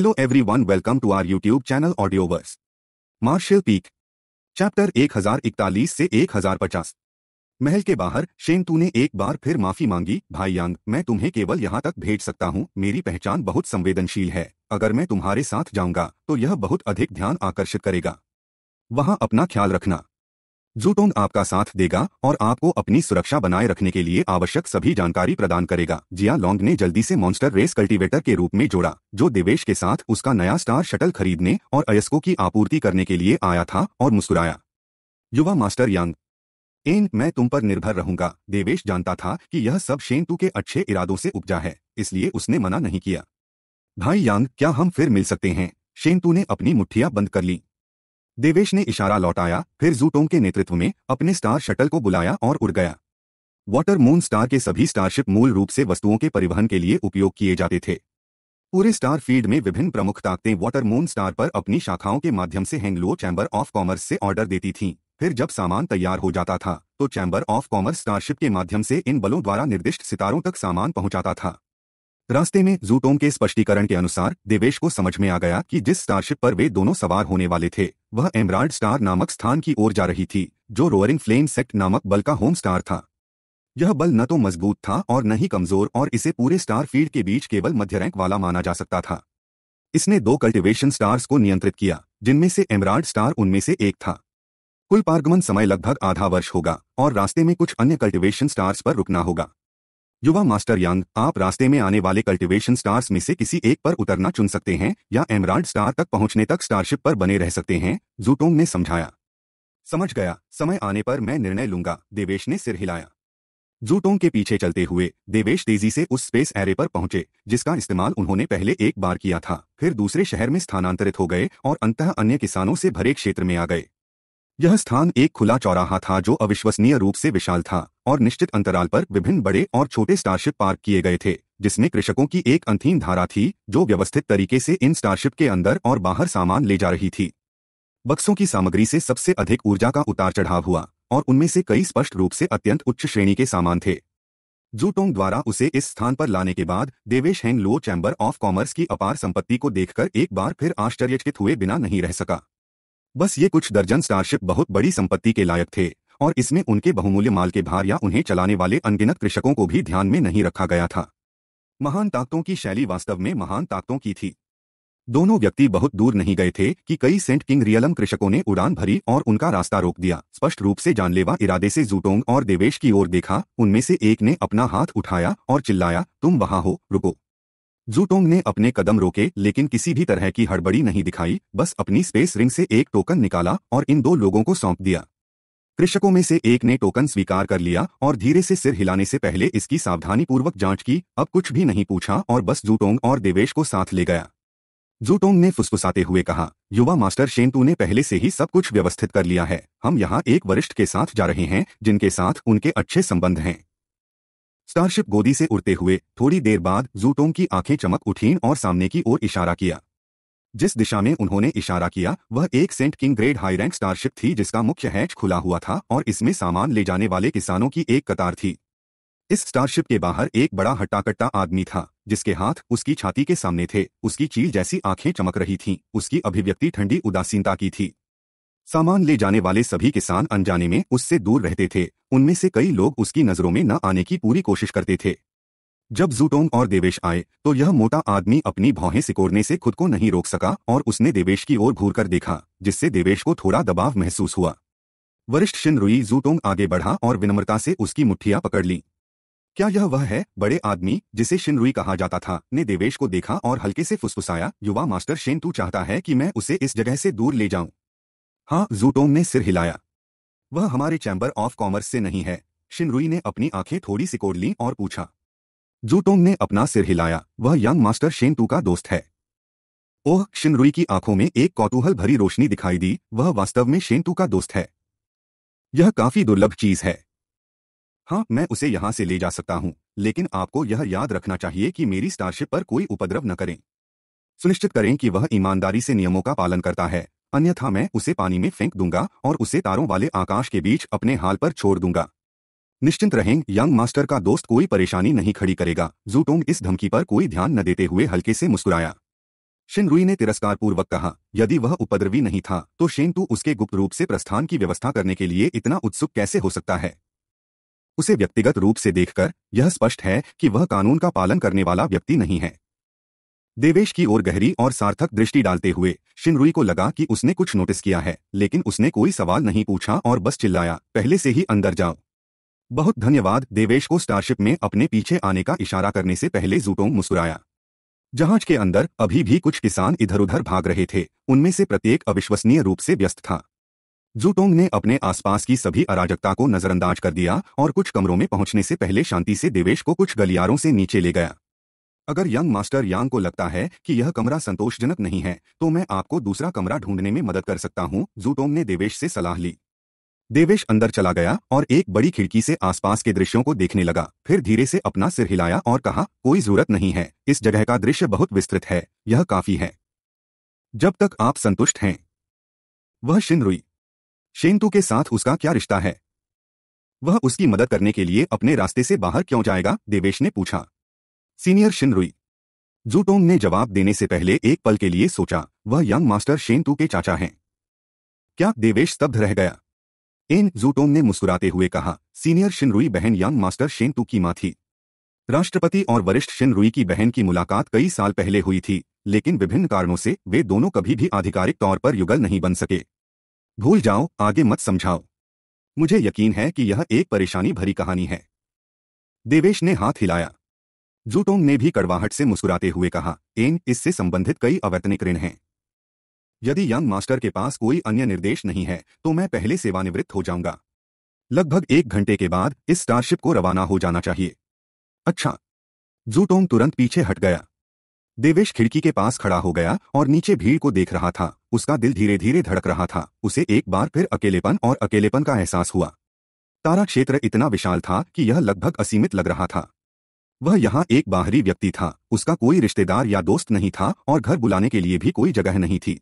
Hello everyone welcome to our YouTube channel Audioverse martial peak chapter 1041 से 1050 महल के बाहर शेंतू ने एक बार फिर माफी मांगी भाई यांग मैं तुम्हें केवल यहां तक भेज सकता हूं मेरी पहचान बहुत संवेदनशील है अगर मैं तुम्हारे साथ जाऊंगा तो यह बहुत अधिक ध्यान आकर्षित करेगा वहां अपना ख्याल रखना जूटोंग आपका साथ देगा और आपको अपनी सुरक्षा बनाए रखने के लिए आवश्यक सभी जानकारी प्रदान करेगा जिया लॉन्ग ने जल्दी से मॉन्स्टर रेस कल्टीवेटर के रूप में जोड़ा जो देवेश के साथ उसका नया स्टार शटल खरीदने और अयस्को की आपूर्ति करने के लिए आया था और मुस्कुराया युवा मास्टर यांग एन मैं तुम पर निर्भर रहूंगा देवेश जानता था कि यह सब शेंतु के अच्छे इरादों से उपजा है इसलिए उसने मना नहीं किया भाई यांग क्या हम फिर मिल सकते हैं शेंतु ने अपनी मुठ्ठियां बंद कर ली देवेश ने इशारा लौटाया फिर जूटोंग के नेतृत्व में अपने स्टार शटल को बुलाया और उड़ गया वाटर मून स्टार के सभी स्टारशिप मूल रूप से वस्तुओं के परिवहन के लिए उपयोग किए जाते थे पूरे स्टार फील्ड में विभिन्न प्रमुख ताकतें वाटर मून स्टार पर अपनी शाखाओं के माध्यम से हैंगलो चैम्बर ऑफ कॉमर्स से ऑर्डर देती थीं फिर जब सामान तैयार हो जाता था तो चैम्बर ऑफ कॉमर्स स्टारशिप के माध्यम से इन बलों द्वारा निर्दिष्ट सितारों तक सामान पहुंचाता था रास्ते में जूटोम के स्पष्टीकरण के अनुसार देवेश को समझ में आ गया कि जिस स्टारशिप पर वे दोनों सवार होने वाले थे वह एमराल्ड स्टार नामक स्थान की ओर जा रही थी जो रोअरिंग फ्लेम सेक्ट नामक बल का होम स्टार था यह बल न तो मजबूत था और न ही कमजोर और इसे पूरे स्टार फील्ड के बीच केवल मध्य रैंक वाला माना जा सकता था इसने दो कल्टिवेशन स्टार्स को नियंत्रित किया जिनमें से एमराल्ड स्टार उनमें से एक था कुल पारगमन समय लगभग आधा वर्ष होगा और रास्ते में कुछ अन्य कल्टिवेशन स्टार्स पर रुकना होगा युवा मास्टर यंग आप रास्ते में आने वाले कल्टीवेशन स्टार्स में से किसी एक पर उतरना चुन सकते हैं या एमराल्ड स्टार तक पहुंचने तक स्टारशिप पर बने रह सकते हैं जूटोंग ने समझाया समझ गया समय आने पर मैं निर्णय लूंगा देवेश ने सिर हिलाया जूटोंग के पीछे चलते हुए देवेश तेजी से उस स्पेस एरे पर पहुंचे जिसका इस्तेमाल उन्होंने पहले एक बार किया था फिर दूसरे शहर में स्थानांतरित हो गए और अंतः अन्य किसानों से भरे क्षेत्र में आ गए यह स्थान एक खुला चौराहा था जो अविश्वसनीय रूप से विशाल था और निश्चित अंतराल पर विभिन्न बड़े और छोटे स्टारशिप पार्क किए गए थे जिसमें कृषकों की एक अंतिम धारा थी जो व्यवस्थित तरीके से इन स्टारशिप के अंदर और बाहर सामान ले जा रही थी बक्सों की सामग्री से सबसे अधिक ऊर्जा का उतार चढ़ाव हुआ और उनमें से कई स्पष्ट रूप से अत्यंत उच्च श्रेणी के सामान थे जूटोंग द्वारा उसे इस स्थान पर लाने के बाद Devesh Heng Luo chamber of commerce की अपार संपत्ति को देखकर एक बार फिर आश्चर्यचकित हुए बिना नहीं रह सका बस ये कुछ दर्जन स्टारशिप बहुत बड़ी संपत्ति के लायक थे और इसमें उनके बहुमूल्य माल के भार या उन्हें चलाने वाले अनगिनत कृषकों को भी ध्यान में नहीं रखा गया था महान ताकतों की शैली वास्तव में महान ताकतों की थी दोनों व्यक्ति बहुत दूर नहीं गए थे कि कई सेंट किंग रियलम कृषकों ने उड़ान भरी और उनका रास्ता रोक दिया स्पष्ट रूप से जानलेवा इरादे से जूटोंग और देवेश की ओर देखा उनमें से एक ने अपना हाथ उठाया और चिल्लाया तुम वहां हो रुको जूटोंग ने अपने कदम रोके लेकिन किसी भी तरह की हड़बड़ी नहीं दिखाई बस अपनी स्पेस रिंग से एक टोकन निकाला और इन दो लोगों को सौंप दिया कृषकों में से एक ने टोकन स्वीकार कर लिया और धीरे से सिर हिलाने से पहले इसकी सावधानीपूर्वक जांच की अब कुछ भी नहीं पूछा और बस जूटोंग और देवेश को साथ ले गया जूटोंग ने फुसफुसाते हुए कहा युवा मास्टर शेंटू ने पहले से ही सब कुछ व्यवस्थित कर लिया है हम यहाँ एक वरिष्ठ के साथ जा रहे हैं जिनके साथ उनके अच्छे संबंध हैं स्टारशिप गोदी से उड़ते हुए थोड़ी देर बाद जूटोंग की आंखें चमक उठीं और सामने की ओर इशारा किया जिस दिशा में उन्होंने इशारा किया वह एक saint king grade high rank starship थी जिसका मुख्य हैच खुला हुआ था और इसमें सामान ले जाने वाले किसानों की एक कतार थी इस स्टारशिप के बाहर एक बड़ा हट्टाकट्टा आदमी था जिसके हाथ उसकी छाती के सामने थे उसकी चील जैसी आंखें चमक रही थीं उसकी अभिव्यक्ति ठंडी उदासीनता की थी सामान ले जाने वाले सभी किसान अनजाने में उससे दूर रहते थे उनमें से कई लोग उसकी नजरों में न आने की पूरी कोशिश करते थे जब जूटोंग और देवेश आए तो यह मोटा आदमी अपनी भौहें सिकोड़ने से खुद को नहीं रोक सका और उसने देवेश की ओर घूर कर देखा जिससे देवेश को थोड़ा दबाव महसूस हुआ वरिष्ठ शिनरुई जूटोंग आगे बढ़ा और विनम्रता से उसकी मुठ्ठियां पकड़ ली क्या यह वह है बड़े आदमी जिसे शिनरुई कहा जाता था ने देवेश को देखा और हल्के से फुसफुसाया युवा मास्टर तू चाहता है कि मैं उसे इस जगह से दूर ले जाऊं हाँ जूटोंग ने सिर हिलाया वह हमारे चैम्बर ऑफ कॉमर्स से नहीं है शिनरुई ने अपनी आंखें थोड़ी सिकोड़ ली और पूछा जूटोंग ने अपना सिर हिलाया वह यंग मास्टर शेनटू का दोस्त है ओह शिनरुई की आंखों में एक कौतूहल भरी रोशनी दिखाई दी वह वास्तव में शेंटू का दोस्त है यह काफी दुर्लभ चीज है हाँ मैं उसे यहां से ले जा सकता हूं लेकिन आपको यह याद रखना चाहिए कि मेरी स्टारशिप पर कोई उपद्रव न करें सुनिश्चित करें कि वह ईमानदारी से नियमों का पालन करता है अन्यथा मैं उसे पानी में फेंक दूंगा और उसे तारों वाले आकाश के बीच अपने हाल पर छोड़ दूंगा निश्चिंत रहें यंग मास्टर का दोस्त कोई परेशानी नहीं खड़ी करेगा जूटोंग इस धमकी पर कोई ध्यान न देते हुए हल्के से मुस्कुराया शिनरुई ने तिरस्कार पूर्वक कहा यदि वह उपद्रवी नहीं था तो तू उसके गुप्त रूप से प्रस्थान की व्यवस्था करने के लिए इतना उत्सुक कैसे हो सकता है उसे व्यक्तिगत रूप से देखकर यह स्पष्ट है कि वह कानून का पालन करने वाला व्यक्ति नहीं है देवेश की ओर गहरी और सार्थक दृष्टि डालते हुए शिनरुई को लगा कि उसने कुछ नोटिस किया है लेकिन उसने कोई सवाल नहीं पूछा और बस चिल्लाया पहले से ही अंदर जाओ बहुत धन्यवाद देवेश को स्टारशिप में अपने पीछे आने का इशारा करने से पहले जूटोंग मुस्कुराया जहाज के अंदर अभी भी कुछ किसान इधर उधर भाग रहे थे उनमें से प्रत्येक अविश्वसनीय रूप से व्यस्त था जूटोंग ने अपने आसपास की सभी अराजकता को नजरअंदाज कर दिया और कुछ कमरों में पहुंचने से पहले शांति से देवेश को कुछ गलियारों से नीचे ले गया अगर यंग मास्टर यांग को लगता है कि यह कमरा संतोषजनक नहीं है तो मैं आपको दूसरा कमरा ढूंढने में मदद कर सकता हूं जूटोंग ने देवेश से सलाह ली देवेश अंदर चला गया और एक बड़ी खिड़की से आसपास के दृश्यों को देखने लगा फिर धीरे से अपना सिर हिलाया और कहा कोई जरूरत नहीं है इस जगह का दृश्य बहुत विस्तृत है यह काफी है जब तक आप संतुष्ट हैं वह शिनरुई शेंतु के साथ उसका क्या रिश्ता है वह उसकी मदद करने के लिए अपने रास्ते से बाहर क्यों जाएगा देवेश ने पूछा सीनियर शिनरुई जूटोंग ने जवाब देने से पहले एक पल के लिए सोचा वह यंग मास्टर शेंतु के चाचा हैं क्या देवेश स्तब्ध रह गया एन जूटोंग ने मुस्कुराते हुए कहा सीनियर शिनरुई बहन यंग मास्टर शेन शेंतु की माँ थी राष्ट्रपति और वरिष्ठ शिनरुई की बहन की मुलाकात कई साल पहले हुई थी लेकिन विभिन्न कारणों से वे दोनों कभी भी आधिकारिक तौर पर युगल नहीं बन सके भूल जाओ आगे मत समझाओ मुझे यकीन है कि यह एक परेशानी भरी कहानी है देवेश ने हाथ हिलाया जूटोंग ने भी कड़वाहट से मुस्कुराते हुए कहा एन इससे संबंधित कई अवैतनिक ऋण हैं यदि यंग मास्टर के पास कोई अन्य निर्देश नहीं है तो मैं पहले सेवानिवृत्त हो जाऊंगा लगभग एक घंटे के बाद इस स्टारशिप को रवाना हो जाना चाहिए अच्छा जूटोंग तुरंत पीछे हट गया देवेश खिड़की के पास खड़ा हो गया और नीचे भीड़ को देख रहा था उसका दिल धीरे धीरे धड़क रहा था उसे एक बार फिर अकेलेपन और अकेलेपन का एहसास हुआ तारा क्षेत्र इतना विशाल था कि यह लगभग असीमित लग रहा था वह यहाँ एक बाहरी व्यक्ति था उसका कोई रिश्तेदार या दोस्त नहीं था और घर बुलाने के लिए भी कोई जगह नहीं थी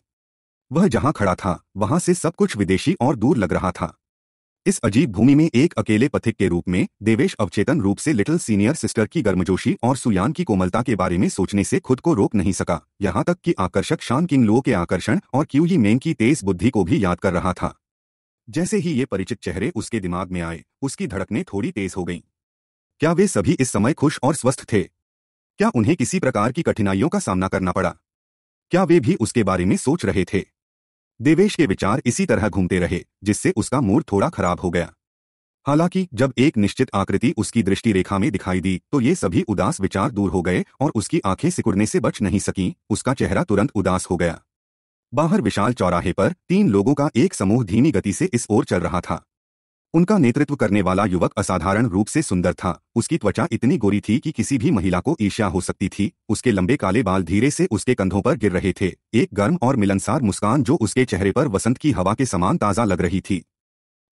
वह जहां खड़ा था वहां से सब कुछ विदेशी और दूर लग रहा था इस अजीब भूमि में एक अकेले पथिक के रूप में देवेश अवचेतन रूप से लिटिल सीनियर सिस्टर की गर्मजोशी और सुयान की कोमलता के बारे में सोचने से खुद को रोक नहीं सका यहां तक कि आकर्षक शान किंग लो के आकर्षण और क्यूई मेंग की तेज बुद्धि को भी याद कर रहा था जैसे ही ये परिचित चेहरे उसके दिमाग में आए उसकी धड़कने थोड़ी तेज हो गई क्या वे सभी इस समय खुश और स्वस्थ थे क्या उन्हें किसी प्रकार की कठिनाइयों का सामना करना पड़ा क्या वे भी उसके बारे में सोच रहे थे देवेश के विचार इसी तरह घूमते रहे जिससे उसका मूड थोड़ा खराब हो गया हालांकि जब एक निश्चित आकृति उसकी दृष्टि रेखा में दिखाई दी तो ये सभी उदास विचार दूर हो गए और उसकी आंखें सिकुड़ने से बच नहीं सकी उसका चेहरा तुरंत उदास हो गया बाहर विशाल चौराहे पर तीन लोगों का एक समूह धीमी गति से इस ओर चल रहा था उनका नेतृत्व करने वाला युवक असाधारण रूप से सुंदर था उसकी त्वचा इतनी गोरी थी कि किसी भी महिला को ईर्ष्या हो सकती थी उसके लंबे काले बाल धीरे से उसके कंधों पर गिर रहे थे एक गर्म और मिलनसार मुस्कान जो उसके चेहरे पर वसंत की हवा के समान ताज़ा लग रही थी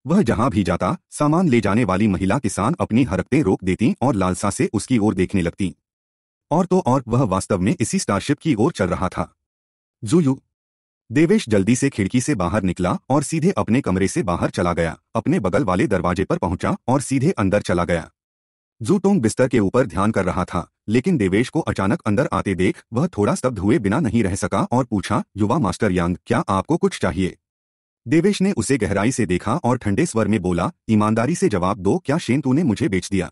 वह जहां भी जाता सामान ले जाने वाली महिला किसान अपनी हरकतें रोक देती और लालसा से उसकी ओर देखने लगती और तो और वह वास्तव में इसी स्टारशिप की ओर चल रहा था जुयू देवेश जल्दी से खिड़की से बाहर निकला और सीधे अपने कमरे से बाहर चला गया अपने बगल वाले दरवाजे पर पहुंचा और सीधे अंदर चला गया जूटोंग बिस्तर के ऊपर ध्यान कर रहा था लेकिन देवेश को अचानक अंदर आते देख वह थोड़ा स्तब्ध हुए बिना नहीं रह सका और पूछा युवा मास्टर यांग क्या आपको कुछ चाहिए देवेश ने उसे गहराई से देखा और ठंडे स्वर में बोला ईमानदारी से जवाब दो क्या शेन तूने मुझे बेच दिया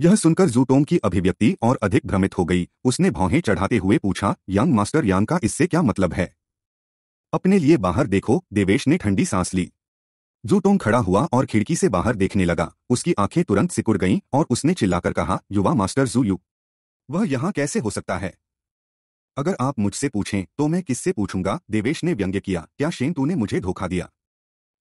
यह सुनकर जूटोंग की अभिव्यक्ति और अधिक भ्रमित हो गई उसने भौहें चढ़ाते हुए पूछा यंग मास्टर यांग का इससे क्या मतलब है अपने लिए बाहर देखो देवेश ने ठंडी सांस ली जूटोंग खड़ा हुआ और खिड़की से बाहर देखने लगा उसकी आंखें तुरंत सिकुड़ गईं और उसने चिल्लाकर कहा युवा मास्टर जू यू वह यहां कैसे हो सकता है अगर आप मुझसे पूछें तो मैं किससे पूछूंगा देवेश ने व्यंग्य किया क्या शेन तूने मुझे धोखा दिया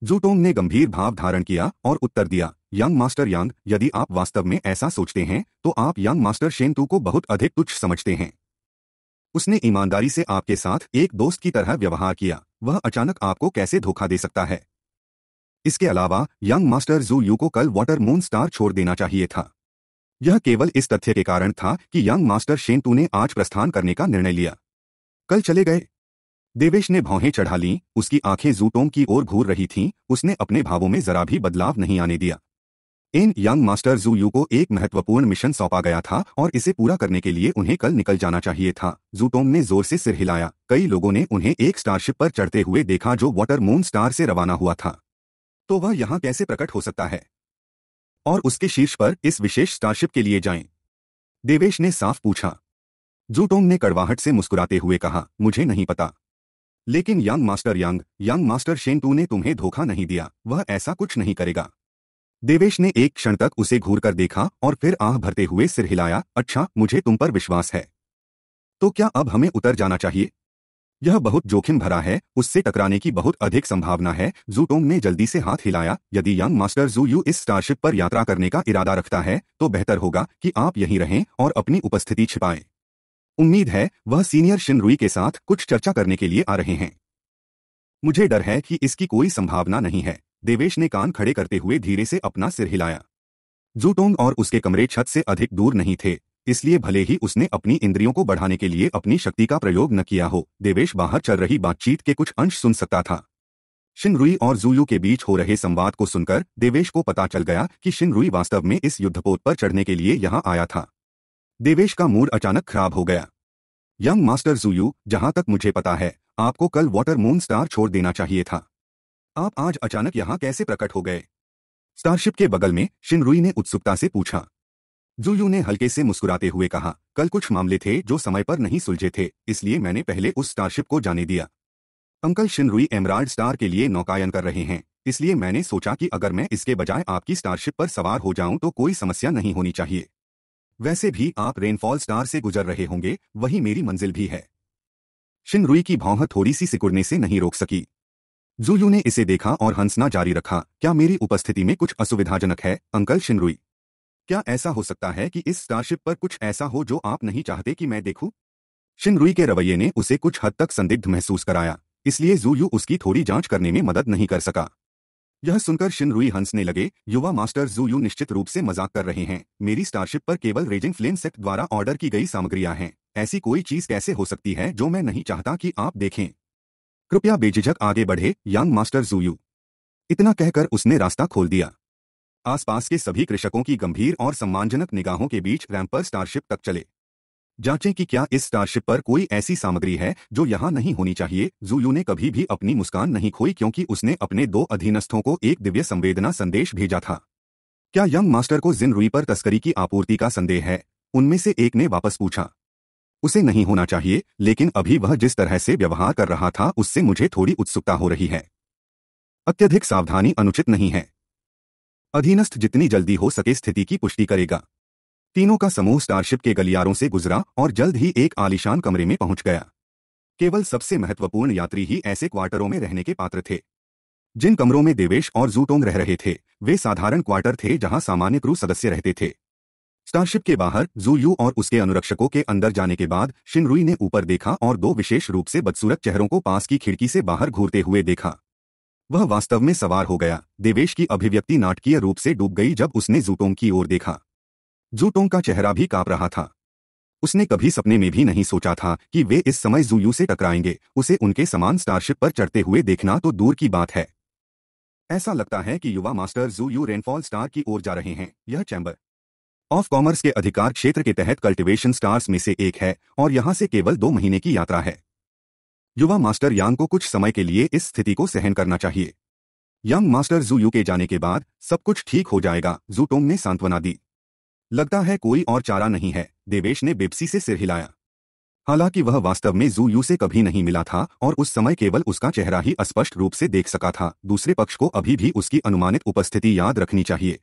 जूटोंग ने गंभीर भाव धारण किया और उत्तर दिया यंग मास्टर यंग यदि आप वास्तव में ऐसा सोचते हैं तो आप यंग मास्टर शेंतु को बहुत अधिक तुच्छ समझते हैं उसने ईमानदारी से आपके साथ एक दोस्त की तरह व्यवहार किया वह अचानक आपको कैसे धोखा दे सकता है इसके अलावा यंग मास्टर जू यू को कल वाटर मून स्टार छोड़ देना चाहिए था यह केवल इस तथ्य के कारण था कि यंग मास्टर शेंतू ने आज प्रस्थान करने का निर्णय लिया कल चले गए देवेश ने भौहें चढ़ा लीं उसकी आंखें जूटोम की ओर घूर रही थीं उसने अपने भावों में जरा भी बदलाव नहीं आने दिया इन यंग मास्टर जूयू को एक महत्वपूर्ण मिशन सौंपा गया था और इसे पूरा करने के लिए उन्हें कल निकल जाना चाहिए था जूटोम ने जोर से सिर हिलाया कई लोगों ने उन्हें एक स्टारशिप पर चढ़ते हुए देखा जो वाटर मून स्टार से रवाना हुआ था तो वह यहाँ कैसे प्रकट हो सकता है और उसके शीर्ष पर इस विशेष स्टारशिप के लिए जाए देवेश ने साफ पूछा जूटोम ने कड़वाहट से मुस्कुराते हुए कहा मुझे नहीं पता लेकिन young master young young master Shentu ने तुम्हें धोखा नहीं दिया वह ऐसा कुछ नहीं करेगा देवेश ने एक क्षण तक उसे घूर कर देखा और फिर आह भरते हुए सिर हिलाया अच्छा मुझे तुम पर विश्वास है तो क्या अब हमें उतर जाना चाहिए यह बहुत जोखिम भरा है उससे टकराने की बहुत अधिक संभावना है जूटोंग ने जल्दी से हाथ हिलाया यदि यंग मास्टर जू यू इस स्टारशिप पर यात्रा करने का इरादा रखता है तो बेहतर होगा कि आप यहीं रहें और अपनी उपस्थिति छिपाएं उम्मीद है वह सीनियर शिनरुई के साथ कुछ चर्चा करने के लिए आ रहे हैं मुझे डर है कि इसकी कोई संभावना नहीं है देवेश ने कान खड़े करते हुए धीरे से अपना सिर हिलाया जूटोंग और उसके कमरे छत से अधिक दूर नहीं थे इसलिए भले ही उसने अपनी इंद्रियों को बढ़ाने के लिए अपनी शक्ति का प्रयोग न किया हो देवेश बाहर चल रही बातचीत के कुछ अंश सुन सकता था शिनरुई और जूयू के बीच हो रहे संवाद को सुनकर देवेश को पता चल गया कि शिनरुई वास्तव में इस युद्धपोत पर चढ़ने के लिए यहां आया था देवेश का मूड अचानक खराब हो गया यंग मास्टर जूयू जहां तक मुझे पता है आपको कल वाटर मून स्टार छोड़ देना चाहिए था आप आज अचानक यहाँ कैसे प्रकट हो गए स्टारशिप के बगल में शिनरुई ने उत्सुकता से पूछा जुयू ने हल्के से मुस्कुराते हुए कहा कल कुछ मामले थे जो समय पर नहीं सुलझे थे इसलिए मैंने पहले उस स्टारशिप को जाने दिया अंकल शिनरुई एमराल्ड स्टार के लिए नौकायन कर रहे हैं इसलिए मैंने सोचा कि अगर मैं इसके बजाय आपकी स्टारशिप पर सवार हो जाऊं तो कोई समस्या नहीं होनी चाहिए वैसे भी आप रेनफॉल स्टार से गुजर रहे होंगे वही मेरी मंजिल भी है शिनरुई की भौह थोड़ी सी सिकुड़ने से नहीं रोक सकी जुलू ने इसे देखा और हंसना जारी रखा क्या मेरी उपस्थिति में कुछ असुविधाजनक है अंकल शिनरुई क्या ऐसा हो सकता है कि इस स्टारशिप पर कुछ ऐसा हो जो आप नहीं चाहते कि मैं देखूं? शिनरुई के रवैये ने उसे कुछ हद तक संदिग्ध महसूस कराया इसलिए जूयू उसकी थोड़ी जांच करने में मदद नहीं कर सका यह सुनकर शिनरुई हंसने लगे युवा मास्टर जूयू निश्चित रूप से मजाक कर रहे हैं मेरी स्टारशिप पर केवल रेजिंग फ्लेम सेट द्वारा ऑर्डर की गई सामग्रियां हैं ऐसी कोई चीज कैसे हो सकती है जो मैं नहीं चाहता कि आप देखें कृपया बेझिझक आगे बढ़े यंग मास्टर जूयू इतना कहकर उसने रास्ता खोल दिया आसपास के सभी कृषकों की गंभीर और सम्मानजनक निगाहों के बीच रैम्पर स्टारशिप तक चले जांचें कि क्या इस स्टारशिप पर कोई ऐसी सामग्री है जो यहां नहीं होनी चाहिए जूयू ने कभी भी अपनी मुस्कान नहीं खोई क्योंकि उसने अपने दो अधीनस्थों को एक दिव्य संवेदना संदेश भेजा था क्या यंग मास्टर को जिन रुई पर तस्करी की आपूर्ति का संदेह है उनमें से एक ने वापस पूछा उसे नहीं होना चाहिए लेकिन अभी वह जिस तरह से व्यवहार कर रहा था उससे मुझे थोड़ी उत्सुकता हो रही है अत्यधिक सावधानी अनुचित नहीं है अधीनस्थ जितनी जल्दी हो सके स्थिति की पुष्टि करेगा तीनों का समूह स्टारशिप के गलियारों से गुजरा और जल्द ही एक आलिशान कमरे में पहुंच गया केवल सबसे महत्वपूर्ण यात्री ही ऐसे क्वार्टरों में रहने के पात्र थे जिन कमरों में देवेश और जूटोंग रह रहे थे वे साधारण क्वार्टर थे जहां सामान्य क्रू सदस्य रहते थे स्टारशिप के बाहर जू यू और उसके अनुरक्षकों के अंदर जाने के बाद शिनरुई ने ऊपर देखा और दो विशेष रूप से बदसूरत चेहरों को पास की खिड़की से बाहर घूरते हुए देखा वह वास्तव में सवार हो गया देवेश की अभिव्यक्ति नाटकीय रूप से डूब गई जब उसने जूटोंग की ओर देखा जूटोंग का चेहरा भी कांप रहा था उसने कभी सपने में भी नहीं सोचा था कि वे इस समय जूयू से टकराएंगे उसे उनके समान स्टारशिप पर चढ़ते हुए देखना तो दूर की बात है ऐसा लगता है कि युवा मास्टर जूयू रेनफॉल स्टार की ओर जा रहे हैं यह चैम्बर ऑफ कॉमर्स के अधिकार क्षेत्र के तहत कल्टिवेशन स्टार्स में से एक है और यहां से केवल दो महीने की यात्रा है युवा मास्टर यांग को कुछ समय के लिए इस स्थिति को सहन करना चाहिए यंग मास्टर जू यू के जाने के बाद सब कुछ ठीक हो जाएगा जूटोंग ने सांत्वना दी लगता है कोई और चारा नहीं है देवेश ने बेबसी से सिर हिलाया हालांकि वह वास्तव में जू यू से कभी नहीं मिला था और उस समय केवल उसका चेहरा ही अस्पष्ट रूप से देख सका था दूसरे पक्ष को अभी भी उसकी अनुमानित उपस्थिति याद रखनी चाहिए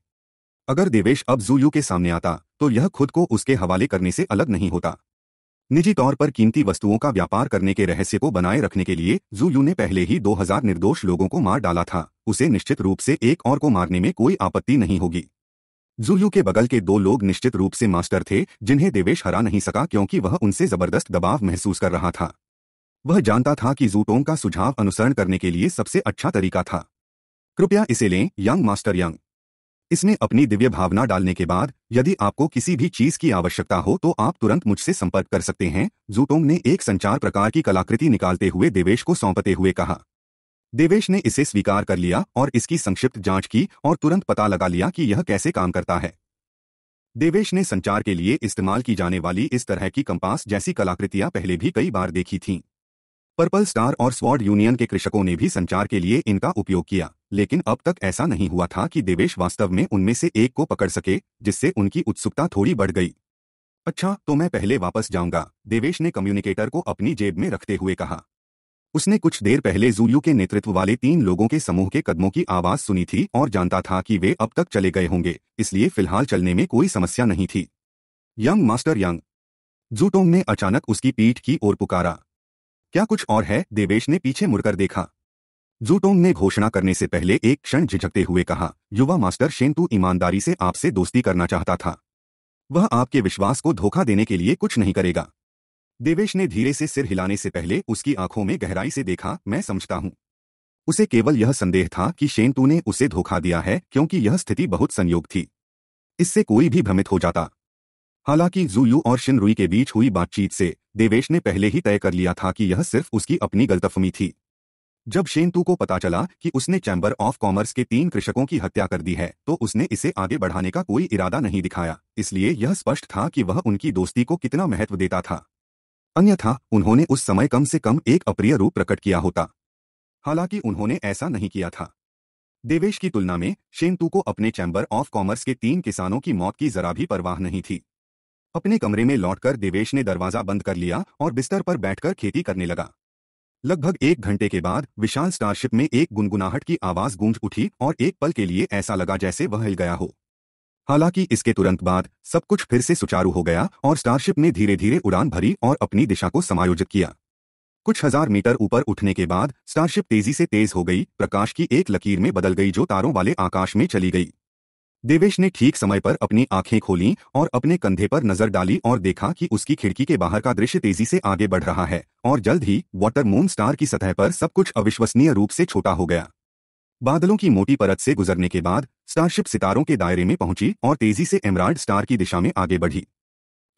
अगर देवेश अब जूयू के सामने आता तो यह खुद को उसके हवाले करने से अलग नहीं होता निजी तौर पर कीमती वस्तुओं का व्यापार करने के रहस्य को बनाए रखने के लिए जूयू ने पहले ही 2000 निर्दोष लोगों को मार डाला था उसे निश्चित रूप से एक और को मारने में कोई आपत्ति नहीं होगी जूयू के बगल के दो लोग निश्चित रूप से मास्टर थे जिन्हें देवेश हरा नहीं सका क्योंकि वह उनसे जबरदस्त दबाव महसूस कर रहा था वह जानता था कि जूटों का सुझाव अनुसरण करने के लिए सबसे अच्छा तरीका था कृपया इसे लें यंग मास्टर यंग इसने अपनी दिव्य भावना डालने के बाद यदि आपको किसी भी चीज की आवश्यकता हो तो आप तुरंत मुझसे संपर्क कर सकते हैं जूटोंग ने एक संचार प्रकार की कलाकृति निकालते हुए देवेश को सौंपते हुए कहा देवेश ने इसे स्वीकार कर लिया और इसकी संक्षिप्त जांच की और तुरंत पता लगा लिया कि यह कैसे काम करता है देवेश ने संचार के लिए इस्तेमाल की जाने वाली इस तरह की कंपास जैसी कलाकृतियां पहले भी कई बार देखी थीं। पर्पल स्टार और स्वॉर्ड यूनियन के कृषकों ने भी संचार के लिए इनका उपयोग किया लेकिन अब तक ऐसा नहीं हुआ था कि देवेश वास्तव में उनमें से एक को पकड़ सके जिससे उनकी उत्सुकता थोड़ी बढ़ गई अच्छा तो मैं पहले वापस जाऊंगा देवेश ने कम्युनिकेटर को अपनी जेब में रखते हुए कहा उसने कुछ देर पहले जूलियो के नेतृत्व वाले तीन लोगों के समूह के कदमों की आवाज सुनी थी और जानता था कि वे अब तक चले गए होंगे इसलिए फिलहाल चलने में कोई समस्या नहीं थी यंग मास्टर यंग जूटोंग ने अचानक उसकी पीठ की ओर पुकारा क्या कुछ और है देवेश ने पीछे मुड़कर देखा जूटोंग ने घोषणा करने से पहले एक क्षण झिझकते हुए कहा युवा मास्टर शेंतु ईमानदारी से आपसे दोस्ती करना चाहता था वह आपके विश्वास को धोखा देने के लिए कुछ नहीं करेगा देवेश ने धीरे से सिर हिलाने से पहले उसकी आंखों में गहराई से देखा मैं समझता हूं उसे केवल यह संदेह था कि शेंतु ने उसे धोखा दिया है क्योंकि यह स्थिति बहुत संयोग थी इससे कोई भी भ्रमित हो जाता हालांकि जूयू और शिनरुई के बीच हुई बातचीत से देवेश ने पहले ही तय कर लिया था कि यह सिर्फ उसकी अपनी गलतफमी थी जब शेंतु को पता चला कि उसने चैम्बर ऑफ कॉमर्स के तीन कृषकों की हत्या कर दी है तो उसने इसे आगे बढ़ाने का कोई इरादा नहीं दिखाया इसलिए यह स्पष्ट था कि वह उनकी दोस्ती को कितना महत्व देता था अन्यथा उन्होंने उस समय कम से कम एक अप्रिय रूप प्रकट किया होता हालांकि उन्होंने ऐसा नहीं किया था देवेश की तुलना में शेंतू को अपने चैम्बर ऑफ कॉमर्स के तीन किसानों की मौत की जरा भी परवाह नहीं थी अपने कमरे में लौटकर देवेश ने दरवाजा बंद कर लिया और बिस्तर पर बैठकर खेती करने लगा लगभग एक घंटे के बाद विशाल स्टारशिप में एक गुनगुनाहट की आवाज गूंज उठी और एक पल के लिए ऐसा लगा जैसे वह हिल गया हो हालांकि इसके तुरंत बाद सब कुछ फिर से सुचारू हो गया और स्टारशिप ने धीरे धीरे उड़ान भरी और अपनी दिशा को समायोजित किया कुछ हजार मीटर ऊपर उठने के बाद स्टारशिप तेजी से तेज हो गई प्रकाश की एक लकीर में बदल गई जो तारों वाले आकाश में चली गई देवेश ने ठीक समय पर अपनी आंखें खोली और अपने कंधे पर नजर डाली और देखा कि उसकी खिड़की के बाहर का दृश्य तेजी से आगे बढ़ रहा है और जल्द ही वाटर मून स्टार की सतह पर सब कुछ अविश्वसनीय रूप से छोटा हो गया बादलों की मोटी परत से गुजरने के बाद स्टारशिप सितारों के दायरे में पहुंची और तेजी से एमराल्ड स्टार की दिशा में आगे बढ़ी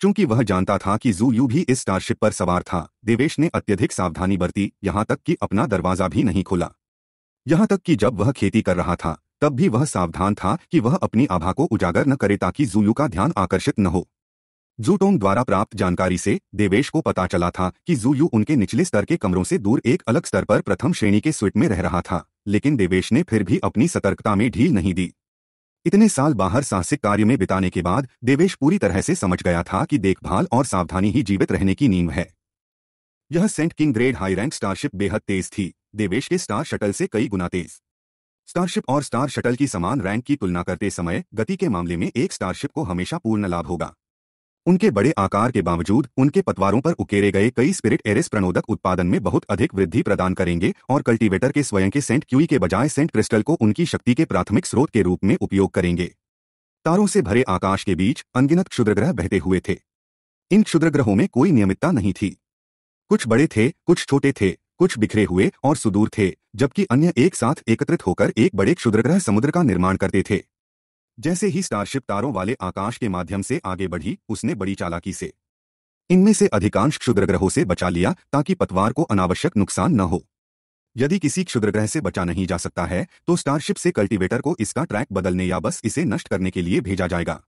चूंकि वह जानता था कि जू यू भी इस स्टारशिप पर सवार था देवेश ने अत्यधिक सावधानी बरती यहां तक कि अपना दरवाजा भी नहीं खोला यहां तक कि जब वह खेती कर रहा था तब भी वह सावधान था कि वह अपनी आभा को उजागर न करे ताकि जूयू का ध्यान आकर्षित न हो जूटोंग द्वारा प्राप्त जानकारी से देवेश को पता चला था कि जूयू उनके निचले स्तर के कमरों से दूर एक अलग स्तर पर प्रथम श्रेणी के स्वीट में रह रहा था लेकिन देवेश ने फिर भी अपनी सतर्कता में ढील नहीं दी इतने साल बाहर साहसिक कार्य में बिताने के बाद देवेश पूरी तरह से समझ गया था कि देखभाल और सावधानी ही जीवित रहने की नींव है यह saint king grade high rank starship बेहद तेज थी देवेश के स्टार शटल से कई गुना तेज स्टारशिप और स्टार शटल की समान रैंक की तुलना करते समय गति के मामले में एक स्टारशिप को हमेशा पूर्ण लाभ होगा उनके बड़े आकार के बावजूद उनके पतवारों पर उकेरे गए कई स्पिरिट एरिस प्रणोदक उत्पादन में बहुत अधिक वृद्धि प्रदान करेंगे और कल्टीवेटर के स्वयं के सेंट क्यूई के बजाय सेंट क्रिस्टल को उनकी शक्ति के प्राथमिक स्रोत के रूप में उपयोग करेंगे तारों से भरे आकाश के बीच अनगिनत क्षुद्रग्रह बहते हुए थे इन क्षुद्रग्रहों में कोई नियमितता नहीं थी कुछ बड़े थे कुछ छोटे थे कुछ बिखरे हुए और सुदूर थे जबकि अन्य एक साथ एकत्रित होकर एक बड़े क्षुद्रग्रह समुद्र का निर्माण करते थे जैसे ही स्टारशिप तारों वाले आकाश के माध्यम से आगे बढ़ी उसने बड़ी चालाकी से इनमें से अधिकांश क्षुद्रग्रहों से बचा लिया ताकि पतवार को अनावश्यक नुकसान न हो यदि किसी क्षुद्रग्रह से बचा नहीं जा सकता है तो स्टारशिप से कल्टीवेटर को इसका ट्रैक बदलने या बस इसे नष्ट करने के लिए भेजा जाएगा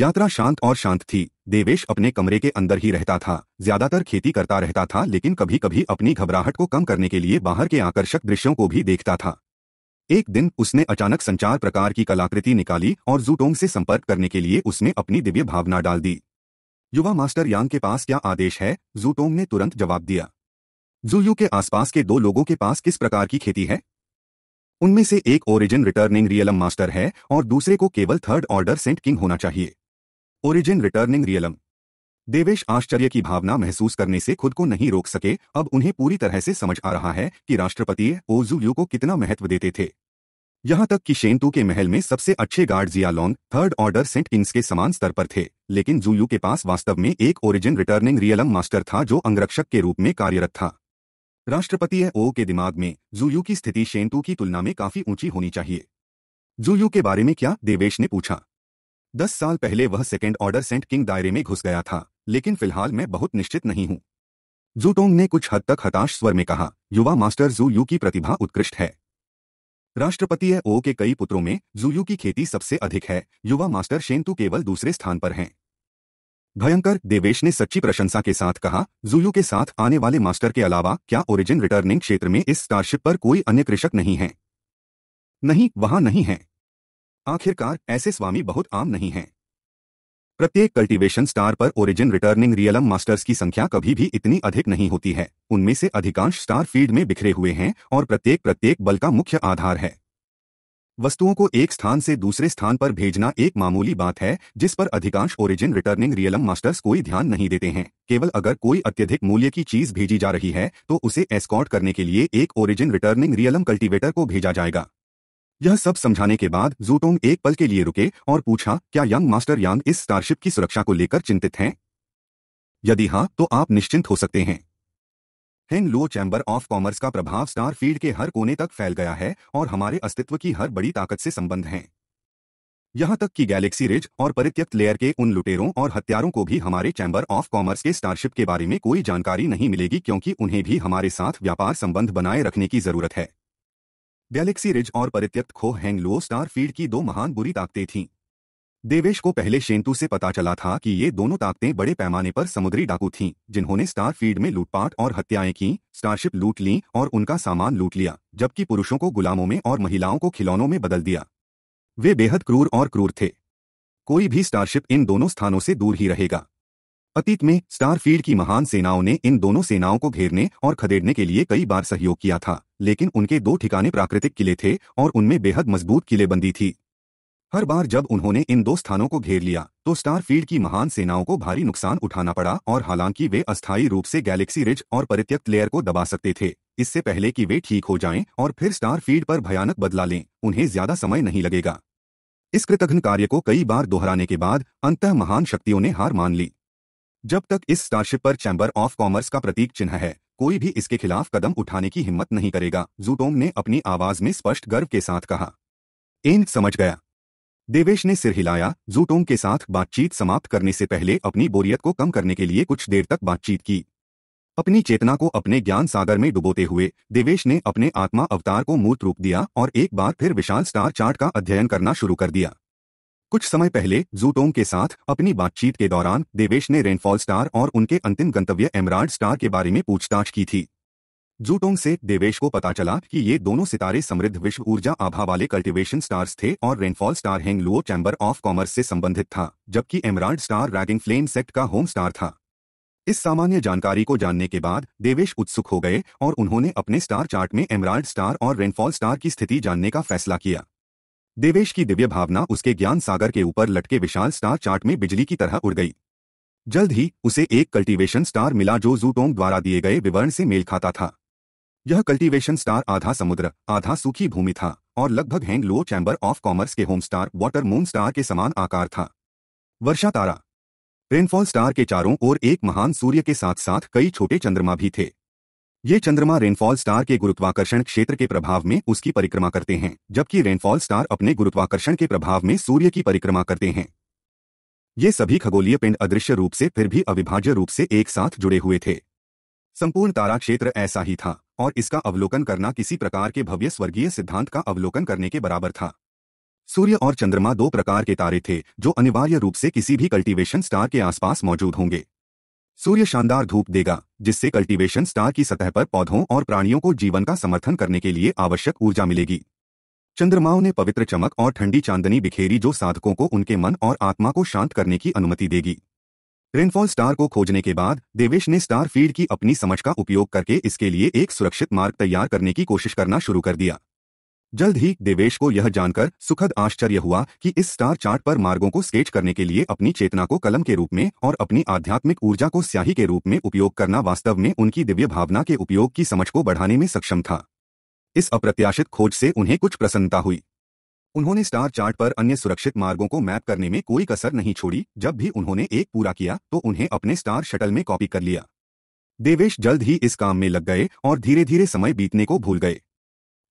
यात्रा शांत और शांत थी देवेश अपने कमरे के अंदर ही रहता था ज्यादातर खेती करता रहता था लेकिन कभी कभी अपनी घबराहट को कम करने के लिए बाहर के आकर्षक दृश्यों को भी देखता था एक दिन उसने अचानक संचार प्रकार की कलाकृति निकाली और जूटोंग से संपर्क करने के लिए उसने अपनी दिव्य भावना डाल दी युवा मास्टर यांग के पास क्या आदेश है जूटोंग ने तुरंत जवाब दिया जूयू के आसपास के दो लोगों के पास किस प्रकार की खेती है उनमें से एक ओरिजिन रिटर्निंग रियलम मास्टर है और दूसरे को केवल थर्ड ऑर्डर सेंट किंग होना चाहिए ओरिजिन रिटर्निंग रियलम देवेश आश्चर्य की भावना महसूस करने से खुद को नहीं रोक सके अब उन्हें पूरी तरह से समझ आ रहा है कि राष्ट्रपति ओजुल्यू को कितना महत्व देते थे यहां तक कि शेंतु के महल में सबसे अच्छे guard Jialong third order saint kings के समान स्तर पर थे लेकिन जुयू के पास वास्तव में एक ओरिजिन रिटर्निंग रियलम मास्टर था जो अंगरक्षक के रूप में कार्यरत था राष्ट्रपति ओ के दिमाग में जुयू की स्थिति शेंतु की तुलना में काफी ऊंची होनी चाहिए जूयू के बारे में क्या देवेश ने पूछा दस साल पहले वह सेकेंड ऑर्डर सेंट किंग दायरे में घुस गया था लेकिन फिलहाल मैं बहुत निश्चित नहीं हूं जूटोंग ने कुछ हद तक हताश स्वर में कहा युवा मास्टर जू यू की प्रतिभा उत्कृष्ट है राष्ट्रपति ओ के कई पुत्रों में जूयू की खेती सबसे अधिक है युवा मास्टर शेंतु केवल दूसरे स्थान पर हैं भयंकर देवेश ने सच्ची प्रशंसा के साथ कहा जूयू के साथ आने वाले मास्टर के अलावा क्या ओरिजिन रिटर्निंग क्षेत्र में इस स्टारशिप पर कोई अन्य कृषक नहीं है नहीं वहां नहीं है आखिरकार ऐसे स्वामी बहुत आम नहीं हैं प्रत्येक कल्टीवेशन स्टार पर ओरिजिन रिटर्निंग रियलम मास्टर्स की संख्या कभी भी इतनी अधिक नहीं होती है उनमें से अधिकांश स्टार फील्ड में बिखरे हुए हैं और प्रत्येक प्रत्येक बल का मुख्य आधार है वस्तुओं को एक स्थान से दूसरे स्थान पर भेजना एक मामूली बात है जिस पर अधिकांश ओरिजिन रिटर्निंग रियलम मास्टर्स कोई ध्यान नहीं देते हैं केवल अगर कोई अत्यधिक मूल्य की चीज भेजी जा रही है तो उसे एस्कॉर्ट करने के लिए एक ओरिजिन रिटर्निंग रियलम कल्टीवेटर को भेजा जाएगा यह सब समझाने के बाद जूटोंग एक पल के लिए रुके और पूछा क्या यंग मास्टर यांग इस स्टारशिप की सुरक्षा को लेकर चिंतित हैं यदि हां तो आप निश्चिंत हो सकते हैं Heng Luo chamber of commerce का प्रभाव स्टार फील्ड के हर कोने तक फैल गया है और हमारे अस्तित्व की हर बड़ी ताकत से संबंध है यहां तक कि गैलेक्सी रिज और परित्यक्त लेयर के उन लुटेरों और हत्यारों को भी हमारे चैम्बर ऑफ कॉमर्स के स्टारशिप के बारे में कोई जानकारी नहीं मिलेगी क्योंकि उन्हें भी हमारे साथ व्यापार संबंध बनाए रखने की जरूरत है गैलेक्सी रिज और परित्यक्त खो हैंग लो स्टार फील्ड की दो महान बुरी ताकतें थीं देवेश को पहले शेंतु से पता चला था कि ये दोनों ताकतें बड़े पैमाने पर समुद्री डाकू थीं जिन्होंने स्टार फील्ड में लूटपाट और हत्याएं की स्टारशिप लूट ली और उनका सामान लूट लिया जबकि पुरुषों को गुलामों में और महिलाओं को खिलौनों में बदल दिया वे बेहद क्रूर और क्रूर थे कोई भी स्टारशिप इन दोनों स्थानों से दूर ही रहेगा अतीत में स्टार फील्ड की महान सेनाओं ने इन दोनों सेनाओं को घेरने और खदेड़ने के लिए कई बार सहयोग किया था लेकिन उनके दो ठिकाने प्राकृतिक किले थे और उनमें बेहद मजबूत किलेबंदी थी हर बार जब उन्होंने इन दो स्थानों को घेर लिया तो स्टार फील्ड की महान सेनाओं को भारी नुकसान उठाना पड़ा और हालांकि वे अस्थायी रूप से गैलेक्सी रिज और परित्यक्त लेयर को दबा सकते थे इससे पहले कि वे ठीक हो जाएं और फिर स्टार फील्ड पर भयानक बदला लें उन्हें ज्यादा समय नहीं लगेगा इस कृतघ्न कार्य को कई बार दोहराने के बाद अंत महान शक्तियों ने हार मान ली जब तक इस स्टारशिप पर चैम्बर ऑफ कॉमर्स का प्रतीक चिन्ह है कोई भी इसके खिलाफ कदम उठाने की हिम्मत नहीं करेगा जूटोम ने अपनी आवाज में स्पष्ट गर्व के साथ कहा एन समझ गया देवेश ने सिर हिलाया जूटोम के साथ बातचीत समाप्त करने से पहले अपनी बोरियत को कम करने के लिए कुछ देर तक बातचीत की अपनी चेतना को अपने ज्ञान सागर में डुबोते हुए देवेश ने अपने आत्मा अवतार को मूर्त रूप दिया और एक बार फिर विशाल स्टार चार्ट का अध्ययन करना शुरू कर दिया कुछ समय पहले जूटोंग के साथ अपनी बातचीत के दौरान देवेश ने रेनफॉल स्टार और उनके अंतिम गंतव्य एमराल्ड स्टार के बारे में पूछताछ की थी जूटोंग से देवेश को पता चला कि ये दोनों सितारे समृद्ध विश्व ऊर्जा आभा वाले कल्टिवेशन स्टार्स थे और rainfall star Luo chamber of commerce से संबंधित था जबकि emerald star raging flame sect का होम स्टार था इस सामान्य जानकारी को जानने के बाद देवेश उत्सुक हो गए और उन्होंने अपने स्टार चार्ट में एमराल्ड स्टार और रेनफॉल स्टार की स्थिति जानने का फैसला किया देवेश की दिव्य भावना उसके ज्ञान सागर के ऊपर लटके विशाल स्टार चार्ट में बिजली की तरह उड़ गई जल्द ही उसे एक कल्टीवेशन स्टार मिला जो जूटोंग द्वारा दिए गए विवरण से मेल खाता था यह कल्टीवेशन स्टार आधा समुद्र आधा सूखी भूमि था और लगभग Heng Luo chamber of commerce के home star water moon star के समान आकार था वर्षा तारा रेनफॉल स्टार के चारों ओर एक महान सूर्य के साथ साथ कई छोटे चंद्रमा भी थे ये चंद्रमा रेनफॉल स्टार के गुरुत्वाकर्षण क्षेत्र के प्रभाव में उसकी परिक्रमा करते हैं जबकि रेनफॉल स्टार अपने गुरुत्वाकर्षण के प्रभाव में सूर्य की परिक्रमा करते हैं ये सभी खगोलीय पिंड अदृश्य रूप से फिर भी अविभाज्य रूप से एक साथ जुड़े हुए थे संपूर्ण तारा क्षेत्र ऐसा ही था और इसका अवलोकन करना किसी प्रकार के भव्य स्वर्गीय सिद्धांत का अवलोकन करने के बराबर था सूर्य और चंद्रमा दो प्रकार के तारे थे जो अनिवार्य रूप से किसी भी कल्टीवेशन स्टार के आसपास मौजूद होंगे सूर्य शानदार धूप देगा जिससे कल्टीवेशन स्टार की सतह पर पौधों और प्राणियों को जीवन का समर्थन करने के लिए आवश्यक ऊर्जा मिलेगी चंद्रमाओं ने पवित्र चमक और ठंडी चांदनी बिखेरी जो साधकों को उनके मन और आत्मा को शांत करने की अनुमति देगी रेनफॉल स्टार को खोजने के बाद देवेश ने स्टार फील्ड की अपनी समझ का उपयोग करके इसके लिए एक सुरक्षित मार्ग तैयार करने की कोशिश करना शुरू कर दिया जल्द ही देवेश को यह जानकर सुखद आश्चर्य हुआ कि इस स्टार चार्ट पर मार्गों को स्केच करने के लिए अपनी चेतना को कलम के रूप में और अपनी आध्यात्मिक ऊर्जा को स्याही के रूप में उपयोग करना वास्तव में उनकी दिव्य भावना के उपयोग की समझ को बढ़ाने में सक्षम था इस अप्रत्याशित खोज से उन्हें कुछ प्रसन्नता हुई उन्होंने स्टार चार्ट पर अन्य सुरक्षित मार्गों को मैप करने में कोई कसर नहीं छोड़ी जब भी उन्होंने एक पूरा किया तो उन्हें अपने स्टार शटल में कॉपी कर लिया देवेश जल्द ही इस काम में लग गए और धीरे धीरे समय बीतने को भूल गए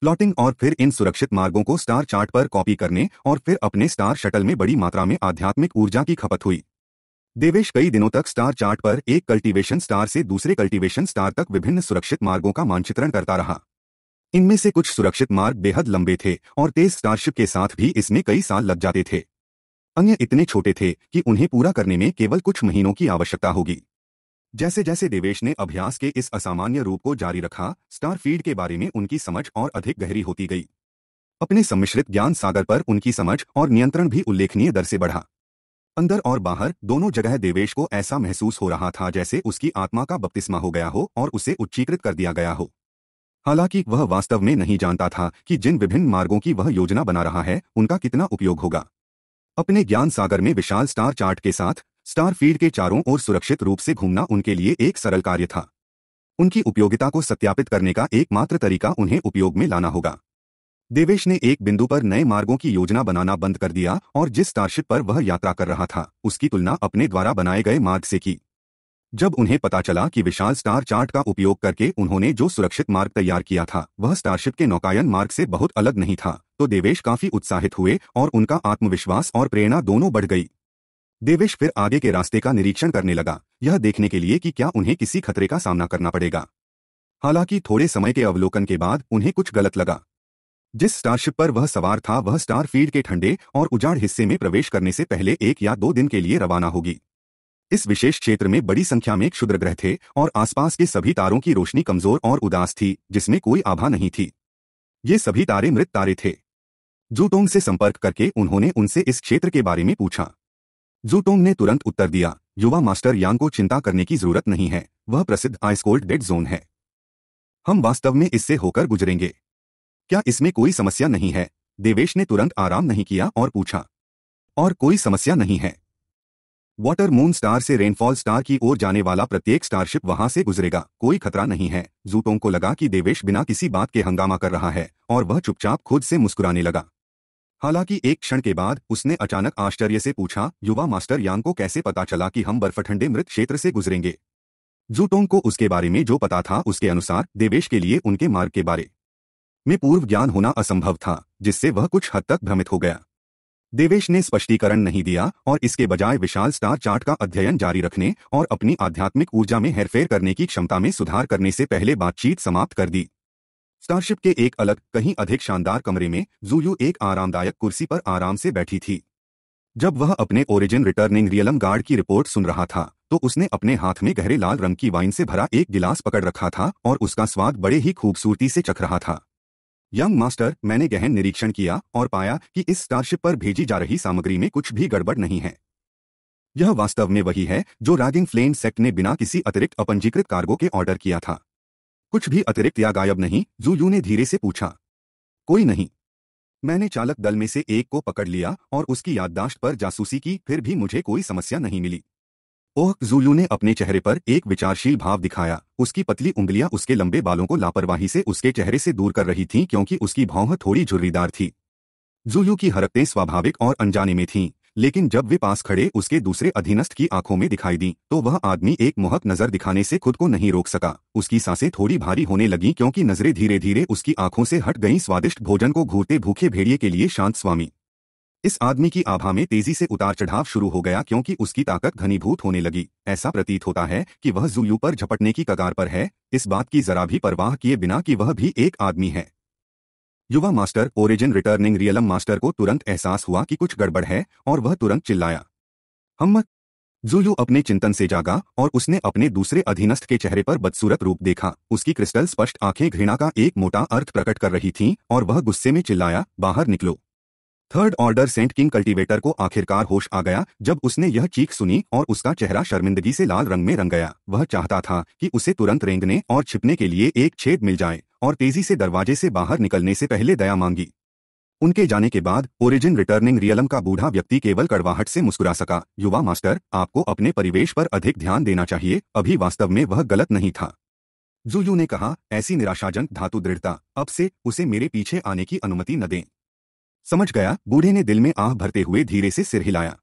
प्लॉटिंग और फिर इन सुरक्षित मार्गों को स्टार चार्ट पर कॉपी करने और फिर अपने स्टार शटल में बड़ी मात्रा में आध्यात्मिक ऊर्जा की खपत हुई देवेश कई दिनों तक स्टार चार्ट पर एक कल्टीवेशन स्टार से दूसरे कल्टीवेशन स्टार तक विभिन्न सुरक्षित मार्गों का मानचित्रण करता रहा इनमें से कुछ सुरक्षित मार्ग बेहद लंबे थे और तेज स्टारशिप के साथ भी इसमें कई साल लग जाते थे अन्य इतने छोटे थे कि उन्हें पूरा करने में केवल कुछ महीनों की आवश्यकता होगी जैसे जैसे देवेश ने अभ्यास के इस असामान्य रूप को जारी रखा स्टार फीड के बारे में उनकी समझ और अधिक गहरी होती गई अपने सम्मिश्रित ज्ञान सागर पर उनकी समझ और नियंत्रण भी उल्लेखनीय दर से बढ़ा अंदर और बाहर दोनों जगह देवेश को ऐसा महसूस हो रहा था जैसे उसकी आत्मा का बपतिस्मा हो गया हो और उसे उच्चीकृत कर दिया गया हो हालांकि वह वास्तव में नहीं जानता था कि जिन विभिन्न मार्गों की वह योजना बना रहा है उनका कितना उपयोग होगा अपने ज्ञान सागर में विशाल स्टार चार्ट के साथ स्टार फील्ड के चारों ओर सुरक्षित रूप से घूमना उनके लिए एक सरल कार्य था उनकी उपयोगिता को सत्यापित करने का एकमात्र तरीका उन्हें उपयोग में लाना होगा देवेश ने एक बिंदु पर नए मार्गों की योजना बनाना बंद कर दिया और जिस स्टारशिप पर वह यात्रा कर रहा था उसकी तुलना अपने द्वारा बनाए गए मार्ग से की जब उन्हें पता चला कि विशाल स्टार चार्ट का उपयोग करके उन्होंने जो सुरक्षित मार्ग तैयार किया था वह स्टारशिप के नौकायन मार्ग से बहुत अलग नहीं था तो देवेश काफी उत्साहित हुए और उनका आत्मविश्वास और प्रेरणा दोनों बढ़ गई देवेश फिर आगे के रास्ते का निरीक्षण करने लगा यह देखने के लिए कि क्या उन्हें किसी खतरे का सामना करना पड़ेगा हालांकि थोड़े समय के अवलोकन के बाद उन्हें कुछ गलत लगा जिस स्टारशिप पर वह सवार था वह स्टार फील्ड के ठंडे और उजाड़ हिस्से में प्रवेश करने से पहले एक या दो दिन के लिए रवाना होगी इस विशेष क्षेत्र में बड़ी संख्या में क्षुद्र ग्रह थे और आसपास के सभी तारों की रोशनी कमजोर और उदास थी जिसमें कोई आभा नहीं थी ये सभी तारे मृत तारे थे जूटोंग से संपर्क करके उन्होंने उनसे इस क्षेत्र के बारे में पूछा जूटोंग ने तुरंत उत्तर दिया युवा मास्टर यांग को चिंता करने की जरूरत नहीं है वह प्रसिद्ध आइसकोल्ड डेड जोन है हम वास्तव में इससे होकर गुजरेंगे क्या इसमें कोई समस्या नहीं है देवेश ने तुरंत आराम नहीं किया और पूछा और कोई समस्या नहीं है वाटर मून स्टार से रेनफॉल स्टार की ओर जाने वाला प्रत्येक स्टारशिप वहां से गुजरेगा कोई खतरा नहीं है जूटों को लगा कि देवेश बिना किसी बात के हंगामा कर रहा है और वह चुपचाप खुद से मुस्कुराने लगा हालांकि एक क्षण के बाद उसने अचानक आश्चर्य से पूछा युवा मास्टर यांग को कैसे पता चला कि हम बर्फ ठंडे मृत क्षेत्र से गुजरेंगे जूटोंग को उसके बारे में जो पता था उसके अनुसार देवेश के लिए उनके मार्ग के बारे में पूर्व ज्ञान होना असंभव था जिससे वह कुछ हद तक भ्रमित हो गया देवेश ने स्पष्टीकरण नहीं दिया और इसके बजाय विशाल स्टार चार्ट का अध्ययन जारी रखने और अपनी आध्यात्मिक ऊर्जा में हेरफेर करने की क्षमता में सुधार करने से पहले बातचीत समाप्त कर दी स्टारशिप के एक अलग कहीं अधिक शानदार कमरे में जूयू एक आरामदायक कुर्सी पर आराम से बैठी थी जब वह अपने ओरिजिन रिटर्निंग रियलम गार्ड की रिपोर्ट सुन रहा था तो उसने अपने हाथ में गहरे लाल रंग की वाइन से भरा एक गिलास पकड़ रखा था और उसका स्वाद बड़े ही खूबसूरती से चख रहा था यंग मास्टर मैंने गहन निरीक्षण किया और पाया कि इस स्टारशिप पर भेजी जा रही सामग्री में कुछ भी गड़बड़ नहीं है यह वास्तव में वही है जो रागिंग फ्लेम सेक्ट ने बिना किसी अतिरिक्त अपंजीकृत कार्गो के ऑर्डर किया था कुछ भी अतिरिक्त या गायब नहीं जूयू ने धीरे से पूछा कोई नहीं मैंने चालक दल में से एक को पकड़ लिया और उसकी याददाश्त पर जासूसी की फिर भी मुझे कोई समस्या नहीं मिली ओह जूलू ने अपने चेहरे पर एक विचारशील भाव दिखाया उसकी पतली उंगलियां उसके लंबे बालों को लापरवाही से उसके चेहरे से दूर कर रही थीं क्योंकि उसकी भौह थोड़ी झुर्रीदार थी जूलू की हरकतें स्वाभाविक और अनजाने में थीं लेकिन जब वे पास खड़े उसके दूसरे अधीनस्थ की आंखों में दिखाई दी तो वह आदमी एक मोहक नजर दिखाने से खुद को नहीं रोक सका उसकी सांसें थोड़ी भारी होने लगी क्योंकि नजरें धीरे धीरे उसकी आंखों से हट गईं स्वादिष्ट भोजन को घूरते भूखे भेड़िए के लिए शांत स्वामी इस आदमी की आभा में तेजी से उतार चढ़ाव शुरू हो गया क्योंकि उसकी ताकत घनीभूत होने लगी ऐसा प्रतीत होता है कि वह जुयू पर झपटने की कगार पर है इस बात की जरा भी परवाह किए बिना कि वह भी एक आदमी है युवा master origin returning realm master को तुरंत एहसास हुआ कि कुछ गड़बड़ है और वह तुरंत चिल्लाया हम्मत जुयू अपने चिंतन से जागा और उसने अपने दूसरे अधीनस्थ के चेहरे पर बदसूरत रूप देखा उसकी क्रिस्टल स्पष्ट आंखें घृणा का एक मोटा अर्थ प्रकट कर रही थीं और वह गुस्से में चिल्लाया बाहर निकलो third order saint king cultivator को आखिरकार होश आ गया जब उसने यह चीख सुनी और उसका चेहरा शर्मिंदगी से लाल रंग में रंग गया वह चाहता था कि उसे तुरंत रेंगने और छिपने के लिए एक छेद मिल जाए और तेजी से दरवाजे से बाहर निकलने से पहले दया मांगी उनके जाने के बाद ओरिजिन रिटर्निंग रियलम का बूढ़ा व्यक्ति केवल कड़वाहट से मुस्कुरा सका युवा मास्टर आपको अपने परिवेश पर अधिक ध्यान देना चाहिए अभी वास्तव में वह गलत नहीं था जुयू ने कहा ऐसी निराशाजनक धातु दृढ़ता अब से उसे मेरे पीछे आने की अनुमति न दें समझ गया बूढ़े ने दिल में आह भरते हुए धीरे से सिर हिलाया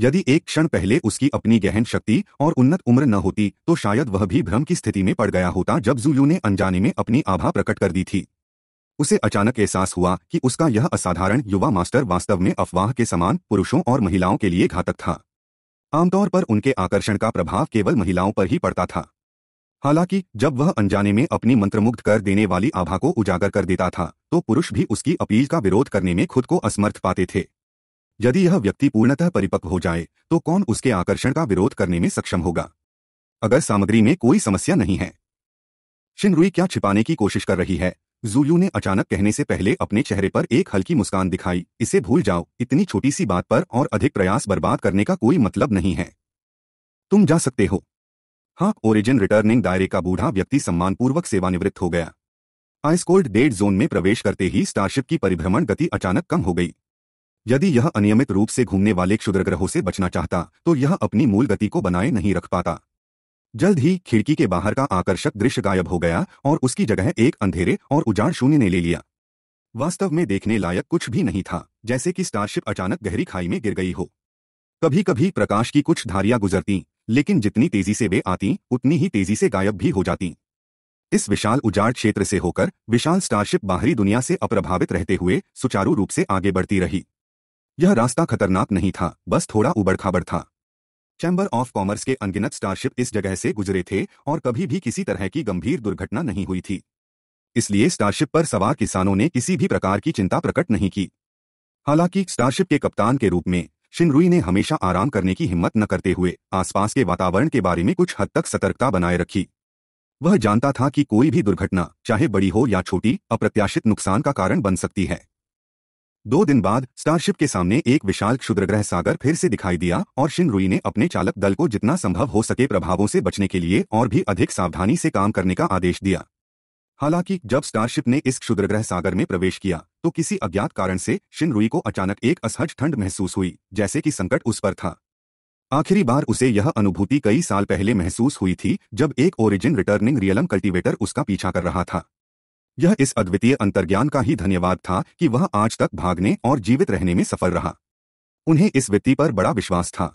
यदि एक क्षण पहले उसकी अपनी गहन शक्ति और उन्नत उम्र न होती तो शायद वह भी भ्रम की स्थिति में पड़ गया होता जब जुयू ने अनजाने में अपनी आभा प्रकट कर दी थी उसे अचानक एहसास हुआ कि उसका यह असाधारण युवा मास्टर वास्तव में अफवाह के समान पुरुषों और महिलाओं के लिए घातक था आमतौर पर उनके आकर्षण का प्रभाव केवल महिलाओं पर ही पड़ता था हालांकि जब वह अनजाने में अपनी मंत्रमुग्ध कर देने वाली आभा को उजागर कर देता था तो पुरुष भी उसकी अपील का विरोध करने में खुद को असमर्थ पाते थे यदि यह व्यक्ति पूर्णतः परिपक्व हो जाए तो कौन उसके आकर्षण का विरोध करने में सक्षम होगा अगर सामग्री में कोई समस्या नहीं है शिनरुई क्या छिपाने की कोशिश कर रही है जूयू ने अचानक कहने से पहले अपने चेहरे पर एक हल्की मुस्कान दिखाई इसे भूल जाओ इतनी छोटी सी बात पर और अधिक प्रयास बर्बाद करने का कोई मतलब नहीं है तुम जा सकते हो हाँ ओरिजिन रिटर्निंग दायरे का बूढ़ा व्यक्ति सम्मानपूर्वक सेवानिवृत्त हो गया आइसकोल्ड डेड जोन में प्रवेश करते ही स्टारशिप की परिभ्रमण गति अचानक कम हो गई यदि यह अनियमित रूप से घूमने वाले क्षुद्रग्रहों से बचना चाहता तो यह अपनी मूल गति को बनाए नहीं रख पाता जल्द ही खिड़की के बाहर का आकर्षक दृश्य गायब हो गया और उसकी जगह एक अंधेरे और उजाड़ शून्य ने ले लिया वास्तव में देखने लायक कुछ भी नहीं था जैसे कि स्टारशिप अचानक गहरी खाई में गिर गई हो कभी कभी प्रकाश की कुछ धारियां गुजरती लेकिन जितनी तेजी से वे आती उतनी ही तेजी से गायब भी हो जाती इस विशाल उजाड़ क्षेत्र से होकर विशाल स्टारशिप बाहरी दुनिया से अप्रभावित रहते हुए सुचारू रूप से आगे बढ़ती रही यह रास्ता खतरनाक नहीं था बस थोड़ा उबड़ खाबड़ था चैम्बर ऑफ कॉमर्स के अनगिनत स्टारशिप इस जगह से गुजरे थे और कभी भी किसी तरह की गंभीर दुर्घटना नहीं हुई थी इसलिए स्टारशिप पर सवार किसानों ने किसी भी प्रकार की चिंता प्रकट नहीं की हालांकि स्टारशिप के कप्तान के रूप में शिनरुई ने हमेशा आराम करने की हिम्मत न करते हुए आसपास के वातावरण के बारे में कुछ हद तक सतर्कता बनाए रखी वह जानता था कि कोई भी दुर्घटना चाहे बड़ी हो या छोटी अप्रत्याशित नुकसान का कारण बन सकती है दो दिन बाद स्टारशिप के सामने एक विशाल क्षुद्रग्रह सागर फिर से दिखाई दिया और शिनरुई ने अपने चालक दल को जितना संभव हो सके प्रभावों से बचने के लिए और भी अधिक सावधानी से काम करने का आदेश दिया हालांकि जब स्टारशिप ने इस क्षुद्रग्रह सागर में प्रवेश किया तो किसी अज्ञात कारण से शिनरुई को अचानक एक असहज ठंड महसूस हुई जैसे कि संकट उस पर था आखिरी बार उसे यह अनुभूति कई साल पहले महसूस हुई थी जब एक ओरिजिन रिटर्निंग रियलम कल्टीवेटर उसका पीछा कर रहा था यह इस अद्वितीय अंतर्ज्ञान का ही धन्यवाद था कि वह आज तक भागने और जीवित रहने में सफल रहा उन्हें इस व्यक्ति पर बड़ा विश्वास था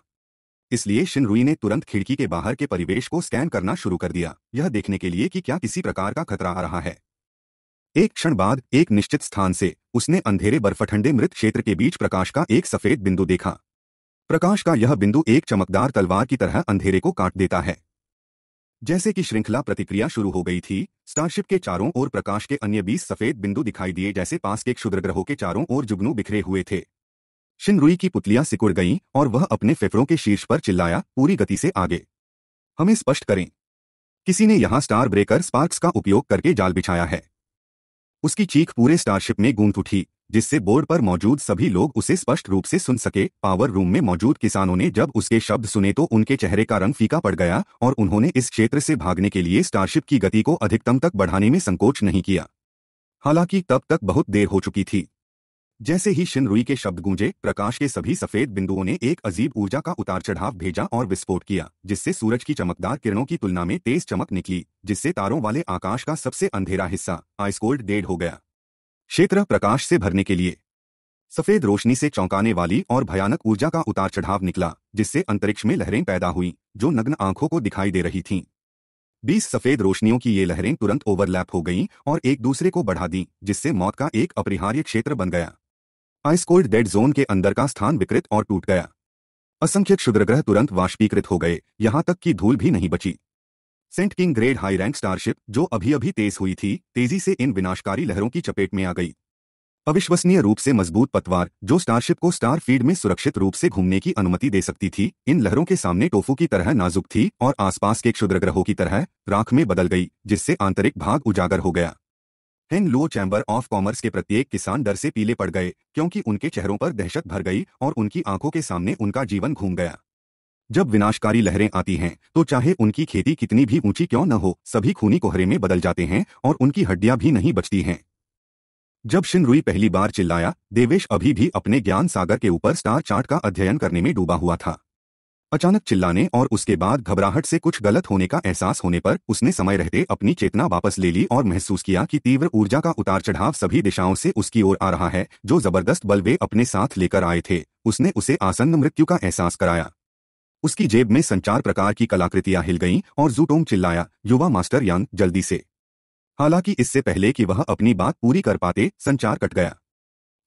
इसलिए शिनरुई ने तुरंत खिड़की के बाहर के परिवेश को स्कैन करना शुरू कर दिया यह देखने के लिए कि क्या किसी प्रकार का खतरा आ रहा है एक क्षण बाद एक निश्चित स्थान से उसने अंधेरे बर्फठंडे मृत क्षेत्र के बीच प्रकाश का एक सफेद बिंदु देखा प्रकाश का यह बिंदु एक चमकदार तलवार की तरह अंधेरे को काट देता है जैसे कि श्रृंखला प्रतिक्रिया शुरू हो गई थी स्टारशिप के चारों ओर प्रकाश के अन्य बीस सफेद बिंदु दिखाई दिए जैसे पास के क्षुद्र ग्रहों के चारों ओर जुगनू बिखरे हुए थे शिनरुई की पुतलियां सिकुड़ गईं और वह अपने फेफड़ों के शीर्ष पर चिल्लाया पूरी गति से आगे हमें स्पष्ट करें किसी ने यहां स्टार ब्रेकर स्पार्क्स का उपयोग करके जाल बिछाया है उसकी चीख पूरे स्टारशिप में गूंथ उठी जिससे बोर्ड पर मौजूद सभी लोग उसे स्पष्ट रूप से सुन सके पावर रूम में मौजूद किसानों ने जब उसके शब्द सुने तो उनके चेहरे का रंग फीका पड़ गया और उन्होंने इस क्षेत्र से भागने के लिए स्टारशिप की गति को अधिकतम तक बढ़ाने में संकोच नहीं किया हालांकि तब तक बहुत देर हो चुकी थी जैसे ही शिनरुई के शब्द गूंजे प्रकाश के सभी सफेद बिंदुओं ने एक अजीब ऊर्जा का उतार चढ़ाव भेजा और विस्फोट किया जिससे सूरज की चमकदार किरणों की तुलना में तेज चमक निकली जिससे तारों वाले आकाश का सबसे अंधेरा हिस्सा आइसकोल्ड डेढ़ डेड हो गया क्षेत्र प्रकाश से भरने के लिए सफेद रोशनी से चौंकाने वाली और भयानक ऊर्जा का उतार चढ़ाव निकला जिससे अंतरिक्ष में लहरें पैदा हुई जो नग्न आंखों को दिखाई दे रही थीं। बीस सफेद रोशनियों की ये लहरें तुरंत ओवरलैप हो गईं और एक दूसरे को बढ़ा दी जिससे मौत का एक अपरिहार्य क्षेत्र बन गया आइसकोल्ड डेड जोन के अंदर का स्थान विकृत और टूट गया असंख्य क्षुद्रग्रह तुरंत वाष्पीकृत हो गए यहां तक कि धूल भी नहीं बची saint king grade high rank starship जो अभी अभी तेज हुई थी तेजी से इन विनाशकारी लहरों की चपेट में आ गई अविश्वसनीय रूप से मजबूत पतवार जो स्टारशिप को स्टार फीड में सुरक्षित रूप से घूमने की अनुमति दे सकती थी इन लहरों के सामने टोफू की तरह नाजुक थी और आसपास के क्षुद्र ग्रहों की तरह राख में बदल गई जिससे आंतरिक भाग उजागर हो गया हेन लो चैम्बर ऑफ कॉमर्स के प्रत्येक किसान डर से पीले पड़ गए क्योंकि उनके चेहरों पर दहशत भर गई और उनकी आंखों के सामने उनका जीवन घूम गया जब विनाशकारी लहरें आती हैं तो चाहे उनकी खेती कितनी भी ऊंची क्यों न हो सभी खूनी कोहरे में बदल जाते हैं और उनकी हड्डियां भी नहीं बचती हैं जब शिनरुई पहली बार चिल्लाया देवेश अभी भी अपने ज्ञान सागर के ऊपर स्टार चार्ट का अध्ययन करने में डूबा हुआ था अचानक चिल्लाने और उसके बाद घबराहट से कुछ गलत होने का एहसास होने पर उसने समय रहते अपनी चेतना वापस ले ली और महसूस किया कि तीव्र ऊर्जा का उतार चढ़ाव सभी दिशाओं से उसकी ओर आ रहा है जो जबरदस्त बल वे अपने साथ लेकर आए थे उसने उसे आसन्न मृत्यु का एहसास कराया उसकी जेब में संचार प्रकार की कलाकृतियां हिल गईं और जूटोंग चिल्लाया युवा मास्टर यांग जल्दी से हालांकि इससे पहले कि वह अपनी बात पूरी कर पाते संचार कट गया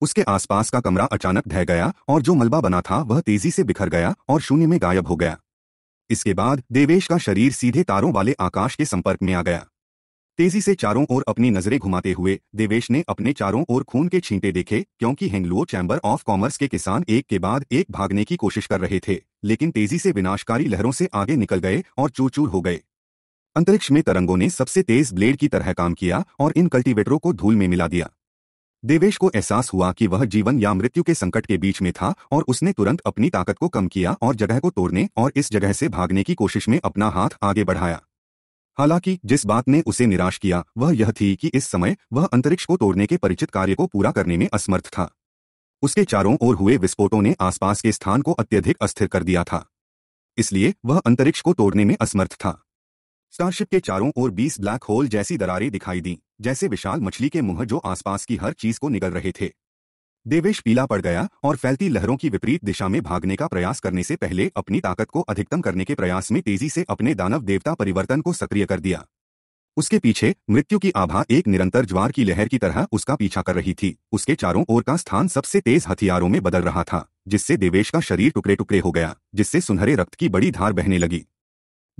उसके आसपास का कमरा अचानक ढह गया और जो मलबा बना था वह तेजी से बिखर गया और शून्य में गायब हो गया इसके बाद देवेश का शरीर सीधे तारों वाले आकाश के संपर्क में आ गया तेजी से चारों ओर अपनी नजरें घुमाते हुए देवेश ने अपने चारों ओर खून के छींटे देखे क्योंकि हेंगलो चैंबर ऑफ कॉमर्स के किसान एक के बाद एक भागने की कोशिश कर रहे थे लेकिन तेजी से विनाशकारी लहरों से आगे निकल गए और चूर हो गए अंतरिक्ष में तरंगों ने सबसे तेज ब्लेड की तरह काम किया और इन कल्टीवेटरों को धूल में मिला दिया देवेश को एहसास हुआ कि वह जीवन या मृत्यु के संकट के बीच में था और उसने तुरंत अपनी ताकत को कम किया और जगह को तोड़ने और इस जगह से भागने की कोशिश में अपना हाथ आगे बढ़ाया हालांकि जिस बात ने उसे निराश किया वह यह थी कि इस समय वह अंतरिक्ष को तोड़ने के परिचित कार्य को पूरा करने में असमर्थ था उसके चारों ओर हुए विस्फोटों ने आसपास के स्थान को अत्यधिक अस्थिर कर दिया था इसलिए वह अंतरिक्ष को तोड़ने में असमर्थ था स्टारशिप के चारों ओर 20 ब्लैक होल जैसी दरारें दिखाई दी जैसे विशाल मछली के मुंह जो आसपास की हर चीज को निगल रहे थे देवेश पीला पड़ गया और फैलती लहरों की विपरीत दिशा में भागने का प्रयास करने से पहले अपनी ताकत को अधिकतम करने के प्रयास में तेजी से अपने दानव देवता परिवर्तन को सक्रिय कर दिया उसके पीछे मृत्यु की आभा एक निरंतर ज्वार की लहर की तरह उसका पीछा कर रही थी उसके चारों ओर का स्थान सबसे तेज हथियारों में बदल रहा था जिससे देवेश का शरीर टुकड़े टुकड़े हो गया जिससे सुनहरे रक्त की बड़ी धार बहने लगी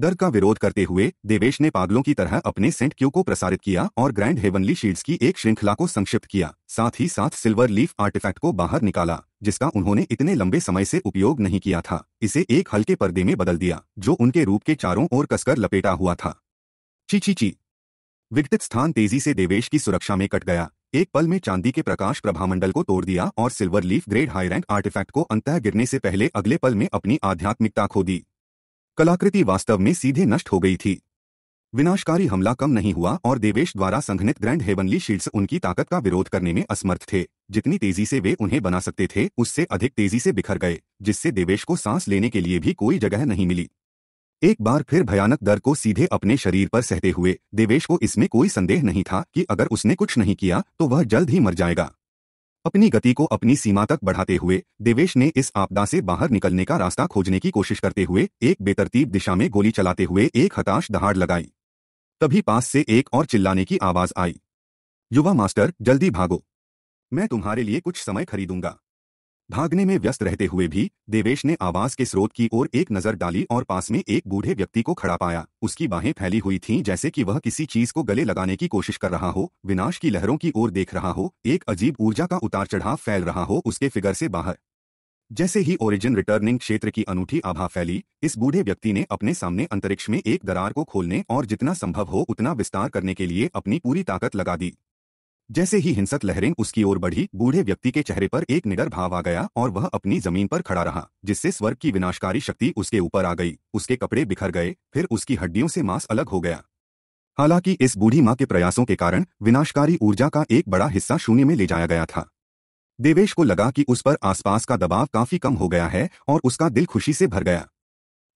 दर का विरोध करते हुए देवेश ने पागलों की तरह अपने सेंट क्यू को प्रसारित किया और ग्रैंड हेवनली शील्ड्स की एक श्रृंखला को संक्षिप्त किया साथ ही साथ सिल्वर लीफ आर्टिफैक्ट को बाहर निकाला जिसका उन्होंने इतने लंबे समय से उपयोग नहीं किया था इसे एक हल्के पर्दे में बदल दिया जो उनके रूप के चारों ओर कसकर लपेटा हुआ था ची ची ची विघटित स्थान तेजी से देवेश की सुरक्षा में कट गया एक पल में चांदी के प्रकाश प्रभामंडल को तोड़ दिया और silver leaf grade high rank artifact को अंतः गिरने से पहले अगले पल में अपनी आध्यात्मिकता खो दी कलाकृति वास्तव में सीधे नष्ट हो गई थी विनाशकारी हमला कम नहीं हुआ और देवेश द्वारा संघनित ग्रैंड हेवनली शील्ड्स उनकी ताकत का विरोध करने में असमर्थ थे जितनी तेजी से वे उन्हें बना सकते थे उससे अधिक तेजी से बिखर गए जिससे देवेश को सांस लेने के लिए भी कोई जगह नहीं मिली एक बार फिर भयानक दर को सीधे अपने शरीर पर सहते हुए देवेश को इसमें कोई संदेह नहीं था कि अगर उसने कुछ नहीं किया तो वह जल्द ही मर जाएगा अपनी गति को अपनी सीमा तक बढ़ाते हुए देवेश ने इस आपदा से बाहर निकलने का रास्ता खोजने की कोशिश करते हुए एक बेतरतीब दिशा में गोली चलाते हुए एक हताश दहाड़ लगाई तभी पास से एक और चिल्लाने की आवाज आई युवा मास्टर जल्दी भागो मैं तुम्हारे लिए कुछ समय खरीदूंगा भागने में व्यस्त रहते हुए भी देवेश ने आवाज के स्रोत की ओर एक नजर डाली और पास में एक बूढ़े व्यक्ति को खड़ा पाया उसकी बाहें फैली हुई थीं जैसे कि वह किसी चीज को गले लगाने की कोशिश कर रहा हो विनाश की लहरों की ओर देख रहा हो एक अजीब ऊर्जा का उतार चढ़ाव फैल रहा हो उसके फिगर से बाहर जैसे ही ओरिजिन रिटर्निंग क्षेत्र की अनूठी आभा फैली इस बूढ़े व्यक्ति ने अपने सामने अंतरिक्ष में एक दरार को खोलने और जितना संभव हो उतना विस्तार करने के लिए अपनी पूरी ताकत लगा दी जैसे ही हिंसक लहरें उसकी ओर बढ़ी बूढ़े व्यक्ति के चेहरे पर एक निडर भाव आ गया और वह अपनी जमीन पर खड़ा रहा जिससे स्वर्ग की विनाशकारी शक्ति उसके ऊपर आ गई उसके कपड़े बिखर गए फिर उसकी हड्डियों से मांस अलग हो गया हालांकि इस बूढ़ी माँ के प्रयासों के कारण विनाशकारी ऊर्जा का एक बड़ा हिस्सा शून्य में ले जाया गया था देवेश को लगा कि उस पर आसपास का दबाव काफी कम हो गया है और उसका दिल खुशी से भर गया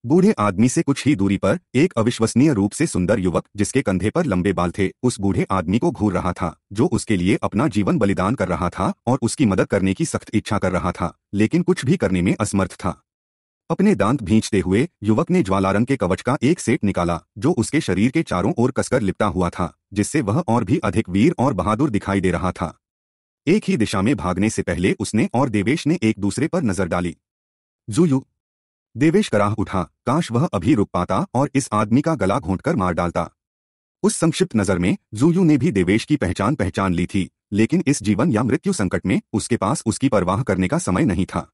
बूढ़े आदमी से कुछ ही दूरी पर एक अविश्वसनीय रूप से सुंदर युवक जिसके कंधे पर लंबे बाल थे उस बूढ़े आदमी को घूर रहा था जो उसके लिए अपना जीवन बलिदान कर रहा था और उसकी मदद करने की सख्त इच्छा कर रहा था लेकिन कुछ भी करने में असमर्थ था अपने दांत भींचते हुए युवक ने ज्वालारंग के कवच का एक सेट निकाला जो उसके शरीर के चारों ओर कसकर लिपटा हुआ था जिससे वह और भी अधिक वीर और बहादुर दिखाई दे रहा था एक ही दिशा में भागने से पहले उसने और देवेश ने एक दूसरे पर नजर डाली जुयू देवेश कराह उठा काश वह अभी रुक पाता और इस आदमी का गला घोंटकर मार डालता उस संक्षिप्त नजर में जूयू ने भी देवेश की पहचान पहचान ली थी लेकिन इस जीवन या मृत्यु संकट में उसके पास उसकी परवाह करने का समय नहीं था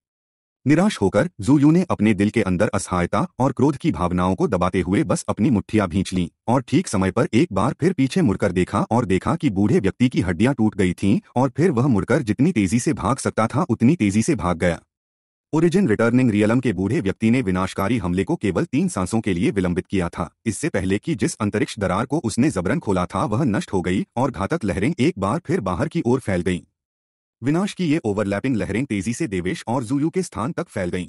निराश होकर जूयू ने अपने दिल के अंदर असहायता और क्रोध की भावनाओं को दबाते हुए बस अपनी मुठ्ठियां भींच लीं और ठीक समय पर एक बार फिर पीछे मुड़कर देखा और देखा कि बूढ़े व्यक्ति की हड्डियां टूट गई थीं और फिर वह मुड़कर जितनी तेजी से भाग सकता था उतनी तेजी से भाग गया ओरिजिन रिटर्निंग रियलम के बूढ़े व्यक्ति ने विनाशकारी हमले को केवल तीन सांसों के लिए विलंबित किया था इससे पहले कि जिस अंतरिक्ष दरार को उसने जबरन खोला था वह नष्ट हो गई और घातक लहरें एक बार फिर बाहर की ओर फैल गईं विनाश की ये ओवरलैपिंग लहरें तेजी से देवेश और जूयू के स्थान तक फैल गईं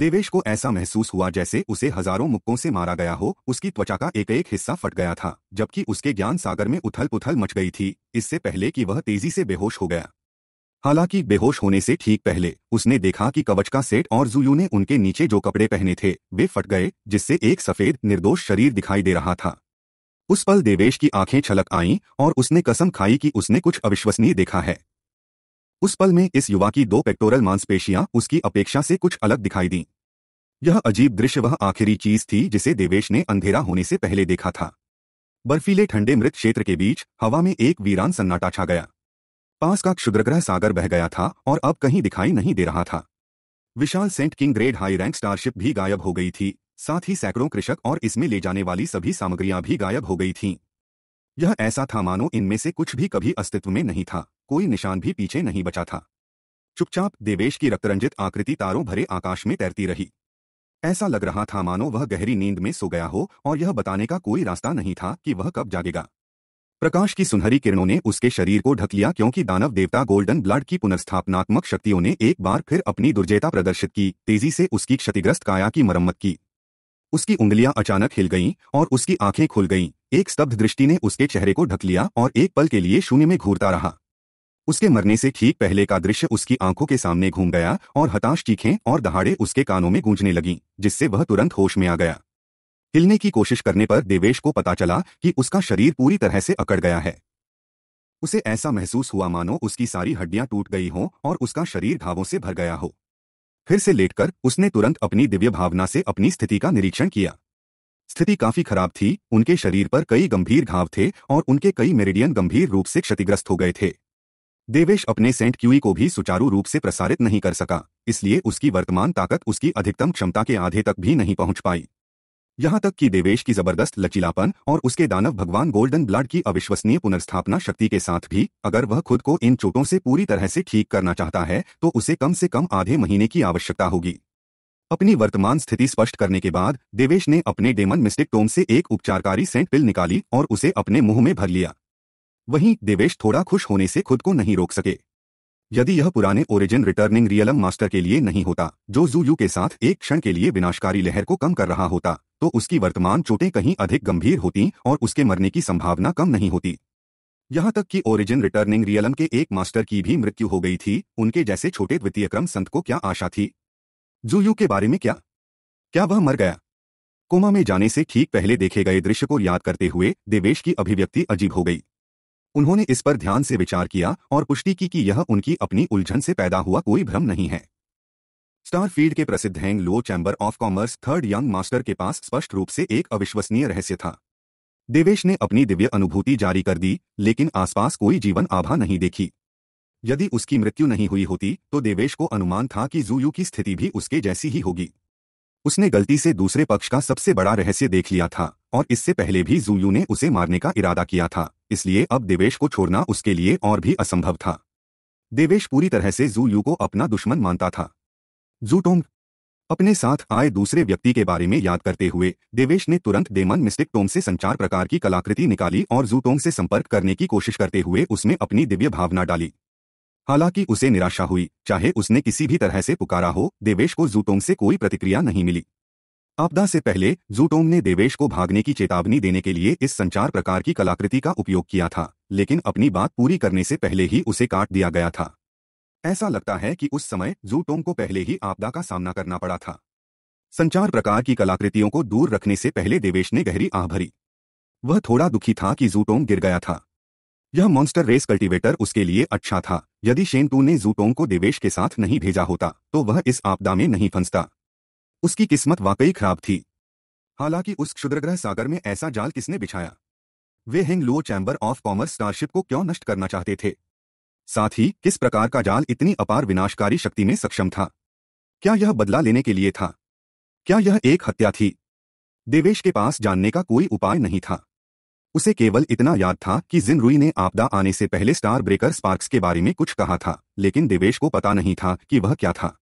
देवेश को ऐसा महसूस हुआ जैसे उसे हजारों मुक्कों से मारा गया हो उसकी त्वचा का एक एक हिस्सा फट गया था जबकि उसके ज्ञान सागर में उथल पुथल मच गई थी इससे पहले कि वह तेजी से बेहोश हो गया हालांकि बेहोश होने से ठीक पहले उसने देखा कि कवच का सेट और जुयू ने उनके नीचे जो कपड़े पहने थे वे फट गए जिससे एक सफेद निर्दोष शरीर दिखाई दे रहा था उस पल देवेश की आंखें छलक आईं और उसने कसम खाई कि उसने कुछ अविश्वसनीय देखा है उस पल में इस युवा की दो पेक्टोरल मांसपेशियां उसकी अपेक्षा से कुछ अलग दिखाई दी यह अजीब दृश्य वह आखिरी चीज थी जिसे देवेश ने अंधेरा होने से पहले देखा था बर्फीले ठंडे मृत क्षेत्र के बीच हवा में एक वीरान सन्नाटा छा गया पास का क्षुद्रग्रह सागर बह गया था और अब कहीं दिखाई नहीं दे रहा था विशाल saint king grade high rank starship भी गायब हो गई थी साथ ही सैकड़ों कृषक और इसमें ले जाने वाली सभी सामग्रियां भी गायब हो गई थीं यह ऐसा था मानो इनमें से कुछ भी कभी अस्तित्व में नहीं था कोई निशान भी पीछे नहीं बचा था चुपचाप देवेश की रक्तरंजित आकृति तारों भरे आकाश में तैरती रही ऐसा लग रहा था मानो वह गहरी नींद में सो गया हो और यह बताने का कोई रास्ता नहीं था कि वह कब जागेगा प्रकाश की सुनहरी किरणों ने उसके शरीर को ढक लिया क्योंकि दानव देवता गोल्डन ब्लड की पुनर्स्थापनात्मक शक्तियों ने एक बार फिर अपनी दुर्जयता प्रदर्शित की तेजी से उसकी क्षतिग्रस्त काया की मरम्मत की उसकी उंगलियां अचानक हिल गईं और उसकी आंखें खुल गईं एक स्तब्ध दृष्टि ने उसके चेहरे को ढक लिया और एक पल के लिए शून्य में घूरता रहा उसके मरने से ठीक पहले का दृश्य उसकी आंखों के सामने घूम गया और हताश चीखें और दहाड़े उसके कानों में गूंजने लगीं जिससे वह तुरंत होश में आ गया हिलने की कोशिश करने पर देवेश को पता चला कि उसका शरीर पूरी तरह से अकड़ गया है उसे ऐसा महसूस हुआ मानो उसकी सारी हड्डियां टूट गई हों और उसका शरीर घावों से भर गया हो फिर से लेटकर उसने तुरंत अपनी दिव्य भावना से अपनी स्थिति का निरीक्षण किया स्थिति काफी खराब थी उनके शरीर पर कई गंभीर घाव थे और उनके कई मेरिडियन गंभीर रूप से क्षतिग्रस्त हो गए थे देवेश अपने सेंट क्यूई को भी सुचारू रूप से प्रसारित नहीं कर सका इसलिए उसकी वर्तमान ताकत उसकी अधिकतम क्षमता के आधे तक भी नहीं पहुंच पाई यहाँ तक कि देवेश की जबरदस्त लचीलापन और उसके दानव भगवान गोल्डन ब्लड की अविश्वसनीय पुनर्स्थापना शक्ति के साथ भी अगर वह खुद को इन चोटों से पूरी तरह से ठीक करना चाहता है तो उसे कम से कम आधे महीने की आवश्यकता होगी अपनी वर्तमान स्थिति स्पष्ट करने के बाद देवेश ने अपने डेमन मिस्टिक टोम से एक उपचारकारी सेंट पिल निकाली और उसे अपने मुंह में भर लिया वहीं देवेश थोड़ा खुश होने से खुद को नहीं रोक सके यदि यह पुराने ओरिजिन रिटर्निंग रियलम मास्टर के लिए नहीं होता जो यू के साथ एक क्षण के लिए विनाशकारी लहर को कम कर रहा होता तो उसकी वर्तमान चोटें कहीं अधिक गंभीर होती और उसके मरने की संभावना कम नहीं होती यहां तक कि ओरिजिन रिटर्निंग रियलम के एक मास्टर की भी मृत्यु हो गई थी उनके जैसे छोटे द्वितीय क्रम संत को क्या आशा थी जूयू के बारे में क्या क्या वह मर गया कोमा में जाने से ठीक पहले देखे गए दृश्य को याद करते हुए देवेश की अभिव्यक्ति अजीब हो गई उन्होंने इस पर ध्यान से विचार किया और पुष्टि की कि यह उनकी अपनी उलझन से पैदा हुआ कोई भ्रम नहीं है स्टार फील्ड के प्रसिद्ध Heng Luo chamber of commerce third young master के पास स्पष्ट रूप से एक अविश्वसनीय रहस्य था देवेश ने अपनी दिव्य अनुभूति जारी कर दी लेकिन आसपास कोई जीवन आभा नहीं देखी यदि उसकी मृत्यु नहीं हुई होती तो देवेश को अनुमान था कि जूयू की स्थिति भी उसके जैसी ही होगी उसने गलती से दूसरे पक्ष का सबसे बड़ा रहस्य देख लिया था और इससे पहले भी जूयू ने उसे मारने का इरादा किया था इसलिए अब देवेश को छोड़ना उसके लिए और भी असंभव था देवेश पूरी तरह से जूयू को अपना दुश्मन मानता था जूटोंग अपने साथ आए दूसरे व्यक्ति के बारे में याद करते हुए देवेश ने तुरंत डेमन मिस्टिक टोम से संचार प्रकार की कलाकृति निकाली और जूटोंग से संपर्क करने की कोशिश करते हुए उसमें अपनी दिव्य भावना डाली हालांकि उसे निराशा हुई चाहे उसने किसी भी तरह से पुकारा हो देवेश को जूटोंग से कोई प्रतिक्रिया नहीं मिली आपदा से पहले जूटोंग ने देवेश को भागने की चेतावनी देने के लिए इस संचार प्रकार की कलाकृति का उपयोग किया था लेकिन अपनी बात पूरी करने से पहले ही उसे काट दिया गया था ऐसा लगता है कि उस समय जूटोंग को पहले ही आपदा का सामना करना पड़ा था संचार प्रकार की कलाकृतियों को दूर रखने से पहले देवेश ने गहरी आह भरी वह थोड़ा दुखी था कि जूटोंग गिर गया था यह मॉन्स्टर रेस कल्टीवेटर उसके लिए अच्छा था यदि शेनटू ने जूटोंग को देवेश के साथ नहीं भेजा होता तो वह इस आपदा में नहीं फंसता उसकी किस्मत वाकई खराब थी हालांकि उस क्षुद्रग्रह सागर में ऐसा जाल किसने बिछाया वे Hengluo chamber of commerce starship को क्यों नष्ट करना चाहते थे साथ ही किस प्रकार का जाल इतनी अपार विनाशकारी शक्ति में सक्षम था क्या यह बदला लेने के लिए था क्या यह एक हत्या थी देवेश के पास जानने का कोई उपाय नहीं था उसे केवल इतना याद था कि जिन रुई ने आपदा आने से पहले स्टार ब्रेकर स्पार्क्स के बारे में कुछ कहा था लेकिन देवेश को पता नहीं था कि वह क्या था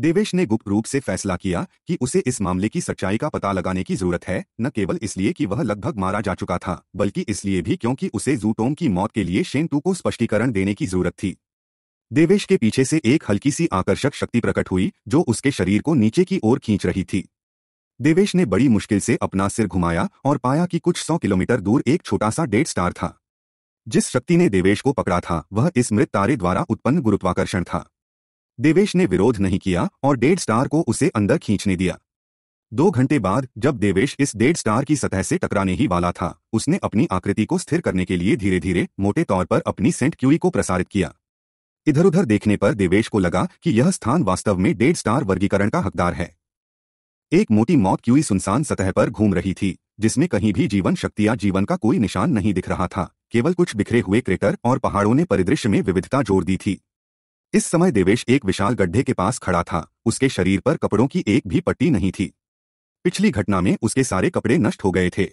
देवेश ने गुप्त रूप से फैसला किया कि उसे इस मामले की सच्चाई का पता लगाने की जरूरत है न केवल इसलिए कि वह लगभग मारा जा चुका था बल्कि इसलिए भी क्योंकि उसे जूटोम की मौत के लिए शेंतु को स्पष्टीकरण देने की जरूरत थी देवेश के पीछे से एक हल्की सी आकर्षक शक्ति प्रकट हुई जो उसके शरीर को नीचे की ओर खींच रही थी देवेश ने बड़ी मुश्किल से अपना सिर घुमाया और पाया कि कुछ सौ किलोमीटर दूर एक छोटा सा डेड स्टार था जिस शक्ति ने देवेश को पकड़ा था वह इस मृत तारे द्वारा उत्पन्न गुरुत्वाकर्षण था देवेश ने विरोध नहीं किया और डेड स्टार को उसे अंदर खींचने दिया दो घंटे बाद जब देवेश इस डेड स्टार की सतह से टकराने ही वाला था उसने अपनी आकृति को स्थिर करने के लिए धीरे धीरे मोटे तौर पर अपनी सेंट क्यूरी को प्रसारित किया इधर उधर देखने पर देवेश को लगा कि यह स्थान वास्तव में डेड स्टार वर्गीकरण का हकदार है एक मोटी मौत क्यूई सुनसान सतह पर घूम रही थी जिसमें कहीं भी जीवन शक्ति या जीवन का कोई निशान नहीं दिख रहा था केवल कुछ बिखरे हुए क्रेटर और पहाड़ों ने परिदृश्य में विविधता जोड़ दी थी इस समय देवेश एक विशाल गड्ढे के पास खड़ा था उसके शरीर पर कपड़ों की एक भी पट्टी नहीं थी पिछली घटना में उसके सारे कपड़े नष्ट हो गए थे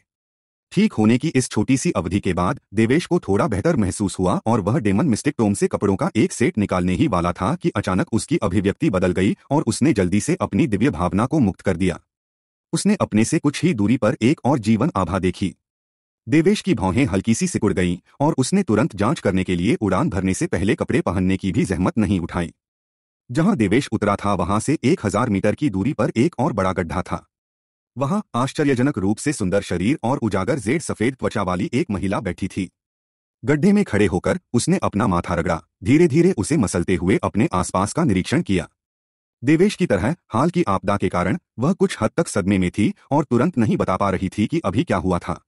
ठीक होने की इस छोटी सी अवधि के बाद देवेश को थोड़ा बेहतर महसूस हुआ और वह डेमन मिस्टिक टोम से कपड़ों का एक सेट निकालने ही वाला था कि अचानक उसकी अभिव्यक्ति बदल गई और उसने जल्दी से अपनी दिव्य भावना को मुक्त कर दिया उसने अपने से कुछ ही दूरी पर एक और जीवन आभा देखी देवेश की भौहें हल्की सी सिकुड़ गईं और उसने तुरंत जांच करने के लिए उड़ान भरने से पहले कपड़े पहनने की भी जहमत नहीं उठाई जहां देवेश उतरा था वहां से एक हजार मीटर की दूरी पर एक और बड़ा गड्ढा था वहां आश्चर्यजनक रूप से सुंदर शरीर और उजागर जेड सफेद त्वचा वाली एक महिला बैठी थी गड्ढे में खड़े होकर उसने अपना माथा रगड़ा धीरे धीरे उसे मसलते हुए अपने आसपास का निरीक्षण किया देवेश की तरह हाल की आपदा के कारण वह कुछ हद तक सदमे में थी और तुरंत नहीं बता पा रही थी कि अभी क्या हुआ था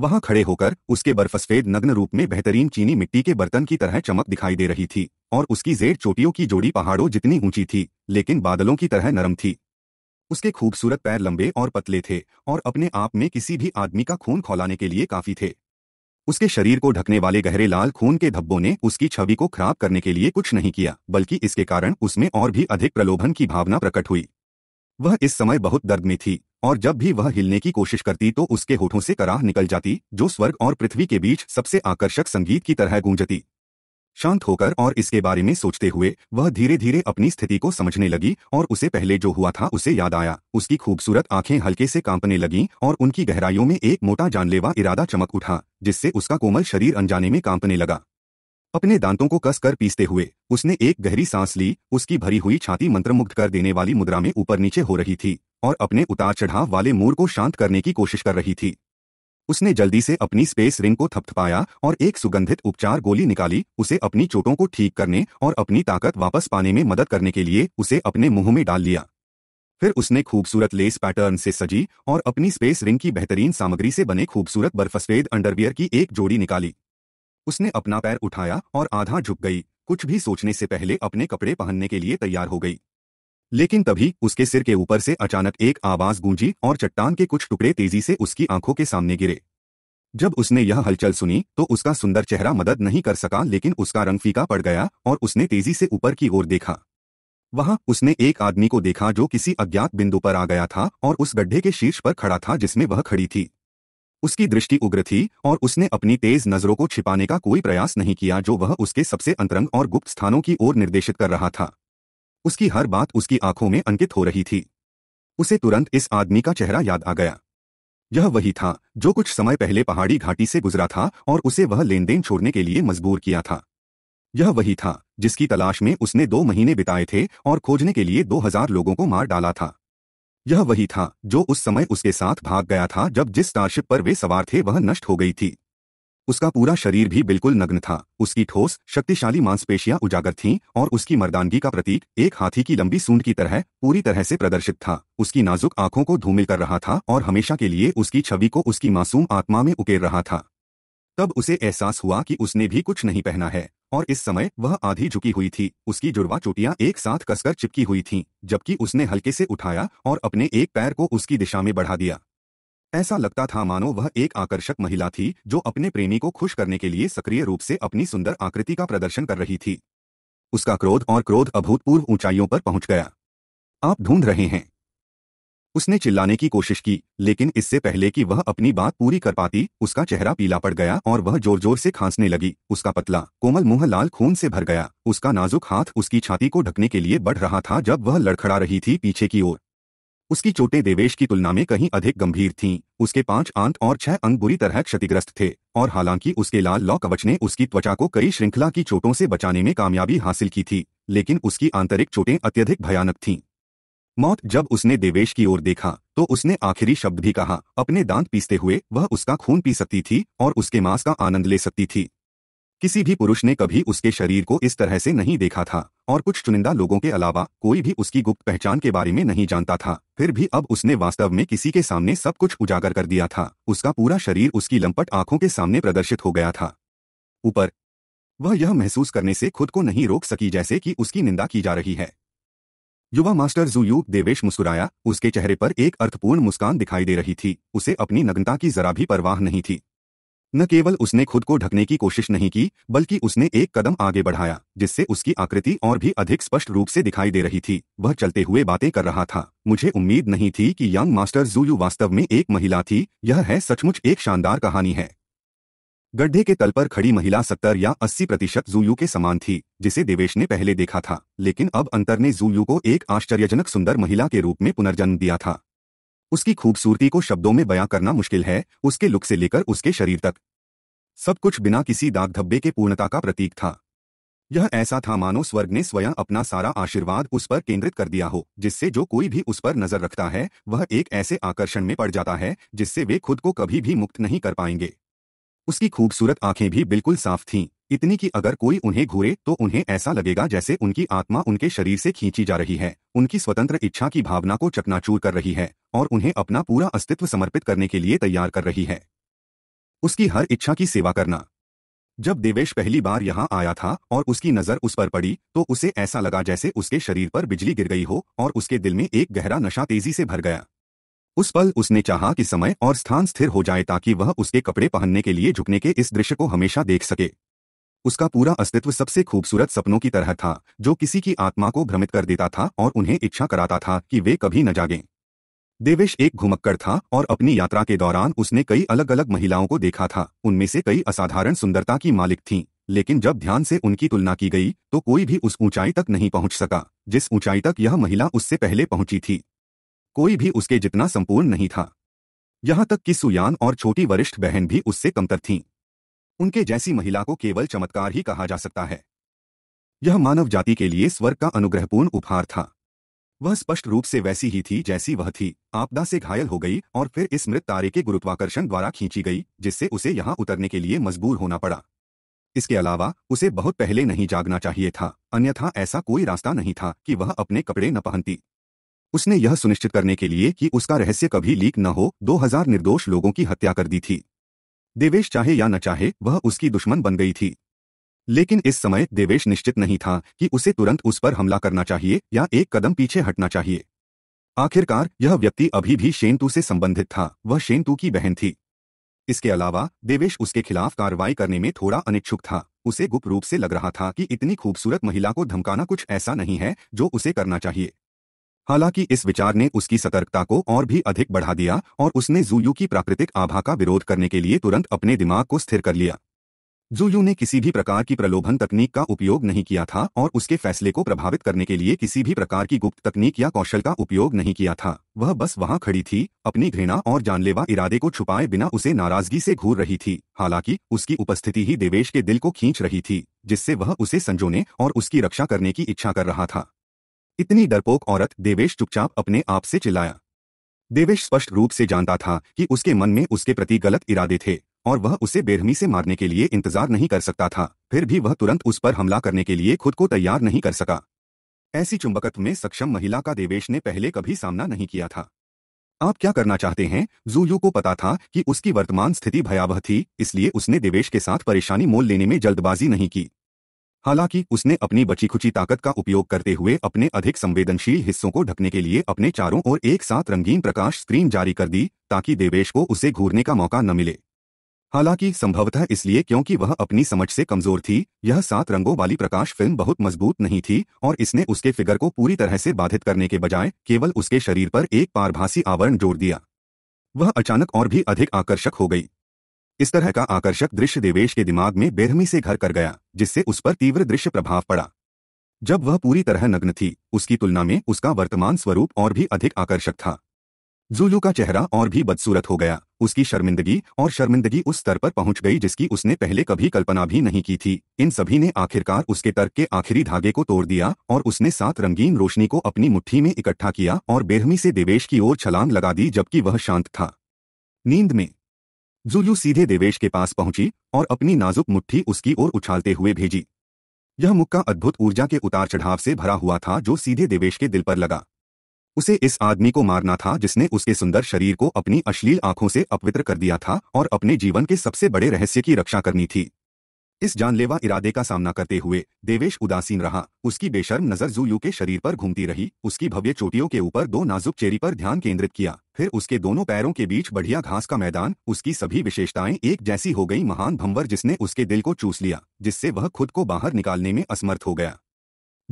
वहां खड़े होकर उसके बर्फसफेद नग्न रूप में बेहतरीन चीनी मिट्टी के बर्तन की तरह चमक दिखाई दे रही थी और उसकी जेड़ चोटियों की जोड़ी पहाड़ों जितनी ऊंची थी लेकिन बादलों की तरह नरम थी उसके खूबसूरत पैर लंबे और पतले थे और अपने आप में किसी भी आदमी का खून खौलाने के लिए काफी थे उसके शरीर को ढकने वाले गहरे लाल खून के धब्बों ने उसकी छवि को खराब करने के लिए कुछ नहीं किया बल्कि इसके कारण उसमें और भी अधिक प्रलोभन की भावना प्रकट हुई वह इस समय बहुत दर्द में थी और जब भी वह हिलने की कोशिश करती तो उसके होठों से कराह निकल जाती जो स्वर्ग और पृथ्वी के बीच सबसे आकर्षक संगीत की तरह गूंजती शांत होकर और इसके बारे में सोचते हुए वह धीरे धीरे अपनी स्थिति को समझने लगी और उसे पहले जो हुआ था उसे याद आया उसकी खूबसूरत आंखें हल्के से कांपने लगीं और उनकी गहराइयों में एक मोटा जानलेवा इरादा चमक उठा जिससे उसका कोमल शरीर अनजाने में कांपने लगा अपने दांतों को कसकर पीसते हुए उसने एक गहरी सांस ली उसकी भरी हुई छाती मंत्रमुग्ध कर देने वाली मुद्रा में ऊपर नीचे हो रही थी और अपने उतार चढ़ाव वाले मूर को शांत करने की कोशिश कर रही थी उसने जल्दी से अपनी स्पेस रिंग को थपथपाया और एक सुगंधित उपचार गोली निकाली उसे अपनी चोटों को ठीक करने और अपनी ताकत वापस पाने में मदद करने के लिए उसे अपने मुंह में डाल लिया फिर उसने खूबसूरत लेस पैटर्न से सजी और अपनी स्पेस रिंग की बेहतरीन सामग्री से बने खूबसूरत बर्फसफेद अंडरवियर की एक जोड़ी निकाली उसने अपना पैर उठाया और आधा झुक गई कुछ भी सोचने से पहले अपने कपड़े पहनने के लिए तैयार हो गई लेकिन तभी उसके सिर के ऊपर से अचानक एक आवाज गूंजी और चट्टान के कुछ टुकड़े तेजी से उसकी आंखों के सामने गिरे जब उसने यह हलचल सुनी तो उसका सुंदर चेहरा मदद नहीं कर सका लेकिन उसका रंग फीका पड़ गया और उसने तेजी से ऊपर की ओर देखा वहां उसने एक आदमी को देखा जो किसी अज्ञात बिंदु पर आ गया था और उस गड्ढे के शीर्ष पर खड़ा था जिसमें वह खड़ी थी उसकी दृष्टि उग्र थी और उसने अपनी तेज नजरों को छिपाने का कोई प्रयास नहीं किया जो वह उसके सबसे अंतरंग और गुप्त स्थानों की ओर निर्देशित कर रहा था उसकी हर बात उसकी आंखों में अंकित हो रही थी उसे तुरंत इस आदमी का चेहरा याद आ गया यह वही था जो कुछ समय पहले पहाड़ी घाटी से गुजरा था और उसे वह लेनदेन छोड़ने के लिए मजबूर किया था यह वही था जिसकी तलाश में उसने दो महीने बिताए थे और खोजने के लिए दो हजार लोगों को मार डाला था यह वही था जो उस समय उसके साथ भाग गया था जब जिस स्टारशिप पर वे सवार थे वह नष्ट हो गई थी उसका पूरा शरीर भी बिल्कुल नग्न था उसकी ठोस शक्तिशाली मांसपेशियां उजागर थीं और उसकी मर्दानगी का प्रतीक एक हाथी की लंबी सूंड की तरह पूरी तरह से प्रदर्शित था उसकी नाजुक आंखों को धूमिल कर रहा था और हमेशा के लिए उसकी छवि को उसकी मासूम आत्मा में उकेर रहा था तब उसे एहसास हुआ कि उसने भी कुछ नहीं पहना है और इस समय वह आधी झुकी हुई थी उसकी जुड़वा चोटियां एक साथ कसकर चिपकी हुई थीं, जबकि उसने हल्के से उठाया और अपने एक पैर को उसकी दिशा में बढ़ा दिया ऐसा लगता था मानो वह एक आकर्षक महिला थी जो अपने प्रेमी को खुश करने के लिए सक्रिय रूप से अपनी सुंदर आकृति का प्रदर्शन कर रही थी उसका क्रोध और क्रोध अभूतपूर्व ऊंचाइयों पर पहुंच गया आप ढूंढ रहे हैं उसने चिल्लाने की कोशिश की लेकिन इससे पहले कि वह अपनी बात पूरी कर पाती उसका चेहरा पीला पड़ गया और वह जोर जोर से खांसने लगी उसका पतला कोमल मुंह लाल खून से भर गया उसका नाजुक हाथ उसकी छाती को ढकने के लिए बढ़ रहा था जब वह लड़खड़ा रही थी पीछे की ओर उसकी चोटें देवेश की तुलना में कहीं अधिक गंभीर थीं उसके पांच आंत और छह अंग बुरी तरह क्षतिग्रस्त थे और हालांकि उसके लाल लॉ कवच ने उसकी त्वचा को कई श्रृंखला की चोटों से बचाने में कामयाबी हासिल की थी लेकिन उसकी आंतरिक चोटें अत्यधिक भयानक थीं मौत जब उसने देवेश की ओर देखा तो उसने आखिरी शब्द भी कहा अपने दांत पीसते हुए वह उसका खून पी सकती थी और उसके मांस का आनंद ले सकती थी किसी भी पुरुष ने कभी उसके शरीर को इस तरह से नहीं देखा था और कुछ चुनिंदा लोगों के अलावा कोई भी उसकी गुप्त पहचान के बारे में नहीं जानता था फिर भी अब उसने वास्तव में किसी के सामने सब कुछ उजागर कर दिया था उसका पूरा शरीर उसकी लंपट आंखों के सामने प्रदर्शित हो गया था ऊपर वह यह महसूस करने से खुद को नहीं रोक सकी जैसे कि उसकी निंदा की जा रही है युवा मास्टर जुयूक देवेश मुस्कुराया उसके चेहरे पर एक अर्थपूर्ण मुस्कान दिखाई दे रही थी उसे अपनी नग्नता की जरा भी परवाह नहीं थी न केवल उसने खुद को ढकने की कोशिश नहीं की बल्कि उसने एक कदम आगे बढ़ाया जिससे उसकी आकृति और भी अधिक स्पष्ट रूप से दिखाई दे रही थी वह चलते हुए बातें कर रहा था मुझे उम्मीद नहीं थी कि यंग मास्टर जूयू वास्तव में एक महिला थी यह है सचमुच एक शानदार कहानी है गड्ढे के तल पर खड़ी महिला सत्तर या अस्सी प्रतिशत जूयू के समान थी जिसे देवेश ने पहले देखा था लेकिन अब अंतर ने जूयू को एक आश्चर्यजनक सुंदर महिला के रूप में पुनर्जन्म दिया था उसकी खूबसूरती को शब्दों में बयां करना मुश्किल है उसके लुक से लेकर उसके शरीर तक सब कुछ बिना किसी दाग धब्बे के पूर्णता का प्रतीक था यह ऐसा था मानो स्वर्ग ने स्वयं अपना सारा आशीर्वाद उस पर केंद्रित कर दिया हो जिससे जो कोई भी उस पर नजर रखता है वह एक ऐसे आकर्षण में पड़ जाता है जिससे वे खुद को कभी भी मुक्त नहीं कर पाएंगे उसकी खूबसूरत आंखें भी बिल्कुल साफ थीं इतनी कि अगर कोई उन्हें घूरे तो उन्हें ऐसा लगेगा जैसे उनकी आत्मा उनके शरीर से खींची जा रही है उनकी स्वतंत्र इच्छा की भावना को चकनाचूर कर रही है और उन्हें अपना पूरा अस्तित्व समर्पित करने के लिए तैयार कर रही है उसकी हर इच्छा की सेवा करना जब देवेश पहली बार यहाँ आया था और उसकी नजर उस पर पड़ी तो उसे ऐसा लगा जैसे उसके शरीर पर बिजली गिर गई हो और उसके दिल में एक गहरा नशा तेजी से भर गया उस पल उसने चाहा कि समय और स्थान स्थिर हो जाए ताकि वह उसके कपड़े पहनने के लिए झुकने के इस दृश्य को हमेशा देख सके उसका पूरा अस्तित्व सबसे खूबसूरत सपनों की तरह था जो किसी की आत्मा को भ्रमित कर देता था और उन्हें इच्छा कराता था कि वे कभी न जागें देवेश एक घुमक्कर था और अपनी यात्रा के दौरान उसने कई अलग अलग महिलाओं को देखा था उनमें से कई असाधारण सुंदरता की मालिक थीं लेकिन जब ध्यान से उनकी तुलना की गई तो कोई भी उस ऊंचाई तक नहीं पहुंच सका जिस ऊंचाई तक यह महिला उससे पहले पहुंची थी कोई भी उसके जितना संपूर्ण नहीं था यहां तक कि सुयान और छोटी वरिष्ठ बहन भी उससे कमतर थीं उनके जैसी महिला को केवल चमत्कार ही कहा जा सकता है यह मानव जाति के लिए स्वर्ग का अनुग्रहपूर्ण उपहार था वह स्पष्ट रूप से वैसी ही थी जैसी वह थी आपदा से घायल हो गई और फिर इस मृत तारे के गुरुत्वाकर्षण द्वारा खींची गई जिससे उसे यहां उतरने के लिए मजबूर होना पड़ा इसके अलावा उसे बहुत पहले नहीं जागना चाहिए था अन्यथा ऐसा कोई रास्ता नहीं था कि वह अपने कपड़े न पहनती उसने यह सुनिश्चित करने के लिए कि उसका रहस्य कभी लीक न हो 2000 निर्दोष लोगों की हत्या कर दी थी देवेश चाहे या न चाहे वह उसकी दुश्मन बन गई थी लेकिन इस समय देवेश निश्चित नहीं था कि उसे तुरंत उस पर हमला करना चाहिए या एक कदम पीछे हटना चाहिए आखिरकार यह व्यक्ति अभी भी शेंतु से संबंधित था वह शेंतु की बहन थी इसके अलावा देवेश उसके खिलाफ कार्रवाई करने में थोड़ा अनिच्छुक था उसे गुप्त रूप से लग रहा था कि इतनी खूबसूरत महिला को धमकाना कुछ ऐसा नहीं है जो उसे करना चाहिए हालांकि इस विचार ने उसकी सतर्कता को और भी अधिक बढ़ा दिया और उसने जूयू की प्राकृतिक आभा का विरोध करने के लिए तुरंत अपने दिमाग को स्थिर कर लिया जूयू ने किसी भी प्रकार की प्रलोभन तकनीक का उपयोग नहीं किया था और उसके फैसले को प्रभावित करने के लिए किसी भी प्रकार की गुप्त तकनीक या कौशल का उपयोग नहीं किया था वह बस वहां खड़ी थी अपनी घृणा और जानलेवा इरादे को छुपाए बिना उसे नाराजगी से घूर रही थी हालांकि उसकी उपस्थिति ही देवेश के दिल को खींच रही थी जिससे वह उसे संजोने और उसकी रक्षा करने की इच्छा कर रहा था इतनी डरपोक औरत देवेश चुपचाप अपने आप से चिल्लाया देवेश स्पष्ट रूप से जानता था कि उसके मन में उसके प्रति गलत इरादे थे और वह उसे बेरहमी से मारने के लिए इंतजार नहीं कर सकता था फिर भी वह तुरंत उस पर हमला करने के लिए खुद को तैयार नहीं कर सका ऐसी चुंबकत्व में सक्षम महिला का देवेश ने पहले कभी सामना नहीं किया था आप क्या करना चाहते हैं जूयू को पता था कि उसकी वर्तमान स्थिति भयावह थी इसलिए उसने देवेश के साथ परेशानी मोल लेने में जल्दबाजी नहीं की हालांकि उसने अपनी बची खुची ताकत का उपयोग करते हुए अपने अधिक संवेदनशील हिस्सों को ढकने के लिए अपने चारों ओर एक साथ रंगीन प्रकाश स्क्रीन जारी कर दी ताकि देवेश को उसे घूरने का मौका न मिले हालांकि संभवतः इसलिए क्योंकि वह अपनी समझ से कमजोर थी यह सात रंगों वाली प्रकाश फिल्म बहुत मजबूत नहीं थी और इसने उसके फिगर को पूरी तरह से बाधित करने के बजाय केवल उसके शरीर पर एक पारभासी आवरण जोड़ दिया वह अचानक और भी अधिक आकर्षक हो गई इस तरह का आकर्षक दृश्य देवेश के दिमाग में बेरहमी से घर कर गया जिससे उस पर तीव्र दृश्य प्रभाव पड़ा जब वह पूरी तरह नग्न थी उसकी तुलना में उसका वर्तमान स्वरूप और भी अधिक आकर्षक था जुलू का चेहरा और भी बदसूरत हो गया उसकी शर्मिंदगी और शर्मिंदगी उस स्तर पर पहुंच गई जिसकी उसने पहले कभी कल्पना भी नहीं की थी इन सभी ने आखिरकार उसके तर्क के आखिरी धागे को तोड़ दिया और उसने सात रंगीन रोशनी को अपनी मुट्ठी में इकट्ठा किया और बेरहमी से देवेश की ओर छलांग लगा दी जबकि वह शांत था नींद में जुलू सीधे देवेश के पास पहुंची और अपनी नाजुक मुट्ठी उसकी ओर उछालते हुए भेजी यह मुक्का अद्भुत ऊर्जा के उतार चढ़ाव से भरा हुआ था जो सीधे देवेश के दिल पर लगा उसे इस आदमी को मारना था जिसने उसके सुंदर शरीर को अपनी अश्लील आंखों से अपवित्र कर दिया था और अपने जीवन के सबसे बड़े रहस्य की रक्षा करनी थी इस जानलेवा इरादे का सामना करते हुए देवेश उदासीन रहा उसकी बेशर्म नजर जूयू के शरीर पर घूमती रही उसकी भव्य चोटियों के ऊपर दो नाजुक चेरी पर ध्यान केंद्रित किया फिर उसके दोनों पैरों के बीच बढ़िया घास का मैदान उसकी सभी विशेषताएं एक जैसी हो गई महान भंवर जिसने उसके दिल को चूस लिया जिससे वह खुद को बाहर निकालने में असमर्थ हो गया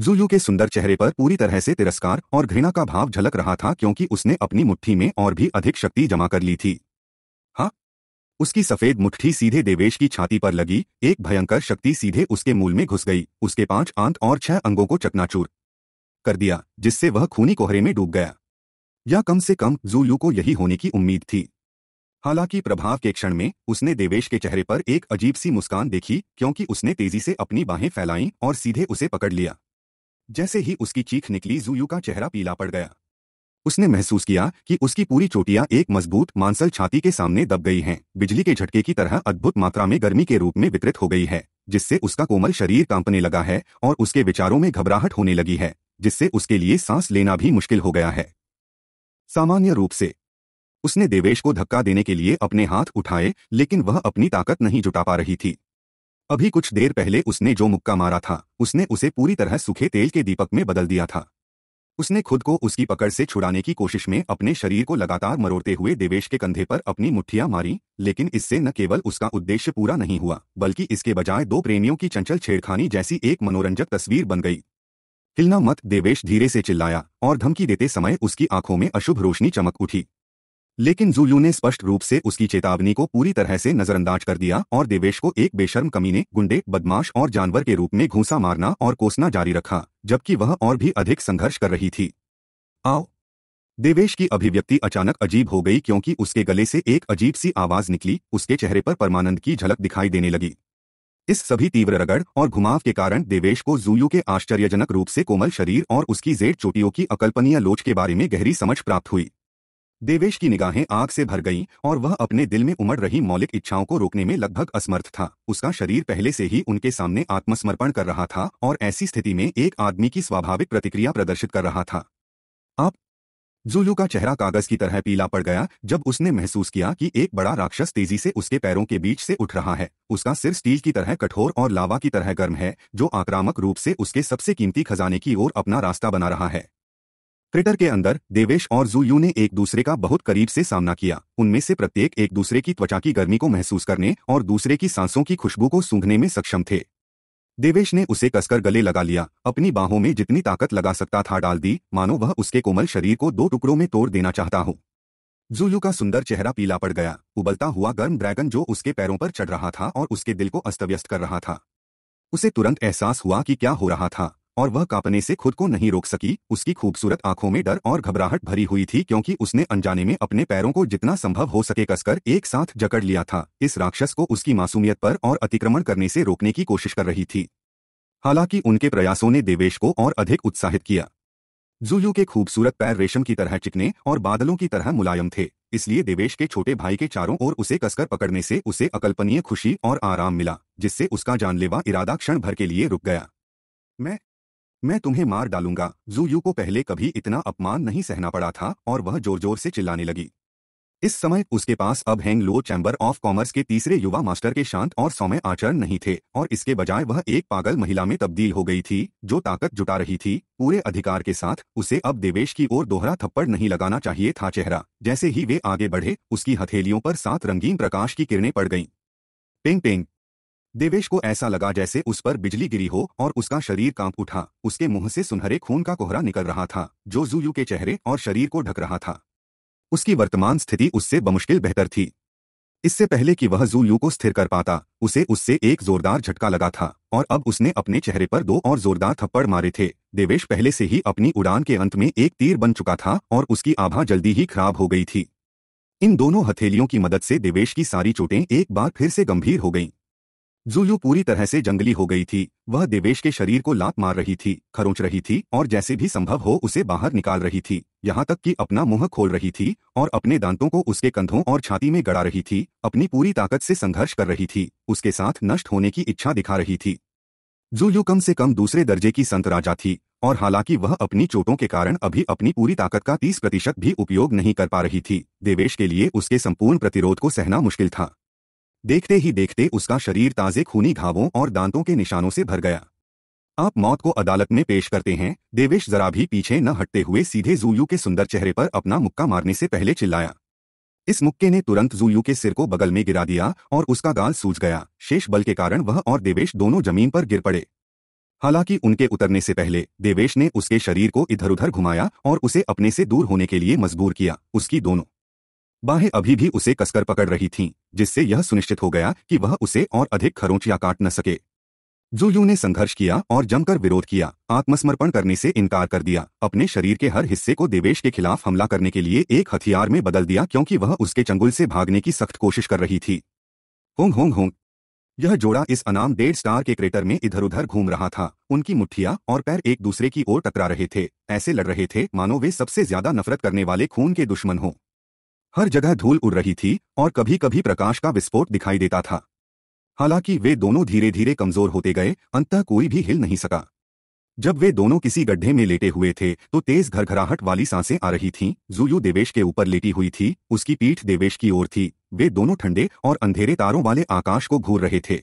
जुयू के सुंदर चेहरे पर पूरी तरह से तिरस्कार और घृणा का भाव झलक रहा था क्योंकि उसने अपनी मुट्ठी में और भी अधिक शक्ति जमा कर ली थी हाँ उसकी सफेद मुट्ठी सीधे देवेश की छाती पर लगी एक भयंकर शक्ति सीधे उसके मूल में घुस गई उसके पांच आंत और छह अंगों को चकनाचूर कर दिया जिससे वह खूनी कोहरे में डूब गया या कम से कम जूलू को यही होने की उम्मीद थी हालांकि प्रभाव के क्षण में उसने देवेश के चेहरे पर एक अजीब सी मुस्कान देखी क्योंकि उसने तेजी से अपनी बाहें फैलाईं और सीधे उसे पकड़ लिया जैसे ही उसकी चीख निकली जूयू का चेहरा पीला पड़ गया उसने महसूस किया कि उसकी पूरी चोटियां एक मजबूत मांसल छाती के सामने दब गई हैं बिजली के झटके की तरह अद्भुत मात्रा में गर्मी के रूप में वितरित हो गई है जिससे उसका कोमल शरीर कांपने लगा है और उसके विचारों में घबराहट होने लगी है जिससे उसके लिए सांस लेना भी मुश्किल हो गया है सामान्य रूप से उसने देवेश को धक्का देने के लिए अपने हाथ उठाए लेकिन वह अपनी ताकत नहीं जुटा पा रही थी अभी कुछ देर पहले उसने जो मुक्का मारा था उसने उसे पूरी तरह सूखे तेल के दीपक में बदल दिया था उसने खुद को उसकी पकड़ से छुड़ाने की कोशिश में अपने शरीर को लगातार मरोड़ते हुए देवेश के कंधे पर अपनी मुठ्ठियां मारी लेकिन इससे न केवल उसका उद्देश्य पूरा नहीं हुआ बल्कि इसके बजाय दो प्रेमियों की चंचल छेड़खानी जैसी एक मनोरंजक तस्वीर बन गई हिलना मत देवेश धीरे से चिल्लाया और धमकी देते समय उसकी आंखों में अशुभ रोशनी चमक उठी लेकिन जुलू ने स्पष्ट रूप से उसकी चेतावनी को पूरी तरह से नजरअंदाज कर दिया और देवेश को एक बेशर्म कमीने गुंडे बदमाश और जानवर के रूप में घूसा मारना और कोसना जारी रखा जबकि वह और भी अधिक संघर्ष कर रही थी आओ देवेश की अभिव्यक्ति अचानक अजीब हो गई क्योंकि उसके गले से एक अजीब सी आवाज निकली उसके चेहरे पर परमानंद की झलक दिखाई देने लगी इस सभी तीव्र रगड़ और घुमाव के कारण देवेश को जूयू के आश्चर्यजनक रूप से कोमल शरीर और उसकी जेड चोटियों की अकल्पनीय लोच के बारे में गहरी समझ प्राप्त हुई देवेश की निगाहें आग से भर गईं और वह अपने दिल में उमड़ रही मौलिक इच्छाओं को रोकने में लगभग असमर्थ था उसका शरीर पहले से ही उनके सामने आत्मसमर्पण कर रहा था और ऐसी स्थिति में एक आदमी की स्वाभाविक प्रतिक्रिया प्रदर्शित कर रहा था आप जुलू का चेहरा कागज की तरह पीला पड़ गया जब उसने महसूस किया कि एक बड़ा राक्षस तेजी से उसके पैरों के बीच से उठ रहा है उसका सिर स्टील की तरह कठोर और लावा की तरह गर्म है जो आक्रामक रूप से उसके सबसे कीमती खजाने की ओर अपना रास्ता बना रहा है क्रिटर के अंदर देवेश और जूयू ने एक दूसरे का बहुत करीब से सामना किया उनमें से प्रत्येक एक दूसरे की त्वचा की गर्मी को महसूस करने और दूसरे की सांसों की खुशबू को सूंघने में सक्षम थे देवेश ने उसे कसकर गले लगा लिया अपनी बाहों में जितनी ताकत लगा सकता था डाल दी मानो वह उसके कोमल शरीर को दो टुकड़ों में तोड़ देना चाहता हो जूयू का सुंदर चेहरा पीला पड़ गया उबलता हुआ गर्म ड्रैगन जो उसके पैरों पर चढ़ रहा था और उसके दिल को अस्तव्यस्त कर रहा था उसे तुरंत एहसास हुआ कि क्या हो रहा था और वह कापने से खुद को नहीं रोक सकी उसकी खूबसूरत आंखों में डर और घबराहट भरी हुई थी क्योंकि उसने अनजाने में अपने पैरों को जितना संभव हो सके कसकर एक साथ जकड़ लिया था इस राक्षस को उसकी मासूमियत पर और अतिक्रमण करने से रोकने की कोशिश कर रही थी हालांकि उनके प्रयासों ने देवेश को और अधिक उत्साहित किया जुयू के खूबसूरत पैर रेशम की तरह चिकने और बादलों की तरह मुलायम थे इसलिए देवेश के छोटे भाई के चारों ओर उसे कसकर पकड़ने से उसे अकल्पनीय खुशी और आराम मिला जिससे उसका जानलेवा इरादा क्षण भर के लिए रुक गया मैं मैं तुम्हें मार डालूंगा यू को पहले कभी इतना अपमान नहीं सहना पड़ा था और वह जोर जोर से चिल्लाने लगी इस समय उसके पास अब Heng Luo chamber of commerce के तीसरे युवा मास्टर के शांत और सौम्य आचरण नहीं थे और इसके बजाय वह एक पागल महिला में तब्दील हो गई थी जो ताकत जुटा रही थी पूरे अधिकार के साथ उसे अब देवेश की ओर दोहरा थप्पड़ नहीं लगाना चाहिए था चेहरा जैसे ही वे आगे बढ़े उसकी हथेलियों पर सात रंगीन प्रकाश की किरणें पड़ गईं पिंग पिंग देवेश को ऐसा लगा जैसे उस पर बिजली गिरी हो और उसका शरीर कांप उठा उसके मुंह से सुनहरे खून का कोहरा निकल रहा था जो जूयू के चेहरे और शरीर को ढक रहा था उसकी वर्तमान स्थिति उससे बमुश्किल बेहतर थी इससे पहले कि वह जूयू को स्थिर कर पाता उसे उससे एक जोरदार झटका लगा था और अब उसने अपने चेहरे पर दो और जोरदार थप्पड़ मारे थे देवेश पहले से ही अपनी उड़ान के अंत में एक तीर बन चुका था और उसकी आभा जल्दी ही खराब हो गई थी इन दोनों हथेलियों की मदद से देवेश की सारी चोटें एक बार फिर से गंभीर हो गईं जुलू पूरी तरह से जंगली हो गई थी वह देवेश के शरीर को लात मार रही थी खरोंच रही थी और जैसे भी संभव हो उसे बाहर निकाल रही थी यहाँ तक कि अपना मुंह खोल रही थी और अपने दांतों को उसके कंधों और छाती में गड़ा रही थी अपनी पूरी ताकत से संघर्ष कर रही थी उसके साथ नष्ट होने की इच्छा दिखा रही थी जुलू कम से कम दूसरे दर्जे की संत राजा थी और हालांकि वह अपनी चोटों के कारण अभी अपनी पूरी ताकत का 30 प्रतिशत भी उपयोग नहीं कर पा रही थी देवेश के लिए उसके संपूर्ण प्रतिरोध को सहना मुश्किल था देखते ही देखते उसका शरीर ताजे खूनी घावों और दांतों के निशानों से भर गया आप मौत को अदालत में पेश करते हैं देवेश जरा भी पीछे न हटते हुए सीधे जूयू के सुंदर चेहरे पर अपना मुक्का मारने से पहले चिल्लाया इस मुक्के ने तुरंत जूयू के सिर को बगल में गिरा दिया और उसका गाल सूज गया शेष बल के कारण वह और देवेश दोनों जमीन पर गिर पड़े हालांकि उनके उतरने से पहले देवेश ने उसके शरीर को इधर उधर घुमाया और उसे अपने से दूर होने के लिए मजबूर किया उसकी दोनों बाहें अभी भी उसे कसकर पकड़ रही थीं, जिससे यह सुनिश्चित हो गया कि वह उसे और अधिक खरोंच या काट न सके जोयू ने संघर्ष किया और जमकर विरोध किया आत्मसमर्पण करने से इनकार कर दिया अपने शरीर के हर हिस्से को देवेश के खिलाफ हमला करने के लिए एक हथियार में बदल दिया क्योंकि वह उसके चंगुल से भागने की सख्त कोशिश कर रही थी होंग होंग होंग यह जोड़ा इस अनाम डेढ़ स्टार के क्रेटर में इधर उधर घूम रहा था उनकी मुठ्ठिया और पैर एक दूसरे की ओर टकरा रहे थे ऐसे लड़ रहे थे मानो वे सबसे ज्यादा नफरत करने वाले खून के दुश्मन हों हर जगह धूल उड़ रही थी और कभी कभी प्रकाश का विस्फोट दिखाई देता था हालांकि वे दोनों धीरे धीरे कमजोर होते गए अंततः कोई भी हिल नहीं सका जब वे दोनों किसी गड्ढे में लेटे हुए थे तो तेज घरघराहट वाली सांसें आ रही थीं। जूयू देवेश के ऊपर लेटी हुई थी उसकी पीठ देवेश की ओर थी वे दोनों ठंडे और अंधेरे तारों वाले आकाश को घूर रहे थे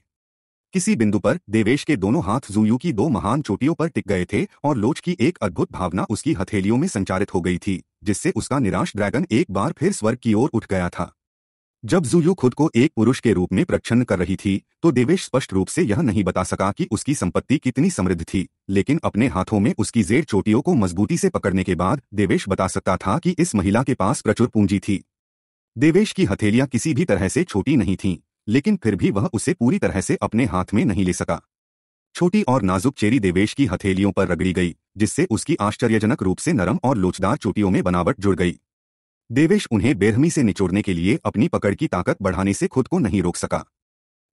किसी बिंदु पर देवेश के दोनों हाथ जूयू की दो महान चोटियों पर टिक गए थे और लोच की एक अद्भुत भावना उसकी हथेलियों में संचारित हो गई थी जिससे उसका निराश ड्रैगन एक बार फिर स्वर्ग की ओर उठ गया था जब जूयू खुद को एक पुरुष के रूप में प्रच्छन्न कर रही थी तो देवेश स्पष्ट रूप से यह नहीं बता सका कि उसकी संपत्ति कितनी समृद्ध थी लेकिन अपने हाथों में उसकी जेर चोटियों को मजबूती से पकड़ने के बाद देवेश बता सकता था कि इस महिला के पास प्रचुर पूंजी थी देवेश की हथेलियां किसी भी तरह से छोटी नहीं थीं, लेकिन फिर भी वह उसे पूरी तरह से अपने हाथ में नहीं ले सका छोटी और नाजुक चेरी देवेश की हथेलियों पर रगड़ी गई जिससे उसकी आश्चर्यजनक रूप से नरम और लोचदार चोटियों में बनावट जुड़ गई देवेश उन्हें बेरहमी से निचोड़ने के लिए अपनी पकड़ की ताकत बढ़ाने से खुद को नहीं रोक सका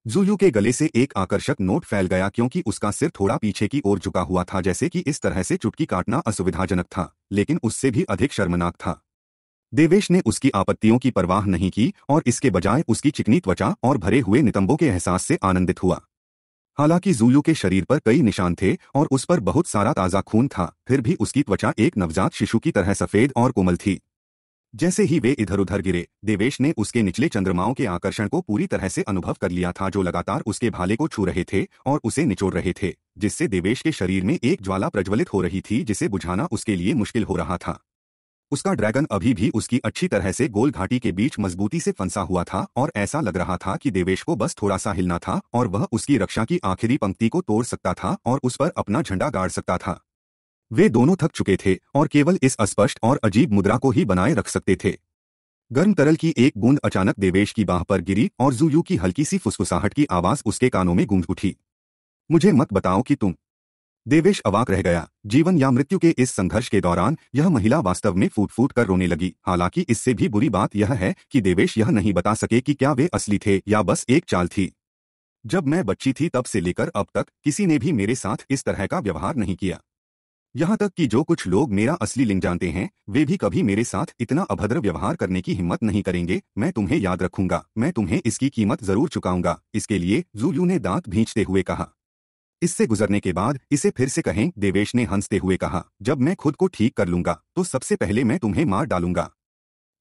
जुयू के गले से एक आकर्षक नोट फैल गया क्योंकि उसका सिर थोड़ा पीछे की ओर झुका हुआ था जैसे कि इस तरह से चुटकी काटना असुविधाजनक था लेकिन उससे भी अधिक शर्मनाक था देवेश ने उसकी आपत्तियों की परवाह नहीं की और इसके बजाय उसकी चिकनी त्वचा और भरे हुए नितंबों के एहसास से आनंदित हुआ हालांकि जूलू के शरीर पर कई निशान थे और उस पर बहुत सारा ताज़ा खून था फिर भी उसकी त्वचा एक नवजात शिशु की तरह सफ़ेद और कोमल थी जैसे ही वे इधर उधर गिरे देवेश ने उसके निचले चंद्रमाओं के आकर्षण को पूरी तरह से अनुभव कर लिया था जो लगातार उसके भाले को छू रहे थे और उसे निचोड़ रहे थे जिससे देवेश के शरीर में एक ज्वाला प्रज्वलित हो रही थी जिसे बुझाना उसके लिए मुश्किल हो रहा था उसका ड्रैगन अभी भी उसकी अच्छी तरह से गोल घाटी के बीच मजबूती से फंसा हुआ था और ऐसा लग रहा था कि देवेश को बस थोड़ा सा हिलना था और वह उसकी रक्षा की आखिरी पंक्ति को तोड़ सकता था और उस पर अपना झंडा गाड़ सकता था वे दोनों थक चुके थे और केवल इस अस्पष्ट और अजीब मुद्रा को ही बनाए रख सकते थे गर्म तरल की एक बूंद अचानक देवेश की बाह पर गिरी और जूयू की हल्की सी फुसफुसाहट की आवाज उसके कानों में गूंज उठी मुझे मत बताओ कि तुम देवेश अवाक रह गया जीवन या मृत्यु के इस संघर्ष के दौरान यह महिला वास्तव में फूट फूट कर रोने लगी हालांकि इससे भी बुरी बात यह है कि देवेश यह नहीं बता सके कि क्या वे असली थे या बस एक चाल थी जब मैं बच्ची थी तब से लेकर अब तक किसी ने भी मेरे साथ इस तरह का व्यवहार नहीं किया यहाँ तक कि जो कुछ लोग मेरा असली लिंग जानते हैं वे भी कभी मेरे साथ इतना अभद्र व्यवहार करने की हिम्मत नहीं करेंगे मैं तुम्हें याद रखूंगा मैं तुम्हें इसकी कीमत जरूर चुकाऊंगा इसके लिए जूलू ने दांत भींचते हुए कहा इससे गुजरने के बाद इसे फिर से कहें देवेश ने हंसते हुए कहा जब मैं खुद को ठीक कर लूंगा तो सबसे पहले मैं तुम्हें मार डालूंगा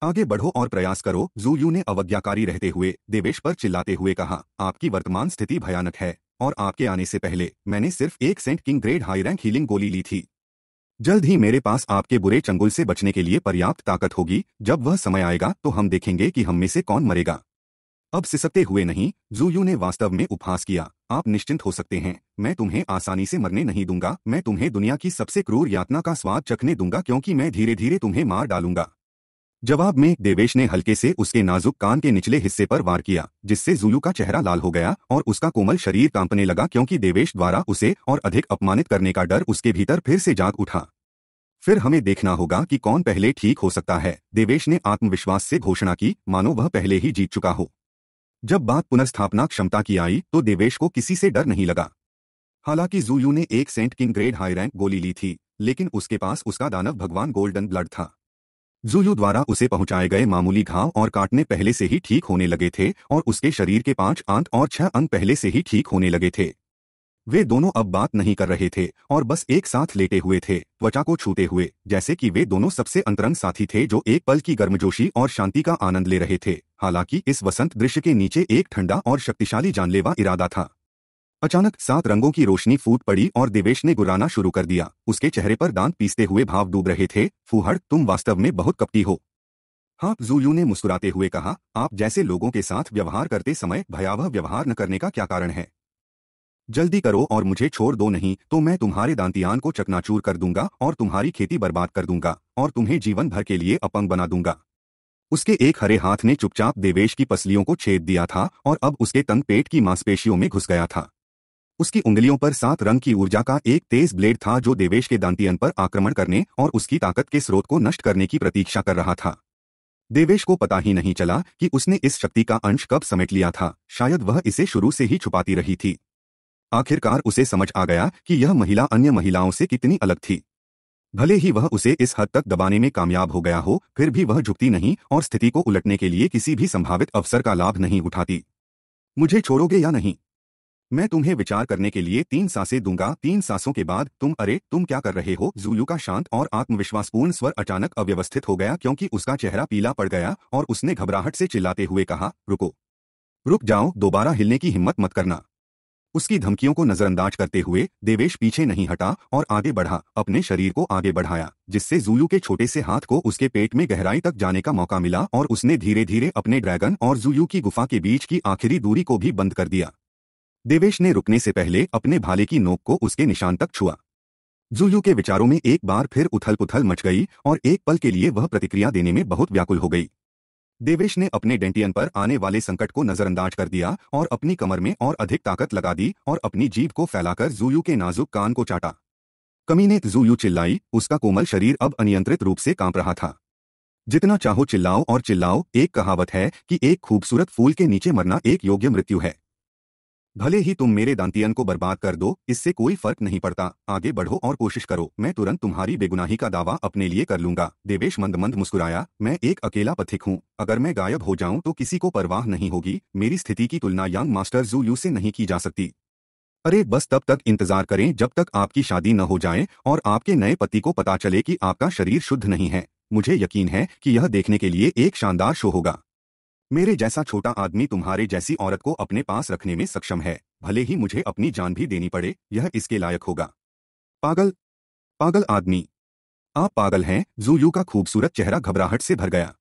आगे बढ़ो और प्रयास करो जूयू ने अवज्ञाकारी रहते हुए देवेश पर चिल्लाते हुए कहा आपकी वर्तमान स्थिति भयानक है और आपके आने से पहले मैंने सिर्फ एक saint king grade high rank healing गोली ली थी जल्द ही मेरे पास आपके बुरे चंगुल से बचने के लिए पर्याप्त ताकत होगी जब वह समय आएगा तो हम देखेंगे कि हम में से कौन मरेगा अब सिसकते हुए नहीं जूयू ने वास्तव में उपहास किया आप निश्चिंत हो सकते हैं मैं तुम्हें आसानी से मरने नहीं दूंगा मैं तुम्हें दुनिया की सबसे क्रूर यातना का स्वाद चखने दूंगा क्योंकि मैं धीरे धीरे तुम्हें मार डालूंगा जवाब में देवेश ने हल्के से उसके नाजुक कान के निचले हिस्से पर वार किया जिससे जुलू का चेहरा लाल हो गया और उसका कोमल शरीर कांपने लगा क्योंकि देवेश द्वारा उसे और अधिक अपमानित करने का डर उसके भीतर फिर से जाग उठा फिर हमें देखना होगा कि कौन पहले ठीक हो सकता है देवेश ने आत्मविश्वास से घोषणा की मानो वह पहले ही जीत चुका हो जब बात पुनर्स्थापना क्षमता की आई तो देवेश को किसी से डर नहीं लगा हालांकि जूयू ने एक saint king grade high rank गोली ली थी लेकिन उसके पास उसका दानव भगवान गोल्डन ब्लड था जूयू द्वारा उसे पहुंचाए गए मामूली घाव और काटने पहले से ही ठीक होने लगे थे और उसके शरीर के पांच आंत और छह अंग पहले से ही ठीक होने लगे थे वे दोनों अब बात नहीं कर रहे थे और बस एक साथ लेटे हुए थे त्वचा को छूते हुए जैसे कि वे दोनों सबसे अंतरंग साथी थे जो एक पल की गर्मजोशी और शांति का आनंद ले रहे थे हालांकि इस वसंत दृश्य के नीचे एक ठंडा और शक्तिशाली जानलेवा इरादा था अचानक सात रंगों की रोशनी फूट पड़ी और देवेश ने गुराना शुरू कर दिया उसके चेहरे पर दांत पीसते हुए भाव डूब रहे थे फूहड़ तुम वास्तव में बहुत कपटी हो हाँ जूयू ने मुस्कुराते हुए कहा आप जैसे लोगों के साथ व्यवहार करते समय भयावह व्यवहार न करने का क्या कारण है जल्दी करो और मुझे छोड़ दो नहीं तो मैं तुम्हारे दांतियान को चकनाचूर कर दूंगा और तुम्हारी खेती बर्बाद कर दूंगा और तुम्हें जीवन भर के लिए अपंग बना दूंगा उसके एक हरे हाथ ने चुपचाप देवेश की पसलियों को छेद दिया था और अब उसके तंग पेट की मांसपेशियों में घुस गया था उसकी उंगलियों पर सात रंग की ऊर्जा का एक तेज ब्लेड था जो देवेश के दांतियन पर आक्रमण करने और उसकी ताकत के स्रोत को नष्ट करने की प्रतीक्षा कर रहा था देवेश को पता ही नहीं चला कि उसने इस शक्ति का अंश कब समेट लिया था शायद वह इसे शुरू से ही छुपाती रही थी आखिरकार उसे समझ आ गया कि यह महिला अन्य महिलाओं से कितनी अलग थी भले ही वह उसे इस हद तक दबाने में कामयाब हो गया हो फिर भी वह झुकती नहीं और स्थिति को उलटने के लिए किसी भी संभावित अवसर का लाभ नहीं उठाती मुझे छोड़ोगे या नहीं मैं तुम्हें विचार करने के लिए तीन सांसें दूंगा तीन सांसों के बाद तुम अरे तुम क्या कर रहे हो जुयू का शांत और आत्मविश्वासपूर्ण स्वर अचानक अव्यवस्थित हो गया क्योंकि उसका चेहरा पीला पड़ गया और उसने घबराहट से चिल्लाते हुए कहा रुको रुक जाओ दोबारा हिलने की हिम्मत मत करना उसकी धमकियों को नजरअंदाज करते हुए देवेश पीछे नहीं हटा और आगे बढ़ा अपने शरीर को आगे बढ़ाया जिससे जूयू के छोटे से हाथ को उसके पेट में गहराई तक जाने का मौका मिला और उसने धीरे धीरे अपने ड्रैगन और जूयू की गुफा के बीच की आखिरी दूरी को भी बंद कर दिया देवेश ने रुकने से पहले अपने भाले की नोक को उसके निशान तक छुआ जूयू के विचारों में एक बार फिर उथल पुथल मच गई और एक पल के लिए वह प्रतिक्रिया देने में बहुत व्याकुल हो गई देवेश ने अपने डेंटियन पर आने वाले संकट को नजरअंदाज कर दिया और अपनी कमर में और अधिक ताकत लगा दी और अपनी जीभ को फैलाकर जूयू के नाजुक कान को चाटा कमीने जूयू चिल्लाई उसका कोमल शरीर अब अनियंत्रित रूप से कांप रहा था जितना चाहो चिल्लाओ और चिल्लाओ एक कहावत है कि एक खूबसूरत फूल के नीचे मरना एक योग्य मृत्यु है भले ही तुम मेरे दांतियन को बर्बाद कर दो इससे कोई फर्क नहीं पड़ता आगे बढ़ो और कोशिश करो मैं तुरंत तुम्हारी बेगुनाही का दावा अपने लिए कर लूंगा देवेश मंद मंद मुस्कुराया मैं एक अकेला पथिक हूँ अगर मैं गायब हो जाऊँ तो किसी को परवाह नहीं होगी मेरी स्थिति की तुलना यंग मास्टर जू यू से नहीं की जा सकती अरे बस तब तक इंतजार करें जब तक आपकी शादी न हो जाए और आपके नए पति को पता चले कि आपका शरीर शुद्ध नहीं है मुझे यकीन है कि यह देखने के लिए एक शानदार शो होगा मेरे जैसा छोटा आदमी तुम्हारे जैसी औरत को अपने पास रखने में सक्षम है भले ही मुझे अपनी जान भी देनी पड़े यह इसके लायक होगा पागल पागल आदमी आप पागल हैं जूयू का खूबसूरत चेहरा घबराहट से भर गया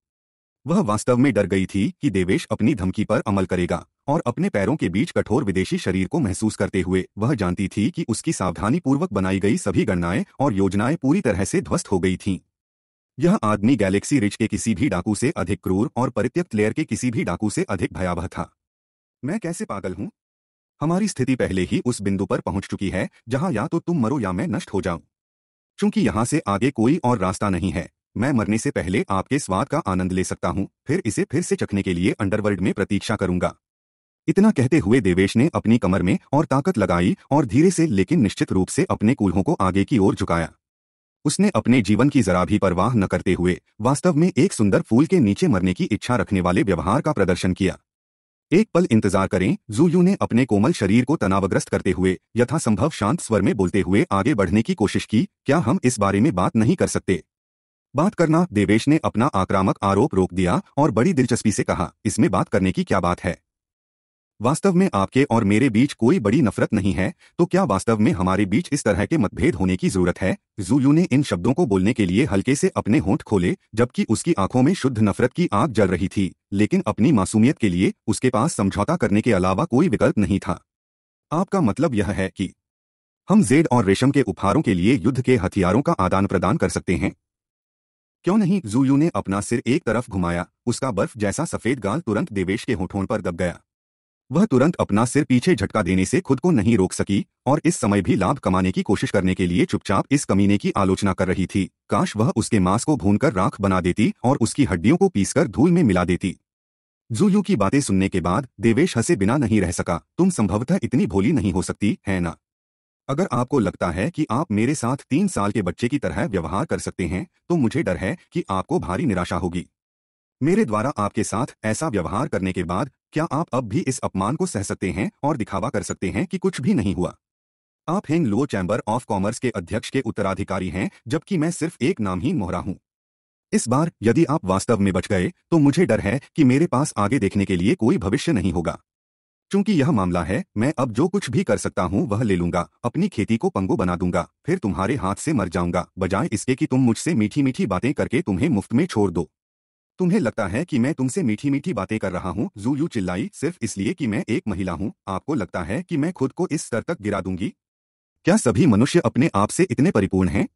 वह वास्तव में डर गई थी कि देवेश अपनी धमकी पर अमल करेगा और अपने पैरों के बीच कठोर विदेशी शरीर को महसूस करते हुए वह जानती थी कि उसकी सावधानीपूर्वक बनाई गई सभी गणनाएं और योजनाएं पूरी तरह से ध्वस्त हो गई थीं यह आदमी गैलेक्सी रिच के किसी भी डाकू से अधिक क्रूर और परित्यक्त लेयर के किसी भी डाकू से अधिक भयावह था मैं कैसे पागल हूं हमारी स्थिति पहले ही उस बिंदु पर पहुंच चुकी है जहां या तो तुम मरो या मैं नष्ट हो जाऊं चूंकि यहां से आगे कोई और रास्ता नहीं है मैं मरने से पहले आपके स्वाद का आनंद ले सकता हूं फिर इसे फिर से चखने के लिए अंडरवर्ल्ड में प्रतीक्षा करूंगा इतना कहते हुए देवेश ने अपनी कमर में और ताकत लगाई और धीरे से लेकिन निश्चित रूप से अपने कूल्हों को आगे की ओर झुकाया उसने अपने जीवन की जरा भी परवाह न करते हुए वास्तव में एक सुंदर फूल के नीचे मरने की इच्छा रखने वाले व्यवहार का प्रदर्शन किया एक पल इंतजार करें जूयू ने अपने कोमल शरीर को तनावग्रस्त करते हुए यथासंभव शांत स्वर में बोलते हुए आगे बढ़ने की कोशिश की क्या हम इस बारे में बात नहीं कर सकते बात करना देवेश ने अपना आक्रामक आरोप रोक दिया और बड़ी दिलचस्पी से कहा इसमें बात करने की क्या बात है वास्तव में आपके और मेरे बीच कोई बड़ी नफरत नहीं है तो क्या वास्तव में हमारे बीच इस तरह के मतभेद होने की जरूरत है जूयू ने इन शब्दों को बोलने के लिए हल्के से अपने होंठ खोले जबकि उसकी आंखों में शुद्ध नफरत की आग जल रही थी लेकिन अपनी मासूमियत के लिए उसके पास समझौता करने के अलावा कोई विकल्प नहीं था आपका मतलब यह है कि हम जेड और रेशम के उपहारों के लिए युद्ध के हथियारों का आदान प्रदान कर सकते हैं क्यों नहीं जूयू ने अपना सिर एक तरफ घुमाया उसका बर्फ जैसा सफेद गाल तुरंत देवेश के होठों पर दब गया वह तुरंत अपना सिर पीछे झटका देने से खुद को नहीं रोक सकी और इस समय भी लाभ कमाने की कोशिश करने के लिए चुपचाप इस कमीने की आलोचना कर रही थी काश वह उसके मांस को भूनकर राख बना देती और उसकी हड्डियों को पीसकर धूल में मिला देती जूयू की बातें सुनने के बाद देवेश हंसे बिना नहीं रह सका तुम संभवतः इतनी भोली नहीं हो सकती है ना अगर आपको लगता है कि आप मेरे साथ तीन साल के बच्चे की तरह व्यवहार कर सकते हैं तो मुझे डर है कि आपको भारी निराशा होगी मेरे द्वारा आपके साथ ऐसा व्यवहार करने के बाद क्या आप अब भी इस अपमान को सह सकते हैं और दिखावा कर सकते हैं कि कुछ भी नहीं हुआ आप Heng Luo chamber of commerce के अध्यक्ष के उत्तराधिकारी हैं जबकि मैं सिर्फ एक नामहीन मोहरा हूं इस बार यदि आप वास्तव में बच गए तो मुझे डर है कि मेरे पास आगे देखने के लिए कोई भविष्य नहीं होगा चूंकि यह मामला है मैं अब जो कुछ भी कर सकता हूं वह ले लूंगा अपनी खेती को पंगु बना दूंगा फिर तुम्हारे हाथ से मर जाऊंगा बजाय इसके कि तुम मुझसे मीठी मीठी बातें करके तुम्हें मुफ्त में छोड़ दो तुम्हें लगता है कि मैं तुमसे मीठी मीठी बातें कर रहा हूँ जू यू चिल्लाई सिर्फ इसलिए कि मैं एक महिला हूँ आपको लगता है कि मैं खुद को इस स्तर तक गिरा दूंगी क्या सभी मनुष्य अपने आप से इतने परिपूर्ण हैं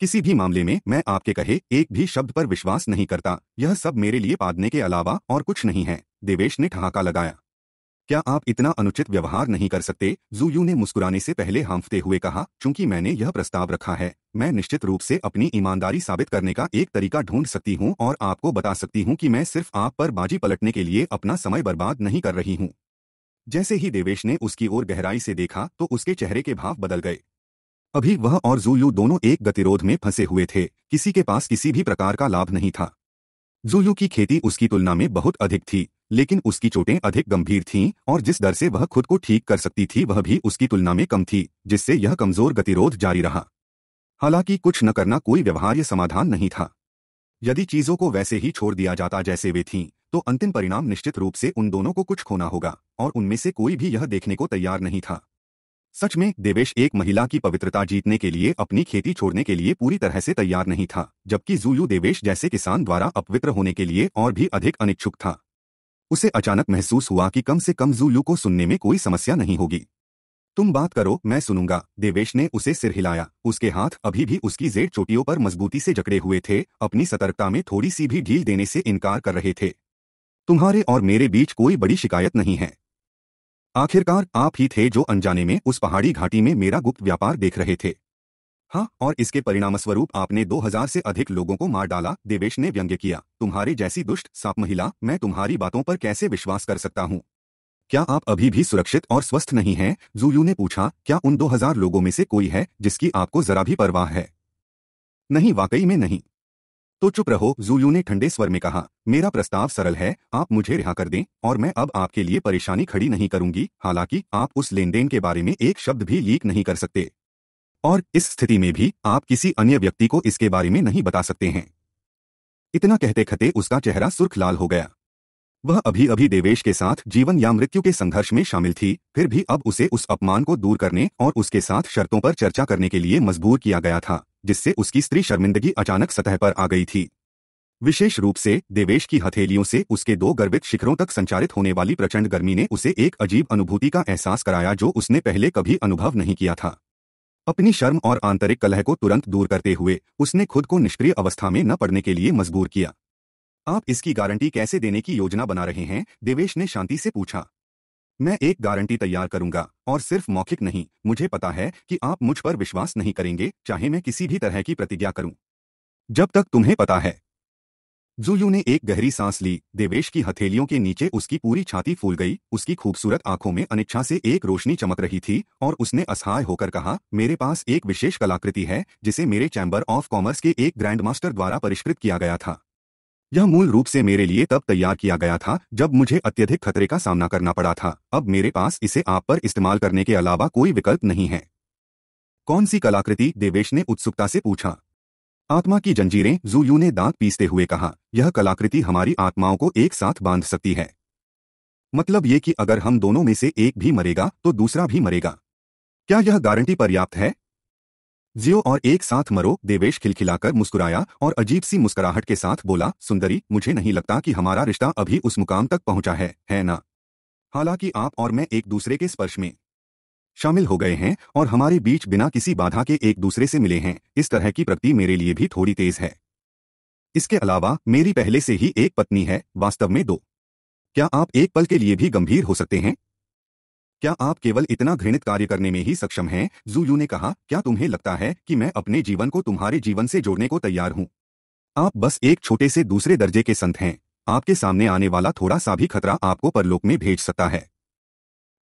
किसी भी मामले में मैं आपके कहे एक भी शब्द पर विश्वास नहीं करता यह सब मेरे लिए पादने के अलावा और कुछ नहीं है देवेश ने ठहाका लगाया क्या आप इतना अनुचित व्यवहार नहीं कर सकते जूयू ने मुस्कुराने से पहले हाँफते हुए कहा चूंकि मैंने यह प्रस्ताव रखा है मैं निश्चित रूप से अपनी ईमानदारी साबित करने का एक तरीका ढूंढ सकती हूँ और आपको बता सकती हूँ कि मैं सिर्फ आप पर बाजी पलटने के लिए अपना समय बर्बाद नहीं कर रही हूँ जैसे ही देवेश ने उसकी ओर गहराई से देखा तो उसके चेहरे के भाव बदल गए अभी वह और जूयू दोनों एक गतिरोध में फंसे हुए थे किसी के पास किसी भी प्रकार का लाभ नहीं था जूयू की खेती उसकी तुलना में बहुत अधिक थी लेकिन उसकी चोटें अधिक गंभीर थीं और जिस दर से वह खुद को ठीक कर सकती थी वह भी उसकी तुलना में कम थी जिससे यह कमजोर गतिरोध जारी रहा हालांकि कुछ न करना कोई व्यवहार्य समाधान नहीं था यदि चीजों को वैसे ही छोड़ दिया जाता जैसे वे थीं तो अंतिम परिणाम निश्चित रूप से उन दोनों को कुछ खोना होगा और उनमें से कोई भी यह देखने को तैयार नहीं था सच में देवेश एक महिला की पवित्रता जीतने के लिए अपनी खेती छोड़ने के लिए पूरी तरह से तैयार नहीं था जबकि जूयू देवेश जैसे किसान द्वारा अपवित्र होने के लिए और भी अधिक अनिच्छुक था उसे अचानक महसूस हुआ कि कम से कम जूलू को सुनने में कोई समस्या नहीं होगी तुम बात करो मैं सुनूंगा देवेश ने उसे सिर हिलाया उसके हाथ अभी भी उसकी जेड चोटियों पर मजबूती से जकड़े हुए थे अपनी सतर्कता में थोड़ी सी भी ढील देने से इनकार कर रहे थे तुम्हारे और मेरे बीच कोई बड़ी शिकायत नहीं है आखिरकार आप ही थे जो अनजाने में उस पहाड़ी घाटी में मेरा गुप्त व्यापार देख रहे थे हाँ और इसके परिणामस्वरूप आपने 2000 से अधिक लोगों को मार डाला देवेश ने व्यंग्य किया तुम्हारी जैसी दुष्ट साप महिला मैं तुम्हारी बातों पर कैसे विश्वास कर सकता हूँ क्या आप अभी भी सुरक्षित और स्वस्थ नहीं हैं जूयू ने पूछा क्या उन 2000 लोगों में से कोई है जिसकी आपको जरा भी परवाह है नहीं वाकई में नहीं तो चुप रहो जूयू ने ठंडे स्वर में कहा मेरा प्रस्ताव सरल है आप मुझे रिहा कर दें और मैं अब आपके लिए परेशानी खड़ी नहीं करूंगी हालांकि आप उस लेन देन के बारे में एक शब्द भी लीक नहीं कर सकते और इस स्थिति में भी आप किसी अन्य व्यक्ति को इसके बारे में नहीं बता सकते हैं इतना कहते खते उसका चेहरा सुर्ख लाल हो गया वह अभी अभी देवेश के साथ जीवन या मृत्यु के संघर्ष में शामिल थी फिर भी अब उसे उस अपमान को दूर करने और उसके साथ शर्तों पर चर्चा करने के लिए मजबूर किया गया था जिससे उसकी स्त्री शर्मिंदगी अचानक सतह पर आ गई थी विशेष रूप से देवेश की हथेलियों से उसके दो गर्वित शिखरों तक संचारित होने वाली प्रचंड गर्मी ने उसे एक अजीब अनुभूति का एहसास कराया जो उसने पहले कभी अनुभव नहीं किया था अपनी शर्म और आंतरिक कलह को तुरंत दूर करते हुए उसने खुद को निष्क्रिय अवस्था में न पड़ने के लिए मजबूर किया आप इसकी गारंटी कैसे देने की योजना बना रहे हैं देवेश ने शांति से पूछा मैं एक गारंटी तैयार करूंगा और सिर्फ मौखिक नहीं मुझे पता है कि आप मुझ पर विश्वास नहीं करेंगे चाहे मैं किसी भी तरह की प्रतिज्ञा करूं जब तक तुम्हें पता है जुयू ने एक गहरी सांस ली देवेश की हथेलियों के नीचे उसकी पूरी छाती फूल गई उसकी खूबसूरत आंखों में अनिच्छा से एक रोशनी चमक रही थी और उसने असहाय होकर कहा मेरे पास एक विशेष कलाकृति है जिसे मेरे चैम्बर ऑफ कॉमर्स के एक ग्रैंड मास्टर द्वारा परिष्कृत किया गया था यह मूल रूप से मेरे लिए तब तैयार किया गया था जब मुझे अत्यधिक खतरे का सामना करना पड़ा था अब मेरे पास इसे आप पर इस्तेमाल करने के अलावा कोई विकल्प नहीं है कौन सी कलाकृति देवेश ने उत्सुकता से पूछा आत्मा की जंजीरें जूयू ने दांत पीसते हुए कहा यह कलाकृति हमारी आत्माओं को एक साथ बांध सकती है मतलब ये कि अगर हम दोनों में से एक भी मरेगा तो दूसरा भी मरेगा क्या यह गारंटी पर्याप्त है जियो और एक साथ मरो देवेश खिलखिलाकर मुस्कुराया और अजीब सी मुस्कुराहट के साथ बोला सुंदरी मुझे नहीं लगता कि हमारा रिश्ता अभी उस मुकाम तक पहुंचा है है ना हालांकि आप और मैं एक दूसरे के स्पर्श में शामिल हो गए हैं और हमारे बीच बिना किसी बाधा के एक दूसरे से मिले हैं इस तरह की प्रगति मेरे लिए भी थोड़ी तेज है इसके अलावा मेरी पहले से ही एक पत्नी है वास्तव में दो क्या आप एक पल के लिए भी गंभीर हो सकते हैं क्या आप केवल इतना घृणित कार्य करने में ही सक्षम हैं यू ने कहा क्या तुम्हें लगता है कि मैं अपने जीवन को तुम्हारे जीवन से जोड़ने को तैयार हूं आप बस एक छोटे से दूसरे दर्जे के संत हैं आपके सामने आने वाला थोड़ा सा भी खतरा आपको परलोक में भेज सकता है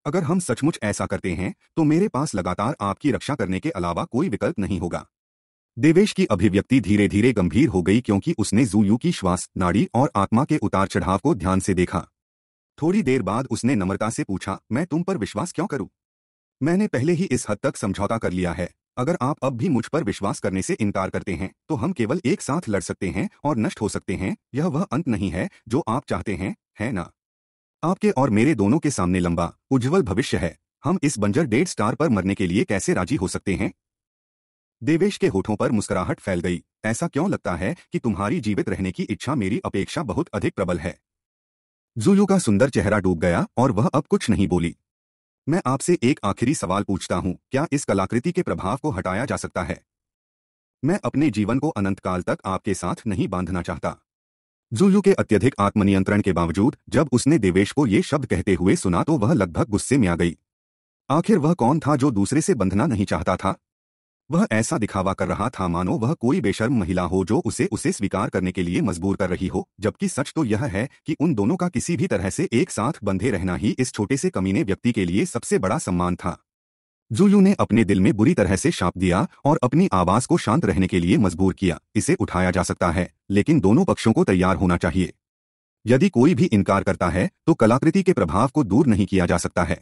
अगर हम सचमुच ऐसा करते हैं तो मेरे पास लगातार आपकी रक्षा करने के अलावा कोई विकल्प नहीं होगा देवेश की अभिव्यक्ति धीरे धीरे गंभीर हो गई क्योंकि उसने जूयू की श्वास नाड़ी और आत्मा के उतार चढ़ाव को ध्यान से देखा थोड़ी देर बाद उसने नम्रता से पूछा मैं तुम पर विश्वास क्यों करूं मैंने पहले ही इस हद तक समझौता कर लिया है अगर आप अब भी मुझ पर विश्वास करने से इनकार करते हैं तो हम केवल एक साथ लड़ सकते हैं और नष्ट हो सकते हैं यह वह अंत नहीं है जो आप चाहते हैं है ना आपके और मेरे दोनों के सामने लंबा उज्जवल भविष्य है हम इस बंजर डेड स्टार पर मरने के लिए कैसे राजी हो सकते हैं देवेश के होठों पर मुस्कुराहट फैल गई ऐसा क्यों लगता है कि तुम्हारी जीवित रहने की इच्छा मेरी अपेक्षा बहुत अधिक प्रबल है जुयू का सुंदर चेहरा डूब गया और वह अब कुछ नहीं बोली मैं आपसे एक आखिरी सवाल पूछता हूं क्या इस कलाकृति के प्रभाव को हटाया जा सकता है मैं अपने जीवन को अनंतकाल तक आपके साथ नहीं बांधना चाहता जुयू के अत्यधिक आत्मनियंत्रण के बावजूद जब उसने देवेश को ये शब्द कहते हुए सुना तो वह लगभग गुस्से में आ गई आखिर वह कौन था जो दूसरे से बंधना नहीं चाहता था वह ऐसा दिखावा कर रहा था मानो वह कोई बेशर्म महिला हो जो उसे उसे स्वीकार करने के लिए मजबूर कर रही हो जबकि सच तो यह है कि उन दोनों का किसी भी तरह से एक साथ बंधे रहना ही इस छोटे से कमीने व्यक्ति के लिए सबसे बड़ा सम्मान था जुयू ने अपने दिल में बुरी तरह से शाप दिया और अपनी आवाज को शांत रहने के लिए मजबूर किया इसे उठाया जा सकता है लेकिन दोनों पक्षों को तैयार होना चाहिए यदि कोई भी इनकार करता है तो कलाकृति के प्रभाव को दूर नहीं किया जा सकता है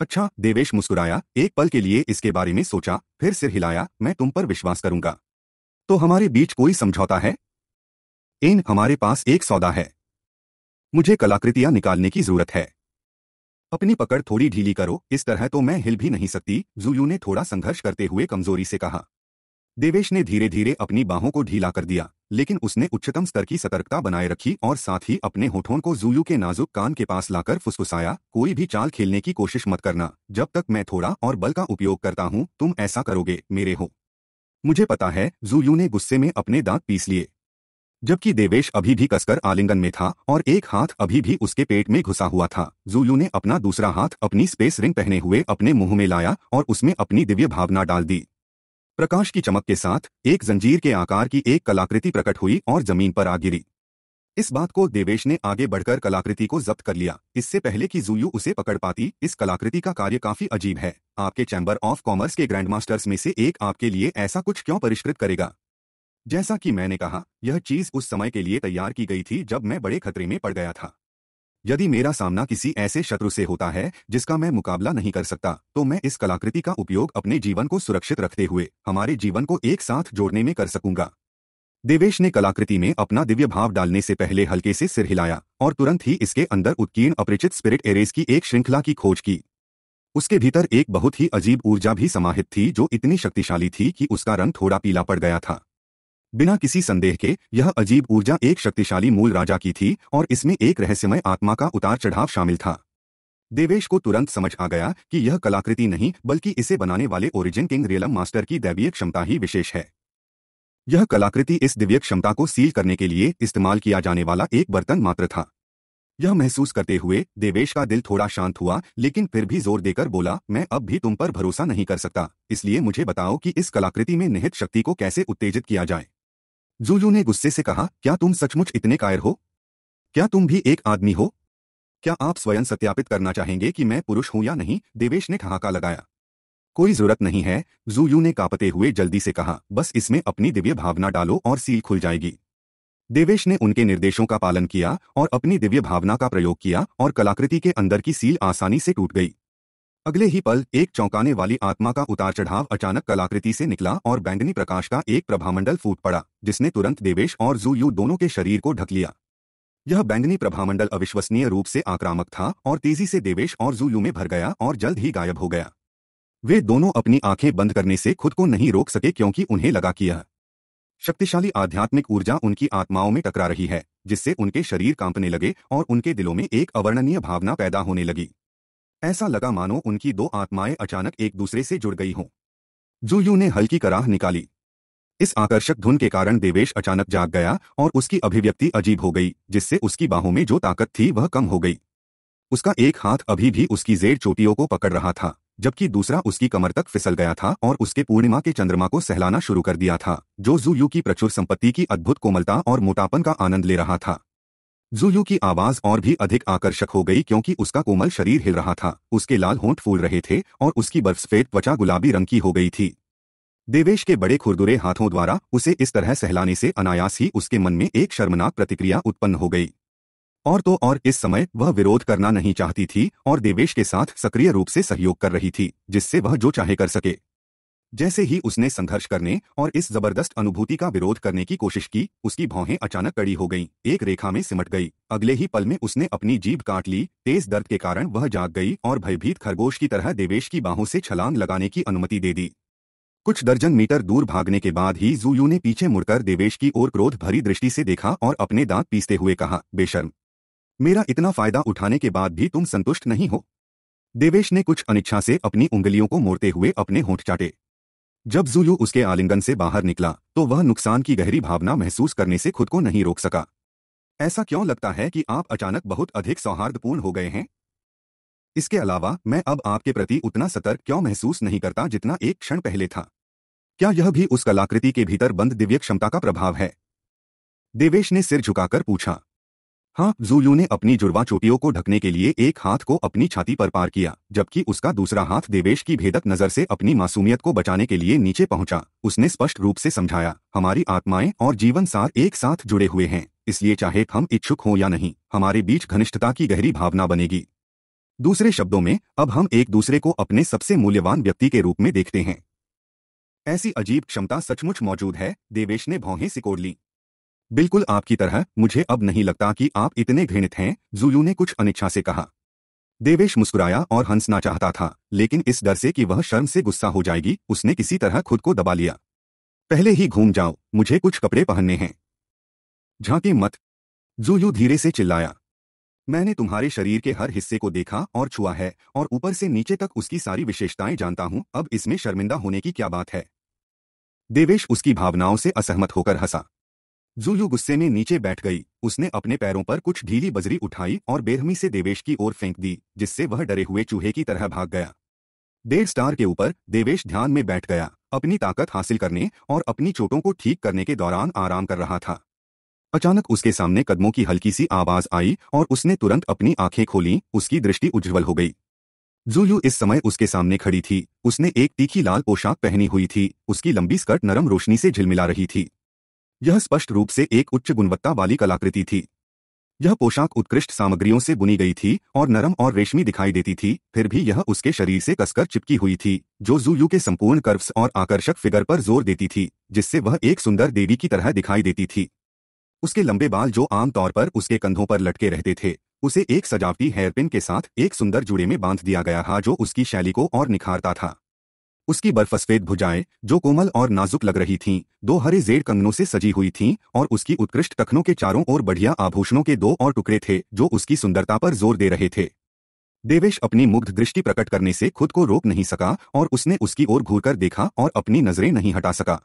अच्छा देवेश मुस्कुराया एक पल के लिए इसके बारे में सोचा फिर सिर हिलाया मैं तुम पर विश्वास करूंगा तो हमारे बीच कोई समझौता है इन हमारे पास एक सौदा है मुझे कलाकृतियां निकालने की जरूरत है अपनी पकड़ थोड़ी ढीली करो इस तरह तो मैं हिल भी नहीं सकती जुयू ने थोड़ा संघर्ष करते हुए कमजोरी से कहा देवेश ने धीरे धीरे अपनी बाहों को ढीला कर दिया लेकिन उसने उच्चतम स्तर की सतर्कता बनाए रखी और साथ ही अपने होठों को जुयू के नाजुक कान के पास लाकर फुसफुसाया कोई भी चाल खेलने की कोशिश मत करना जब तक मैं थोड़ा और बल का उपयोग करता हूँ तुम ऐसा करोगे मेरे हो मुझे पता है जूयू ने गुस्से में अपने दांत पीस लिए जबकि देवेश अभी भी कसकर आलिंगन में था और एक हाथ अभी भी उसके पेट में घुसा हुआ था जुलू ने अपना दूसरा हाथ अपनी स्पेस रिंग पहने हुए अपने मुंह में लाया और उसमें अपनी दिव्य भावना डाल दी प्रकाश की चमक के साथ एक जंजीर के आकार की एक कलाकृति प्रकट हुई और जमीन पर आ गिरी इस बात को देवेश ने आगे बढ़कर कलाकृति को जब्त कर लिया इससे पहले कि जूयू उसे पकड़ पाती इस कलाकृति का कार्य काफी अजीब है आपके चैम्बर ऑफ कॉमर्स के ग्रैंडमास्टर्स में से एक आपके लिए ऐसा कुछ क्यों परिष्कृत करेगा जैसा कि मैंने कहा यह चीज उस समय के लिए तैयार की गई थी जब मैं बड़े खतरे में पड़ गया था यदि मेरा सामना किसी ऐसे शत्रु से होता है जिसका मैं मुकाबला नहीं कर सकता तो मैं इस कलाकृति का उपयोग अपने जीवन को सुरक्षित रखते हुए हमारे जीवन को एक साथ जोड़ने में कर सकूंगा देवेश ने कलाकृति में अपना दिव्य भाव डालने से पहले हल्के से सिर हिलाया और तुरंत ही इसके अंदर उत्कीर्ण अपरिचित स्पिरिट एरेज की एक श्रृंखला की खोज की उसके भीतर एक बहुत ही अजीब ऊर्जा भी समाहित थी जो इतनी शक्तिशाली थी कि उसका रंग थोड़ा पीला पड़ गया था बिना किसी संदेह के यह अजीब ऊर्जा एक शक्तिशाली मूल राजा की थी और इसमें एक रहस्यमय आत्मा का उतार चढ़ाव शामिल था देवेश को तुरंत समझ आ गया कि यह कलाकृति नहीं बल्कि इसे बनाने वाले ओरिजिन किंग रियलम मास्टर की दैवीय क्षमता ही विशेष है यह कलाकृति इस दिव्य क्षमता को सील करने के लिए इस्तेमाल किया जाने वाला एक बर्तन मात्र था यह महसूस करते हुए देवेश का दिल थोड़ा शांत हुआ लेकिन फिर भी जोर देकर बोला मैं अब भी तुम पर भरोसा नहीं कर सकता इसलिए मुझे बताओ कि इस कलाकृति में निहित शक्ति को कैसे उत्तेजित किया जाए जूजू ने गुस्से से कहा क्या तुम सचमुच इतने कायर हो क्या तुम भी एक आदमी हो क्या आप स्वयं सत्यापित करना चाहेंगे कि मैं पुरुष हूं या नहीं देवेश ने ठहाका लगाया कोई जरूरत नहीं है जूयू ने कांपते हुए जल्दी से कहा बस इसमें अपनी दिव्य भावना डालो और सील खुल जाएगी देवेश ने उनके निर्देशों का पालन किया और अपनी दिव्य भावना का प्रयोग किया और कलाकृति के अंदर की सील आसानी से टूट गई अगले ही पल एक चौंकाने वाली आत्मा का उतार चढ़ाव अचानक कलाकृति से निकला और बैंगनी प्रकाश का एक प्रभामंडल फूट पड़ा जिसने तुरंत देवेश और जू यू दोनों के शरीर को ढक लिया यह बैंगनी प्रभामंडल अविश्वसनीय रूप से आक्रामक था और तेजी से देवेश और जू यू में भर गया और जल्द ही गायब हो गया वे दोनों अपनी आंखें बंद करने से खुद को नहीं रोक सके क्योंकि उन्हें लगा कि यह शक्तिशाली आध्यात्मिक ऊर्जा उनकी आत्माओं में टकरा रही है जिससे उनके शरीर कांपने लगे और उनके दिलों में एक अवर्णनीय भावना पैदा होने लगी ऐसा लगा मानो उनकी दो आत्माएं अचानक एक दूसरे से जुड़ गई हों जूयू ने हल्की कराह निकाली इस आकर्षक धुन के कारण देवेश अचानक जाग गया और उसकी अभिव्यक्ति अजीब हो गई जिससे उसकी बाहों में जो ताकत थी वह कम हो गई उसका एक हाथ अभी भी उसकी जेर चोटियों को पकड़ रहा था जबकि दूसरा उसकी कमर तक फिसल गया था और उसके पूर्णिमा के चंद्रमा को सहलाना शुरू कर दिया था जो जूयू की प्रचुर संपत्ति की अद्भुत कोमलता और मोटापन का आनंद ले रहा था जूयू की आवाज और भी अधिक आकर्षक हो गई क्योंकि उसका कोमल शरीर हिल रहा था उसके लाल होंठ फूल रहे थे और उसकी बर्फ सफेद त्वचा गुलाबी रंग की हो गई थी देवेश के बड़े खुरदुरे हाथों द्वारा उसे इस तरह सहलाने से अनायास ही उसके मन में एक शर्मनाक प्रतिक्रिया उत्पन्न हो गई और तो और इस समय वह विरोध करना नहीं चाहती थी और देवेश के साथ सक्रिय रूप से सहयोग कर रही थी जिससे वह जो चाहे कर सके जैसे ही उसने संघर्ष करने और इस जबरदस्त अनुभूति का विरोध करने की कोशिश की उसकी भौहें अचानक कड़ी हो गईं, एक रेखा में सिमट गई अगले ही पल में उसने अपनी जीभ काट ली तेज दर्द के कारण वह जाग गई और भयभीत खरगोश की तरह देवेश की बाहों से छलांग लगाने की अनुमति दे दी कुछ दर्जन मीटर दूर भागने के बाद ही जूयू ने पीछे मुड़कर देवेश की ओर क्रोध भरी दृष्टि से देखा और अपने दांत पीसते हुए कहा बेशर्म मेरा इतना फायदा उठाने के बाद भी तुम संतुष्ट नहीं हो देवेश ने कुछ अनिच्छा से अपनी उंगलियों को मोड़ते हुए अपने होंठ चाटे जब जुलू उसके आलिंगन से बाहर निकला तो वह नुकसान की गहरी भावना महसूस करने से खुद को नहीं रोक सका ऐसा क्यों लगता है कि आप अचानक बहुत अधिक सौहार्दपूर्ण हो गए हैं इसके अलावा मैं अब आपके प्रति उतना सतर्क क्यों महसूस नहीं करता जितना एक क्षण पहले था क्या यह भी उस कलाकृति के भीतर बंद दिव्य क्षमता का प्रभाव है देवेश ने सिर झुकाकर पूछा हाँ जूलू ने अपनी जुड़वा चोटियों को ढकने के लिए एक हाथ को अपनी छाती पर पार किया जबकि उसका दूसरा हाथ देवेश की भेदक नजर से अपनी मासूमियत को बचाने के लिए नीचे पहुंचा उसने स्पष्ट रूप से समझाया हमारी आत्माएं और जीवन सार एक साथ जुड़े हुए हैं इसलिए चाहे हम इच्छुक हों या नहीं हमारे बीच घनिष्ठता की गहरी भावना बनेगी दूसरे शब्दों में अब हम एक दूसरे को अपने सबसे मूल्यवान व्यक्ति के रूप में देखते हैं ऐसी अजीब क्षमता सचमुच मौजूद है देवेश ने भौहें सिकोड़ ली बिल्कुल आपकी तरह मुझे अब नहीं लगता कि आप इतने घृणित हैं जुलू ने कुछ अनिच्छा से कहा देवेश मुस्कुराया और हंसना चाहता था लेकिन इस डर से कि वह शर्म से गुस्सा हो जाएगी उसने किसी तरह खुद को दबा लिया पहले ही घूम जाओ मुझे कुछ कपड़े पहनने हैं झांके मत जुलू धीरे से चिल्लाया मैंने तुम्हारे शरीर के हर हिस्से को देखा और छुआ है और ऊपर से नीचे तक उसकी सारी विशेषताएं जानता हूं अब इसमें शर्मिंदा होने की क्या बात है देवेश उसकी भावनाओं से असहमत होकर हंसा जुयू गुस्से में नीचे बैठ गई उसने अपने पैरों पर कुछ ढीली बजरी उठाई और बेरहमी से देवेश की ओर फेंक दी जिससे वह डरे हुए चूहे की तरह भाग गया देर स्टार के ऊपर देवेश ध्यान में बैठ गया अपनी ताकत हासिल करने और अपनी चोटों को ठीक करने के दौरान आराम कर रहा था अचानक उसके सामने कदमों की हल्की सी आवाज आई और उसने तुरंत अपनी आंखें खोली उसकी दृष्टि उज्जवल हो गई जूयू इस समय उसके सामने खड़ी थी उसने एक तीखी लाल पोशाक पहनी हुई थी उसकी लंबी स्कर्ट नरम रोशनी से झिलमिला रही थी यह स्पष्ट रूप से एक उच्च गुणवत्ता वाली कलाकृति थी यह पोशाक उत्कृष्ट सामग्रियों से बुनी गई थी और नरम और रेशमी दिखाई देती थी फिर भी यह उसके शरीर से कसकर चिपकी हुई थी जो जूयू के संपूर्ण कर्व्स और आकर्षक फिगर पर जोर देती थी जिससे वह एक सुंदर देवी की तरह दिखाई देती थी उसके लंबे बाल जो आमतौर पर उसके कंधों पर लटके रहते थे उसे एक सजावटी हेयरपिन के साथ एक सुंदर जुड़े में बांध दिया गया था जो उसकी शैली को और निखारता था उसकी बर्फसफेद भुजाएं जो कोमल और नाजुक लग रही थीं, दो हरे जेड कंगनों से सजी हुई थीं और उसकी उत्कृष्ट टखनों के चारों ओर बढ़िया आभूषणों के दो और टुकड़े थे जो उसकी सुंदरता पर जोर दे रहे थे देवेश अपनी मुग्ध दृष्टि प्रकट करने से खुद को रोक नहीं सका और उसने उसकी ओर घूर देखा और अपनी नजरें नहीं हटा सका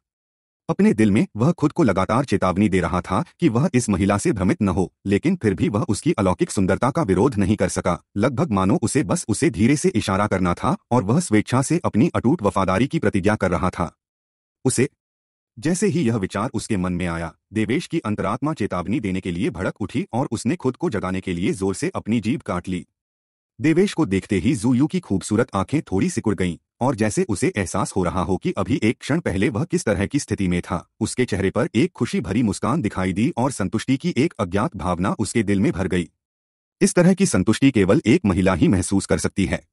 अपने दिल में वह खुद को लगातार चेतावनी दे रहा था कि वह इस महिला से भ्रमित न हो लेकिन फिर भी वह उसकी अलौकिक सुंदरता का विरोध नहीं कर सका लगभग मानो उसे बस उसे धीरे से इशारा करना था और वह स्वेच्छा से अपनी अटूट वफादारी की प्रतिज्ञा कर रहा था उसे जैसे ही यह विचार उसके मन में आया देवेश की अंतरात्मा चेतावनी देने के लिए भड़क उठी और उसने खुद को जगाने के लिए जोर से अपनी जीभ काट ली देवेश को देखते ही जूयू की खूबसूरत आंखें थोड़ी सिकुड़ गईं और जैसे उसे एहसास हो रहा हो कि अभी एक क्षण पहले वह किस तरह की स्थिति में था उसके चेहरे पर एक खुशी भरी मुस्कान दिखाई दी और संतुष्टि की एक अज्ञात भावना उसके दिल में भर गई इस तरह की संतुष्टि केवल एक महिला ही महसूस कर सकती है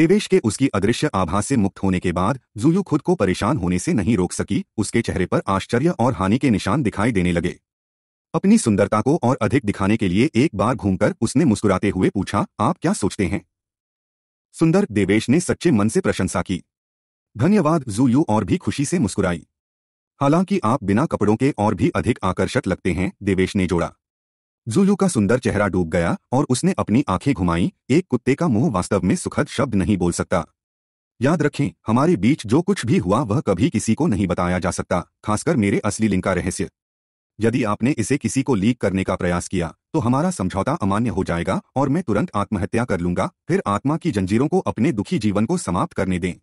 देवेश के उसकी अदृश्य आभा से मुक्त होने के बाद जुयू खुद को परेशान होने से नहीं रोक सकी उसके चेहरे पर आश्चर्य और हानि के निशान दिखाई देने लगे अपनी सुंदरता को और अधिक दिखाने के लिए एक बार घूमकर उसने मुस्कुराते हुए पूछा आप क्या सोचते हैं सुंदर देवेश ने सच्चे मन से प्रशंसा की धन्यवाद जूयू और भी खुशी से मुस्कुराई हालांकि आप बिना कपड़ों के और भी अधिक आकर्षक लगते हैं देवेश ने जोड़ा जूयू का सुंदर चेहरा डूब गया और उसने अपनी आंखें घुमाई एक कुत्ते का मुंह वास्तव में सुखद शब्द नहीं बोल सकता याद रखें हमारे बीच जो कुछ भी हुआ वह कभी किसी को नहीं बताया जा सकता खासकर मेरे असली लिंका रहस्य यदि आपने इसे किसी को लीक करने का प्रयास किया तो हमारा समझौता अमान्य हो जाएगा और मैं तुरंत आत्महत्या कर लूंगा फिर आत्मा की जंजीरों को अपने दुखी जीवन को समाप्त करने दें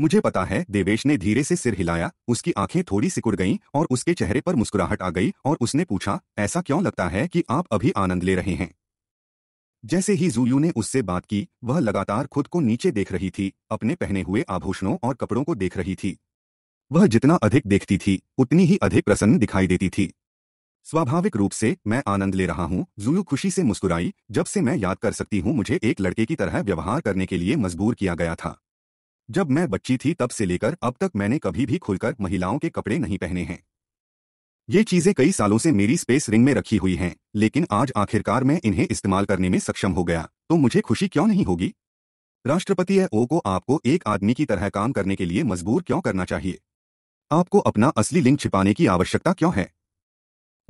मुझे पता है देवेश ने धीरे से सिर हिलाया उसकी आंखें थोड़ी सिकुड़ गईं और उसके चेहरे पर मुस्कुराहट आ गई और उसने पूछा ऐसा क्यों लगता है कि आप अभी आनंद ले रहे हैं जैसे ही जूयू ने उससे बात की वह लगातार खुद को नीचे देख रही थी अपने पहने हुए आभूषणों और कपड़ों को देख रही थी वह जितना अधिक देखती थी उतनी ही अधिक प्रसन्न दिखाई देती थी स्वाभाविक रूप से मैं आनंद ले रहा हूँ जुलू खुशी से मुस्कुराई जब से मैं याद कर सकती हूँ मुझे एक लड़के की तरह व्यवहार करने के लिए मजबूर किया गया था जब मैं बच्ची थी तब से लेकर अब तक मैंने कभी भी खुलकर महिलाओं के कपड़े नहीं पहने हैं ये चीजें कई सालों से मेरी स्पेस रिंग में रखी हुई हैं लेकिन आज आखिरकार मैं इन्हें इस्तेमाल करने में सक्षम हो गया तो मुझे खुशी क्यों नहीं होगी राष्ट्रपति ओ को आपको एक आदमी की तरह काम करने के लिए मजबूर क्यों करना चाहिए आपको अपना असली लिंग छिपाने की आवश्यकता क्यों है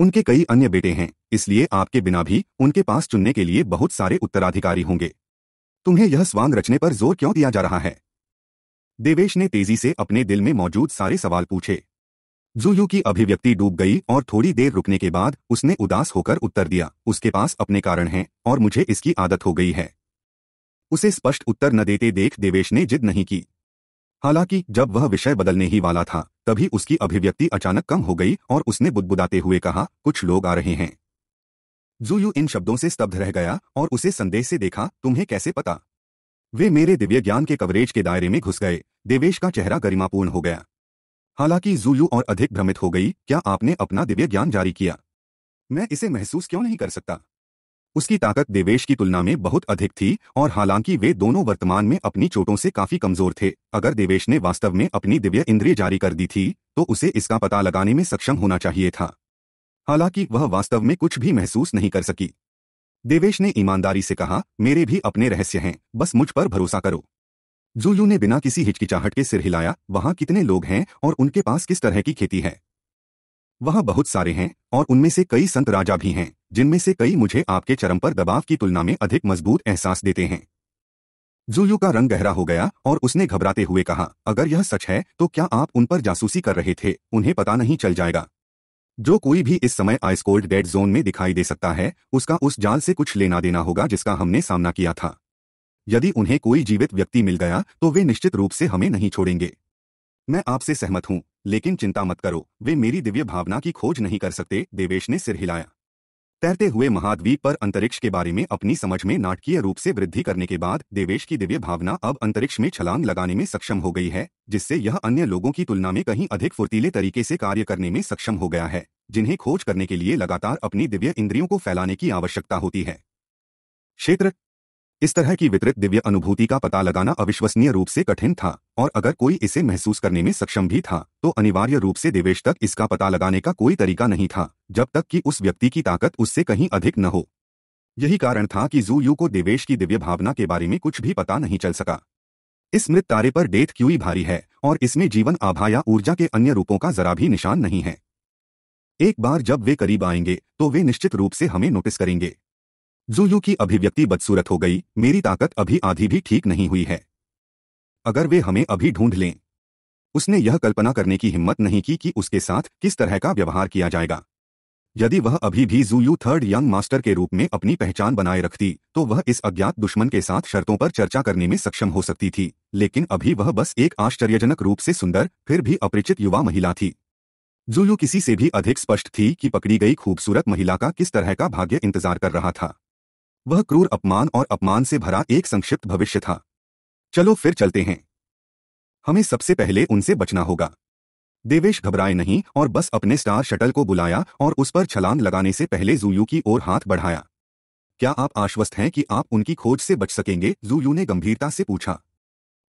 उनके कई अन्य बेटे हैं इसलिए आपके बिना भी उनके पास चुनने के लिए बहुत सारे उत्तराधिकारी होंगे तुम्हें यह स्वांग रचने पर जोर क्यों दिया जा रहा है देवेश ने तेजी से अपने दिल में मौजूद सारे सवाल पूछे जुयू की अभिव्यक्ति डूब गई और थोड़ी देर रुकने के बाद उसने उदास होकर उत्तर दिया उसके पास अपने कारण हैं और मुझे इसकी आदत हो गई है उसे स्पष्ट उत्तर न देते देख देवेश ने जिद नहीं की हालांकि जब वह विषय बदलने ही वाला था तभी उसकी अभिव्यक्ति अचानक कम हो गई और उसने बुदबुदाते हुए कहा कुछ लोग आ रहे हैं जूयू इन शब्दों से स्तब्ध रह गया और उसे संदेश से देखा तुम्हें कैसे पता वे मेरे दिव्य ज्ञान के कवरेज के दायरे में घुस गए देवेश का चेहरा गरिमापूर्ण हो गया हालांकि जूयू और अधिक भ्रमित हो गई क्या आपने अपना दिव्य ज्ञान जारी किया मैं इसे महसूस क्यों नहीं कर सकता उसकी ताकत देवेश की तुलना में बहुत अधिक थी और हालांकि वे दोनों वर्तमान में अपनी चोटों से काफी कमजोर थे अगर देवेश ने वास्तव में अपनी दिव्य इंद्रिय जारी कर दी थी तो उसे इसका पता लगाने में सक्षम होना चाहिए था हालांकि वह वास्तव में कुछ भी महसूस नहीं कर सकी देवेश ने ईमानदारी से कहा मेरे भी अपने रहस्य हैं बस मुझ पर भरोसा करो जुलू ने बिना किसी हिचकिचाहट के सिर हिलाया वहां कितने लोग हैं और उनके पास किस तरह की खेती है वहां बहुत सारे हैं और उनमें से कई संत राजा भी हैं जिनमें से कई मुझे आपके चरम पर दबाव की तुलना में अधिक मजबूत एहसास देते हैं जुयू का रंग गहरा हो गया और उसने घबराते हुए कहा अगर यह सच है तो क्या आप उन पर जासूसी कर रहे थे उन्हें पता नहीं चल जाएगा जो कोई भी इस समय आइसकोल्ड डेड जोन में दिखाई दे सकता है उसका उस जाल से कुछ लेना देना होगा जिसका हमने सामना किया था यदि उन्हें कोई जीवित व्यक्ति मिल गया तो वे निश्चित रूप से हमें नहीं छोड़ेंगे मैं आपसे सहमत हूं लेकिन चिंता मत करो वे मेरी दिव्य भावना की खोज नहीं कर सकते देवेश ने सिर हिलाया तैरते हुए महाद्वीप पर अंतरिक्ष के बारे में अपनी समझ में नाटकीय रूप से वृद्धि करने के बाद देवेश की दिव्य भावना अब अंतरिक्ष में छलांग लगाने में सक्षम हो गई है जिससे यह अन्य लोगों की तुलना में कहीं अधिक फुर्तीले तरीके से कार्य करने में सक्षम हो गया है जिन्हें खोज करने के लिए लगातार अपनी दिव्य इंद्रियों को फैलाने की आवश्यकता होती है क्षेत्र इस तरह की वितरित दिव्य अनुभूति का पता लगाना अविश्वसनीय रूप से कठिन था और अगर कोई इसे महसूस करने में सक्षम भी था तो अनिवार्य रूप से देवेश तक इसका पता लगाने का कोई तरीका नहीं था जब तक कि उस व्यक्ति की ताकत उससे कहीं अधिक न हो यही कारण था कि जू यू को देवेश की दिव्य भावना के बारे में कुछ भी पता नहीं चल सका इस मृत तारे पर डेथ ही भारी है और इसमें जीवन आभा या ऊर्जा के अन्य रूपों का जरा भी निशान नहीं है एक बार जब वे करीब आएंगे तो वे निश्चित रूप से हमें नोटिस करेंगे जू यू की अभिव्यक्ति बदसूरत हो गई मेरी ताकत अभी आधी भी ठीक नहीं हुई है अगर वे हमें अभी ढूंढ लें उसने यह कल्पना करने की हिम्मत नहीं की कि उसके साथ किस तरह का व्यवहार किया जाएगा यदि वह अभी भी जूयू थर्ड यंग मास्टर के रूप में अपनी पहचान बनाए रखती तो वह इस अज्ञात दुश्मन के साथ शर्तों पर चर्चा करने में सक्षम हो सकती थी लेकिन अभी वह बस एक आश्चर्यजनक रूप से सुंदर फिर भी अपरिचित युवा महिला थी जूयू किसी से भी अधिक स्पष्ट थी कि पकड़ी गई खूबसूरत महिला का किस तरह का भाग्य इंतजार कर रहा था वह क्रूर अपमान और अपमान से भरा एक संक्षिप्त भविष्य था चलो फिर चलते हैं हमें सबसे पहले उनसे बचना होगा देवेश घबराए नहीं और बस अपने स्टार शटल को बुलाया और उस पर छलांग लगाने से पहले जूयू की ओर हाथ बढ़ाया क्या आप आश्वस्त हैं कि आप उनकी खोज से बच सकेंगे जूयू ने गंभीरता से पूछा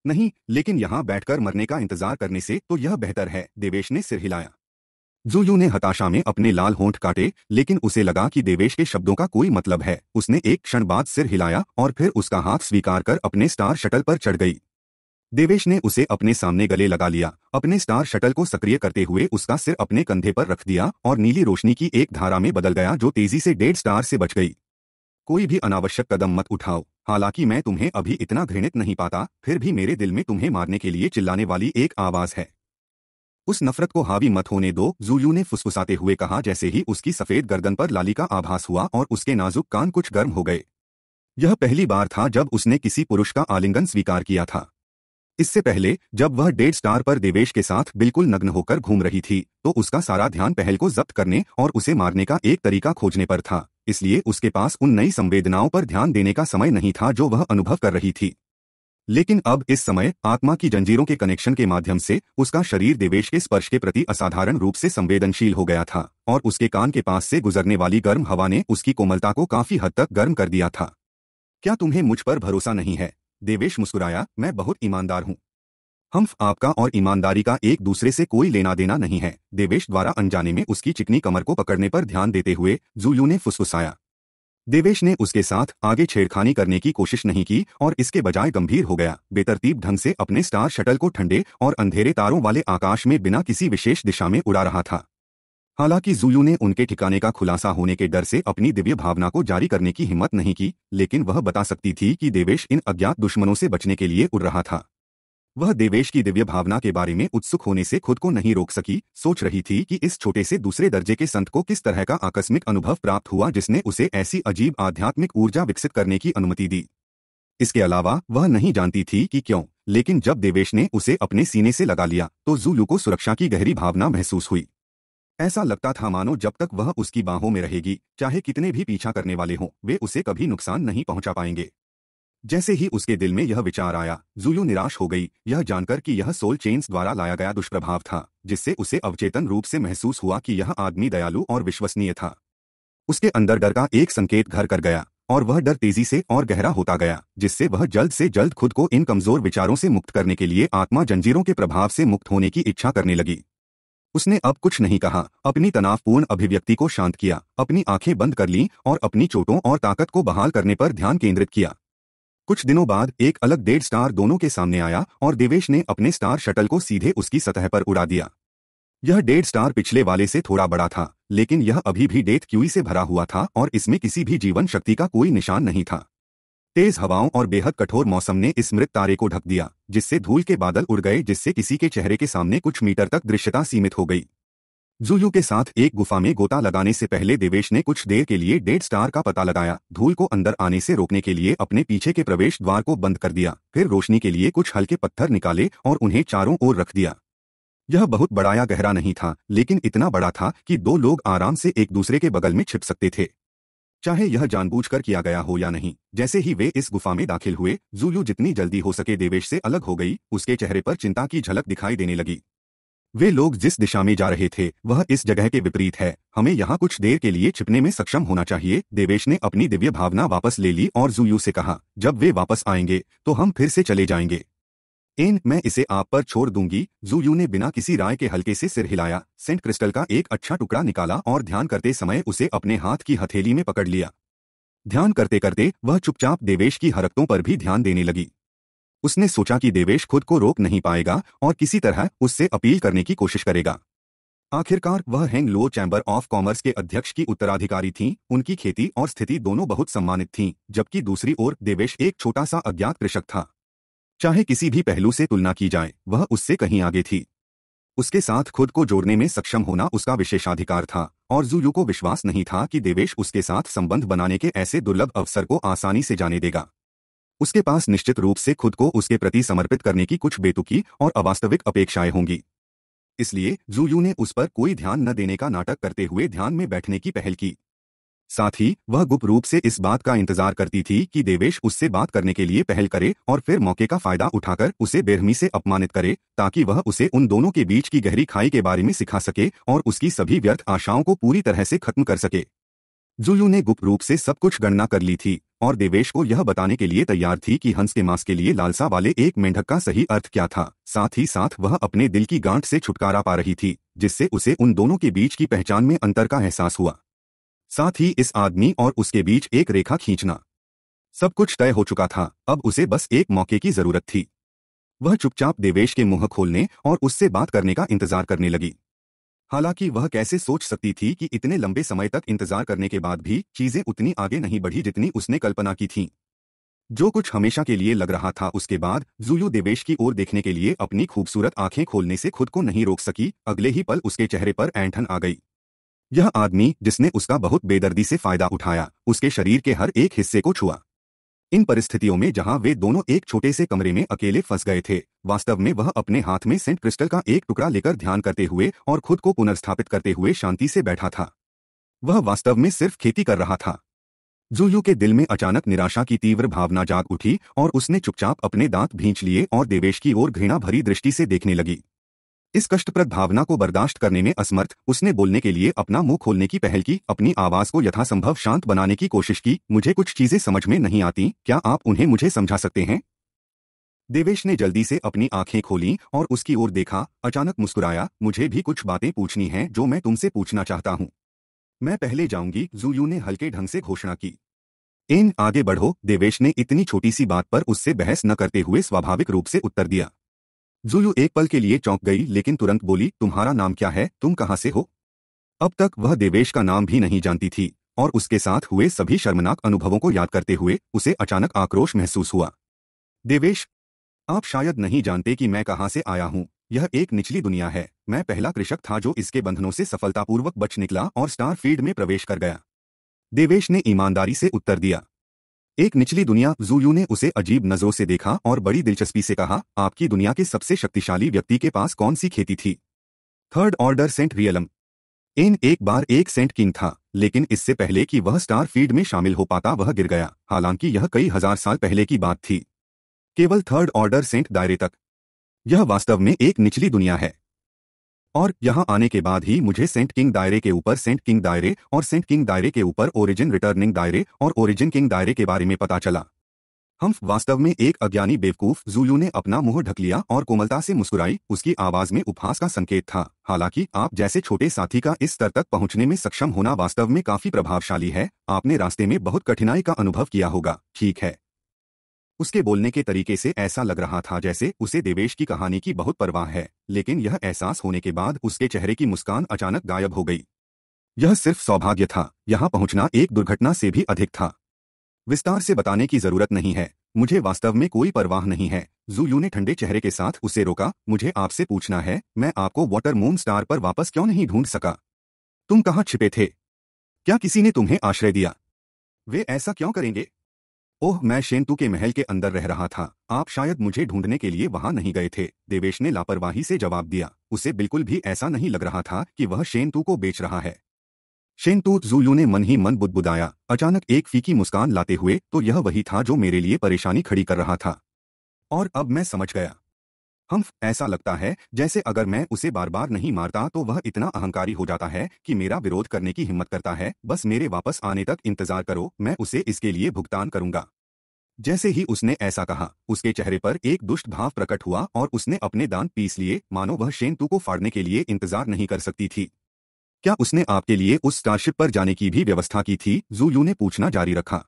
नहीं लेकिन यहां बैठकर मरने का इंतजार करने से तो यह बेहतर है देवेश ने सिर हिलाया जुयू ने हताशा में अपने लाल होंठ काटे लेकिन उसे लगा कि देवेश के शब्दों का कोई मतलब है उसने एक क्षण बाद सिर हिलाया और फिर उसका हाथ स्वीकार कर अपने स्टार शटल पर चढ़ गई देवेश ने उसे अपने सामने गले लगा लिया अपने स्टार शटल को सक्रिय करते हुए उसका सिर अपने कंधे पर रख दिया और नीली रोशनी की एक धारा में बदल गया जो तेजी से डेढ़ स्टार से बच गई कोई भी अनावश्यक कदम मत उठाओ हालांकि मैं तुम्हें अभी इतना घृणित नहीं पाता फिर भी मेरे दिल में तुम्हें मारने के लिए चिल्लाने वाली एक आवाज है उस नफरत को हावी मत होने दो जूयू ने फुसफुसाते हुए कहा जैसे ही उसकी सफेद गर्दन पर लाली का आभास हुआ और उसके नाजुक कान कुछ गर्म हो गए यह पहली बार था जब उसने किसी पुरुष का आलिंगन स्वीकार किया था इससे पहले जब वह डेड स्टार पर देवेश के साथ बिल्कुल नग्न होकर घूम रही थी तो उसका सारा ध्यान पहल को जब्त करने और उसे मारने का एक तरीका खोजने पर था इसलिए उसके पास उन नई संवेदनाओं पर ध्यान देने का समय नहीं था जो वह अनुभव कर रही थी लेकिन अब इस समय आत्मा की जंजीरों के कनेक्शन के माध्यम से उसका शरीर देवेश के स्पर्श के प्रति असाधारण रूप से संवेदनशील हो गया था और उसके कान के पास से गुजरने वाली गर्म हवा ने उसकी कोमलता को काफी हद तक गर्म कर दिया था क्या तुम्हें मुझ पर भरोसा नहीं है देवेश मुस्कुराया मैं बहुत ईमानदार हूँ हम आपका और ईमानदारी का एक दूसरे से कोई लेना देना नहीं है देवेश द्वारा अनजाने में उसकी चिकनी कमर को पकड़ने पर ध्यान देते हुए जुलू ने फुसफुसाया देवेश ने उसके साथ आगे छेड़खानी करने की कोशिश नहीं की और इसके बजाय गंभीर हो गया बेतरतीब ढंग से अपने स्टार शटल को ठंडे और अंधेरे तारों वाले आकाश में बिना किसी विशेष दिशा में उड़ा रहा था हालांकि जुयू ने उनके ठिकाने का खुलासा होने के डर से अपनी दिव्य भावना को जारी करने की हिम्मत नहीं की लेकिन वह बता सकती थी कि देवेश इन अज्ञात दुश्मनों से बचने के लिए उड़ रहा था वह देवेश की दिव्य भावना के बारे में उत्सुक होने से खुद को नहीं रोक सकी सोच रही थी कि इस छोटे से दूसरे दर्जे के संत को किस तरह का आकस्मिक अनुभव प्राप्त हुआ जिसने उसे ऐसी अजीब आध्यात्मिक ऊर्जा विकसित करने की अनुमति दी इसके अलावा वह नहीं जानती थी कि क्यों लेकिन जब देवेश ने उसे अपने सीने से लगा लिया तो जूलू को सुरक्षा की गहरी भावना महसूस हुई ऐसा लगता था मानो जब तक वह उसकी बाहों में रहेगी चाहे कितने भी पीछा करने वाले हों वे उसे कभी नुकसान नहीं पहुंचा पाएंगे जैसे ही उसके दिल में यह विचार आया जुलू निराश हो गई यह जानकर कि यह सोल चेन्स द्वारा लाया गया दुष्प्रभाव था जिससे उसे अवचेतन रूप से महसूस हुआ कि यह आदमी दयालु और विश्वसनीय था उसके अंदर डर का एक संकेत घर कर गया और वह डर तेजी से और गहरा होता गया जिससे वह जल्द से जल्द खुद को इन कमजोर विचारों से मुक्त करने के लिए आत्मा जंजीरों के प्रभाव से मुक्त होने की इच्छा करने लगी उसने अब कुछ नहीं कहा अपनी तनावपूर्ण अभिव्यक्ति को शांत किया अपनी आंखें बंद कर लीं और अपनी चोटों और ताकत को बहाल करने पर ध्यान केंद्रित किया कुछ दिनों बाद एक अलग डेड स्टार दोनों के सामने आया और देवेश ने अपने स्टार शटल को सीधे उसकी सतह पर उड़ा दिया यह डेड स्टार पिछले वाले से थोड़ा बड़ा था लेकिन यह अभी भी डेथ क्यूई से भरा हुआ था और इसमें किसी भी जीवन शक्ति का कोई निशान नहीं था तेज हवाओं और बेहद कठोर मौसम ने इस मृत तारे को ढक दिया जिससे धूल के बादल उड़ गए जिससे किसी के चेहरे के सामने कुछ मीटर तक दृश्यता सीमित हो गई जूयू के साथ एक गुफा में गोता लगाने से पहले देवेश ने कुछ देर के लिए डेड स्टार का पता लगाया धूल को अंदर आने से रोकने के लिए अपने पीछे के प्रवेश द्वार को बंद कर दिया फिर रोशनी के लिए कुछ हल्के पत्थर निकाले और उन्हें चारों ओर रख दिया यह बहुत बड़ा या गहरा नहीं था लेकिन इतना बड़ा था कि दो लोग आराम से एक दूसरे के बगल में छिप सकते थे चाहे यह जानबूझकर किया गया हो या नहीं जैसे ही वे इस गुफा में दाखिल हुए जूयू जितनी जल्दी हो सके देवेश से अलग हो गई उसके चेहरे पर चिंता की झलक दिखाई देने लगी वे लोग जिस दिशा में जा रहे थे वह इस जगह के विपरीत है हमें यहाँ कुछ देर के लिए छिपने में सक्षम होना चाहिए देवेश ने अपनी दिव्य भावना वापस ले ली और जूयू से कहा जब वे वापस आएंगे तो हम फिर से चले जाएंगे एन मैं इसे आप पर छोड़ दूंगी जूयू ने बिना किसी राय के हल्के से सिर हिलाया सेंट क्रिस्टल का एक अच्छा टुकड़ा निकाला और ध्यान करते समय उसे अपने हाथ की हथेली में पकड़ लिया ध्यान करते करते वह चुपचाप देवेश की हरकतों पर भी ध्यान देने लगी उसने सोचा कि देवेश खुद को रोक नहीं पाएगा और किसी तरह उससे अपील करने की कोशिश करेगा आखिरकार वह Heng Luo chamber of commerce के अध्यक्ष की उत्तराधिकारी थीं, उनकी खेती और स्थिति दोनों बहुत सम्मानित थीं, जबकि दूसरी ओर देवेश एक छोटा सा अज्ञात कृषक था चाहे किसी भी पहलू से तुलना की जाए वह उससे कहीं आगे थी उसके साथ खुद को जोड़ने में सक्षम होना उसका विशेषाधिकार था और जूयू को विश्वास नहीं था कि देवेश उसके साथ संबंध बनाने के ऐसे दुर्लभ अवसर को आसानी से जाने देगा उसके पास निश्चित रूप से खुद को उसके प्रति समर्पित करने की कुछ बेतुकी और अवास्तविक अपेक्षाएं होंगी इसलिए जूयू ने उस पर कोई ध्यान न देने का नाटक करते हुए ध्यान में बैठने की पहल की साथ ही वह गुप्त रूप से इस बात का इंतजार करती थी कि देवेश उससे बात करने के लिए पहल करे और फिर मौके का फायदा उठाकर उसे बेरहमी से अपमानित करे ताकि वह उसे उन दोनों के बीच की गहरी खाई के बारे में सिखा सके और उसकी सभी व्यर्थ आशाओं को पूरी तरह से खत्म कर सके जुयू ने गुप्त रूप से सब कुछ गणना कर ली थी और देवेश को यह बताने के लिए तैयार थी कि हंस के मांस के लिए लालसा वाले एक मेंढक का सही अर्थ क्या था साथ ही साथ वह अपने दिल की गांठ से छुटकारा पा रही थी जिससे उसे उन दोनों के बीच की पहचान में अंतर का एहसास हुआ साथ ही इस आदमी और उसके बीच एक रेखा खींचना सब कुछ तय हो चुका था अब उसे बस एक मौके की जरूरत थी वह चुपचाप देवेश के मुंह खोलने और उससे बात करने का इंतजार करने लगी हालांकि वह कैसे सोच सकती थी कि इतने लंबे समय तक इंतजार करने के बाद भी चीजें उतनी आगे नहीं बढ़ी जितनी उसने कल्पना की थी जो कुछ हमेशा के लिए लग रहा था उसके बाद जुयू देवेश की ओर देखने के लिए अपनी खूबसूरत आंखें खोलने से खुद को नहीं रोक सकी अगले ही पल उसके चेहरे पर ऐंठन आ गई यह आदमी जिसने उसका बहुत बेदर्दी से फायदा उठाया उसके शरीर के हर एक हिस्से को छुआ इन परिस्थितियों में जहां वे दोनों एक छोटे से कमरे में अकेले फंस गए थे वास्तव में वह अपने हाथ में सेंट क्रिस्टल का एक टुकड़ा लेकर ध्यान करते हुए और खुद को पुनर्स्थापित करते हुए शांति से बैठा था वह वास्तव में सिर्फ खेती कर रहा था जुयू के दिल में अचानक निराशा की तीव्र भावना जाग उठी और उसने चुपचाप अपने दांत भींच लिए और देवेश की ओर घृणा भरी दृष्टि से देखने लगी इस कष्टप्रद भावना को बर्दाश्त करने में असमर्थ उसने बोलने के लिए अपना मुंह खोलने की पहल की अपनी आवाज को यथासंभव शांत बनाने की कोशिश की मुझे कुछ चीजें समझ में नहीं आती क्या आप उन्हें मुझे समझा सकते हैं देवेश ने जल्दी से अपनी आंखें खोली और उसकी ओर देखा अचानक मुस्कुराया मुझे भी कुछ बातें पूछनी हैं जो मैं तुमसे पूछना चाहता हूं मैं पहले जाऊंगी जूयू ने हल्के ढंग से घोषणा की इन आगे बढ़ो देवेश ने इतनी छोटी सी बात पर उससे बहस न करते हुए स्वाभाविक रूप से उत्तर दिया जुलू एक पल के लिए चौंक गई लेकिन तुरंत बोली तुम्हारा नाम क्या है तुम कहाँ से हो अब तक वह देवेश का नाम भी नहीं जानती थी और उसके साथ हुए सभी शर्मनाक अनुभवों को याद करते हुए उसे अचानक आक्रोश महसूस हुआ देवेश आप शायद नहीं जानते कि मैं कहाँ से आया हूँ यह एक निचली दुनिया है मैं पहला कृषक था जो इसके बंधनों से सफलतापूर्वक बच निकला और स्टार फील्ड में प्रवेश कर गया देवेश ने ईमानदारी से उत्तर दिया एक निचली दुनिया जूयू ने उसे अजीब नजरों से देखा और बड़ी दिलचस्पी से कहा आपकी दुनिया के सबसे शक्तिशाली व्यक्ति के पास कौन सी खेती थी थर्ड ऑर्डर सेंट रियलम एन एक बार एक सेंट किंग था लेकिन इससे पहले कि वह स्टार फीड में शामिल हो पाता वह गिर गया हालांकि यह कई हजार साल पहले की बात थी केवल थर्ड ऑर्डर सेंट दायरे तक यह वास्तव में एक निचली दुनिया है और यहाँ आने के बाद ही मुझे सेंट किंग दायरे के ऊपर सेंट किंग दायरे और सेंट किंग दायरे के ऊपर ओरिजिन रिटर्निंग दायरे और ओरिजिन किंग दायरे के बारे में पता चला हम वास्तव में एक अज्ञानी बेवकूफ जुलू ने अपना मुंह ढक लिया और कोमलता से मुस्कुराई उसकी आवाज में उपहास का संकेत था हालांकि आप जैसे छोटे साथी का इस स्तर तक पहुंचने में सक्षम होना वास्तव में काफी प्रभावशाली है आपने रास्ते में बहुत कठिनाई का अनुभव किया होगा ठीक है उसके बोलने के तरीके से ऐसा लग रहा था जैसे उसे देवेश की कहानी की बहुत परवाह है लेकिन यह एहसास होने के बाद उसके चेहरे की मुस्कान अचानक गायब हो गई यह सिर्फ सौभाग्य था यहां पहुंचना एक दुर्घटना से भी अधिक था विस्तार से बताने की जरूरत नहीं है मुझे वास्तव में कोई परवाह नहीं है जूयू ने ठंडे चेहरे के साथ उसे रोका मुझे आपसे पूछना है मैं आपको वॉटर मून स्टार पर वापस क्यों नहीं ढूंढ सका तुम कहाँ छिपे थे क्या किसी ने तुम्हें आश्रय दिया वे ऐसा क्यों करेंगे ओह मैं शेंतु के महल के अंदर रह रहा था आप शायद मुझे ढूंढने के लिए वहां नहीं गए थे देवेश ने लापरवाही से जवाब दिया उसे बिल्कुल भी ऐसा नहीं लग रहा था कि वह शेंतु को बेच रहा है शेंतु जूलू ने मन ही मन बुदबुदाया अचानक एक फीकी मुस्कान लाते हुए तो यह वही था जो मेरे लिए परेशानी खड़ी कर रहा था और अब मैं समझ गया हम हम्म, ऐसा लगता है जैसे अगर मैं उसे बार बार नहीं मारता तो वह इतना अहंकारी हो जाता है कि मेरा विरोध करने की हिम्मत करता है बस मेरे वापस आने तक इंतजार करो मैं उसे इसके लिए भुगतान करूंगा जैसे ही उसने ऐसा कहा उसके चेहरे पर एक दुष्ट भाव प्रकट हुआ और उसने अपने दान पीस लिए मानो वह शेंतु को फाड़ने के लिए इंतजार नहीं कर सकती थी क्या उसने आपके लिए उस स्टारशिप पर जाने की भी व्यवस्था की थी जूयू ने पूछना जारी रखा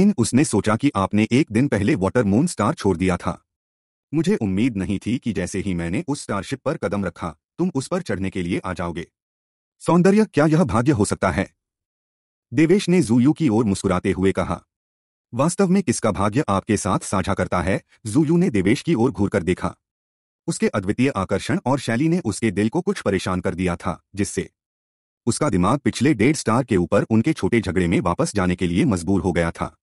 एन उसने सोचा कि आपने एक दिन पहले वाटर मून स्टार छोड़ दिया था मुझे उम्मीद नहीं थी कि जैसे ही मैंने उस स्टारशिप पर कदम रखा तुम उस पर चढ़ने के लिए आ जाओगे सौंदर्य क्या यह भाग्य हो सकता है देवेश ने जूयू की ओर मुस्कुराते हुए कहा वास्तव में किसका भाग्य आपके साथ साझा करता है जूयू ने देवेश की ओर घूर कर देखा उसके अद्वितीय आकर्षण और शैली ने उसके दिल को कुछ परेशान कर दिया था जिससे उसका दिमाग पिछले डेढ़ स्टार के ऊपर उनके छोटे झगड़े में वापस जाने के लिए मजबूर हो गया था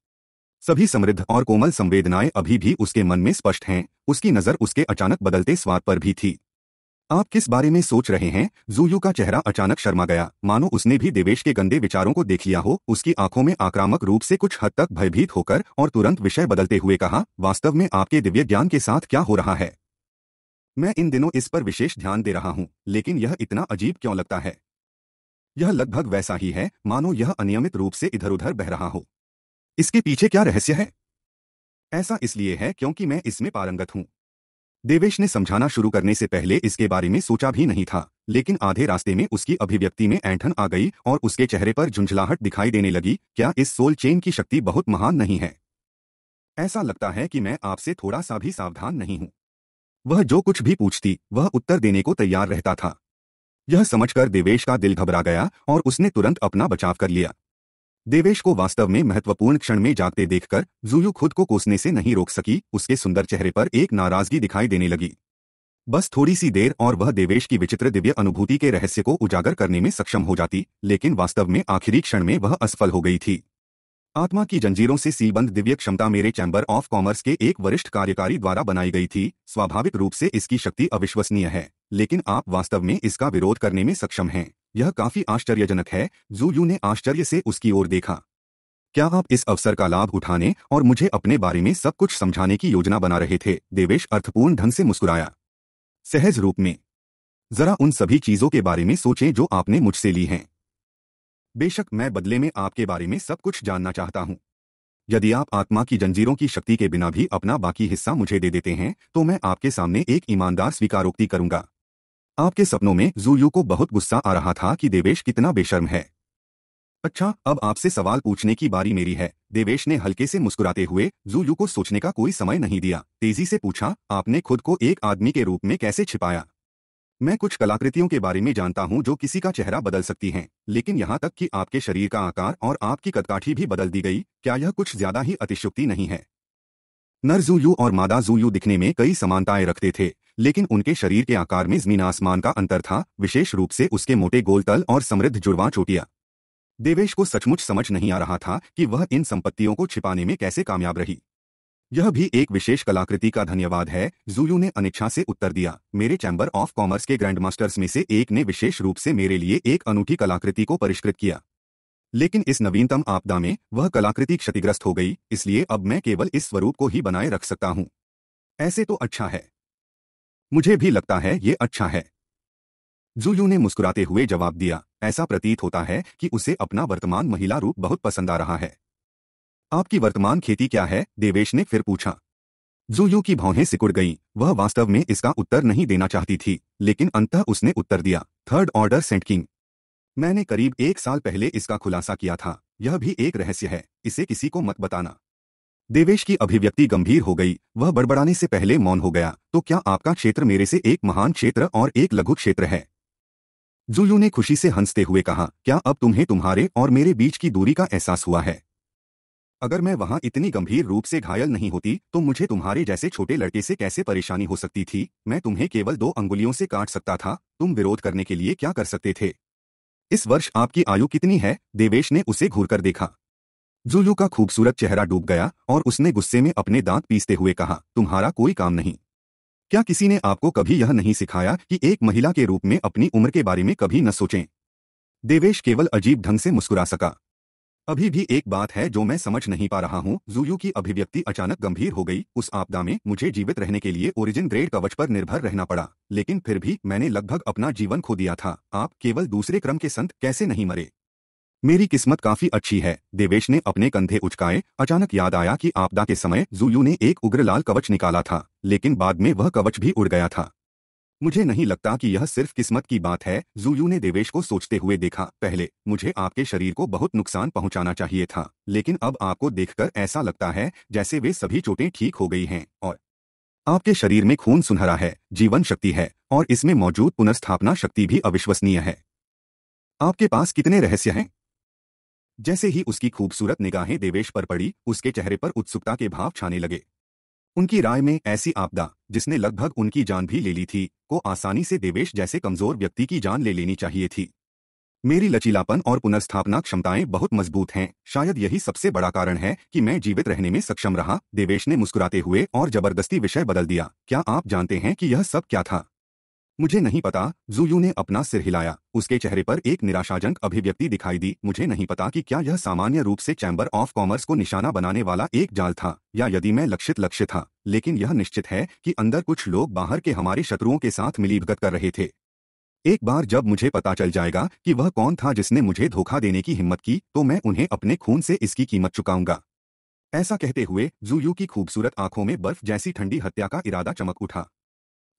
सभी समृद्ध और कोमल संवेदनाएं अभी भी उसके मन में स्पष्ट हैं उसकी नजर उसके अचानक बदलते स्वाद पर भी थी आप किस बारे में सोच रहे हैं जूयू का चेहरा अचानक शर्मा गया मानो उसने भी देवेश के गंदे विचारों को देख लिया हो उसकी आंखों में आक्रामक रूप से कुछ हद तक भयभीत होकर और तुरंत विषय बदलते हुए कहा वास्तव में आपके दिव्य ज्ञान के साथ क्या हो रहा है मैं इन दिनों इस पर विशेष ध्यान दे रहा हूँ लेकिन यह इतना अजीब क्यों लगता है यह लगभग वैसा ही है मानो यह अनियमित रूप से इधर उधर बह रहा हो इसके पीछे क्या रहस्य है ऐसा इसलिए है क्योंकि मैं इसमें पारंगत हूं देवेश ने समझाना शुरू करने से पहले इसके बारे में सोचा भी नहीं था लेकिन आधे रास्ते में उसकी अभिव्यक्ति में ऐंठन आ गई और उसके चेहरे पर झुंझलाहट दिखाई देने लगी क्या इस सोल चेन की शक्ति बहुत महान नहीं है ऐसा लगता है कि मैं आपसे थोड़ा सा भी सावधान नहीं हूं वह जो कुछ भी पूछती वह उत्तर देने को तैयार रहता था यह समझकर देवेश का दिल घबरा गया और उसने तुरंत अपना बचाव कर लिया देवेश को वास्तव में महत्वपूर्ण क्षण में जागते देखकर जूयू खुद को कोसने से नहीं रोक सकी उसके सुंदर चेहरे पर एक नाराजगी दिखाई देने लगी बस थोड़ी सी देर और वह देवेश की विचित्र दिव्य अनुभूति के रहस्य को उजागर करने में सक्षम हो जाती लेकिन वास्तव में आखिरी क्षण में वह असफल हो गई थी आत्मा की जंजीरों से सीबंद दिव्य क्षमता मेरे चैम्बर ऑफ कॉमर्स के एक वरिष्ठ कार्यकारी द्वारा बनाई गई थी स्वाभाविक रूप से इसकी शक्ति अविश्वसनीय है लेकिन आप वास्तव में इसका विरोध करने में सक्षम हैं यह काफी आश्चर्यजनक है जूयू ने आश्चर्य से उसकी ओर देखा क्या आप इस अवसर का लाभ उठाने और मुझे अपने बारे में सब कुछ समझाने की योजना बना रहे थे देवेश अर्थपूर्ण ढंग से मुस्कुराया सहज रूप में जरा उन सभी चीजों के बारे में सोचें जो आपने मुझसे ली हैं बेशक मैं बदले में आपके बारे में सब कुछ जानना चाहता हूं यदि आप आत्मा की जंजीरों की शक्ति के बिना भी अपना बाकी हिस्सा मुझे दे देते हैं तो मैं आपके सामने एक ईमानदार स्वीकारोक्ति करूंगा आपके सपनों में जूयू को बहुत गुस्सा आ रहा था कि देवेश कितना बेशर्म है अच्छा अब आपसे सवाल पूछने की बारी मेरी है देवेश ने हल्के से मुस्कुराते हुए जूयू को सोचने का कोई समय नहीं दिया तेजी से पूछा आपने खुद को एक आदमी के रूप में कैसे छिपाया मैं कुछ कलाकृतियों के बारे में जानता हूं जो किसी का चेहरा बदल सकती हैं, लेकिन यहाँ तक कि आपके शरीर का आकार और आपकी कदकाठी भी बदल दी गई क्या यह कुछ ज्यादा ही अतिशुक्ति नहीं है नर जूयू और मादा जूयू दिखने में कई समानताएं रखते थे लेकिन उनके शरीर के आकार में जमीन आसमान का अंतर था विशेष रूप से उसके मोटे गोल तल और समृद्ध जुड़वा चोटिया देवेश को सचमुच समझ नहीं आ रहा था कि वह इन संपत्तियों को छिपाने में कैसे कामयाब रही यह भी एक विशेष कलाकृति का धन्यवाद है जूयू ने अनिच्छा से उत्तर दिया मेरे चैम्बर ऑफ कॉमर्स के ग्रैंड मास्टर्स में से एक ने विशेष रूप से मेरे लिए एक अनूठी कलाकृति को परिष्कृत किया लेकिन इस नवीनतम आपदा में वह कलाकृति क्षतिग्रस्त हो गई इसलिए अब मैं केवल इस स्वरूप को ही बनाए रख सकता हूँ ऐसे तो अच्छा है मुझे भी लगता है ये अच्छा है जुयू ने मुस्कुराते हुए जवाब दिया ऐसा प्रतीत होता है कि उसे अपना वर्तमान महिला रूप बहुत पसंद आ रहा है आपकी वर्तमान खेती क्या है देवेश ने फिर पूछा जुयू की भावें सिकुड़ गईं वह वास्तव में इसका उत्तर नहीं देना चाहती थी लेकिन अंततः उसने उत्तर दिया थर्ड ऑर्डर सेंट किंग मैंने करीब एक साल पहले इसका खुलासा किया था यह भी एक रहस्य है इसे किसी को मत बताना देवेश की अभिव्यक्ति गंभीर हो गई वह बड़बड़ाने से पहले मौन हो गया तो क्या आपका क्षेत्र मेरे से एक महान क्षेत्र और एक लघु क्षेत्र है जुयू ने खुशी से हंसते हुए कहा क्या अब तुम्हें तुम्हारे और मेरे बीच की दूरी का एहसास हुआ है अगर मैं वहां इतनी गंभीर रूप से घायल नहीं होती तो मुझे तुम्हारे जैसे छोटे लड़के से कैसे परेशानी हो सकती थी मैं तुम्हें केवल दो अंगुलियों से काट सकता था तुम विरोध करने के लिए क्या कर सकते थे इस वर्ष आपकी आयु कितनी है देवेश ने उसे घूर देखा जुलू का खूबसूरत चेहरा डूब गया और उसने गुस्से में अपने दांत पीसते हुए कहा तुम्हारा कोई काम नहीं क्या किसी ने आपको कभी यह नहीं सिखाया कि एक महिला के रूप में अपनी उम्र के बारे में कभी न सोचें देवेश केवल अजीब ढंग से मुस्कुरा सका अभी भी एक बात है जो मैं समझ नहीं पा रहा हूँ जूयू की अभिव्यक्ति अचानक गंभीर हो गई उस आपदा में मुझे जीवित रहने के लिए ओरिजिन ग्रेड कवच पर निर्भर रहना पड़ा लेकिन फिर भी मैंने लगभग अपना जीवन खो दिया था आप केवल दूसरे क्रम के संत कैसे नहीं मरे मेरी किस्मत काफी अच्छी है देवेश ने अपने कंधे उचकाए अचानक याद आया कि आपदा के समय जुयू ने एक उग्र लाल कवच निकाला था लेकिन बाद में वह कवच भी उड़ गया था मुझे नहीं लगता कि यह सिर्फ किस्मत की बात है जुयू ने देवेश को सोचते हुए देखा पहले मुझे आपके शरीर को बहुत नुकसान पहुंचाना चाहिए था लेकिन अब आपको देखकर ऐसा लगता है जैसे वे सभी चोटें ठीक हो गई हैं और आपके शरीर में खून सुनहरा है जीवन शक्ति है और इसमें मौजूद पुनर्स्थापना शक्ति भी अविश्वसनीय है आपके पास कितने रहस्य हैं जैसे ही उसकी खूबसूरत निगाहें देवेश पर पड़ी उसके चेहरे पर उत्सुकता के भाव छाने लगे उनकी राय में ऐसी आपदा जिसने लगभग उनकी जान भी ले ली थी को आसानी से देवेश जैसे कमजोर व्यक्ति की जान ले लेनी चाहिए थी मेरी लचीलापन और पुनर्स्थापना क्षमताएं बहुत मजबूत हैं शायद यही सबसे बड़ा कारण है कि मैं जीवित रहने में सक्षम रहा देवेश ने मुस्कुराते हुए और जबरदस्ती विषय बदल दिया क्या आप जानते हैं कि यह सब क्या था मुझे नहीं पता जूयू ने अपना सिर हिलाया उसके चेहरे पर एक निराशाजनक अभिव्यक्ति दिखाई दी मुझे नहीं पता कि क्या यह सामान्य रूप से चैम्बर ऑफ कॉमर्स को निशाना बनाने वाला एक जाल था या यदि मैं लक्षित लक्ष्य था लेकिन यह निश्चित है कि अंदर कुछ लोग बाहर के हमारे शत्रुओं के साथ मिलीभगत कर रहे थे एक बार जब मुझे पता चल जाएगा कि वह कौन था जिसने मुझे धोखा देने की हिम्मत की तो मैं उन्हें अपने खून से इसकी कीमत चुकाऊंगा ऐसा कहते हुए जूयू की खूबसूरत आंखों में बर्फ जैसी ठंडी हत्या का इरादा चमक उठा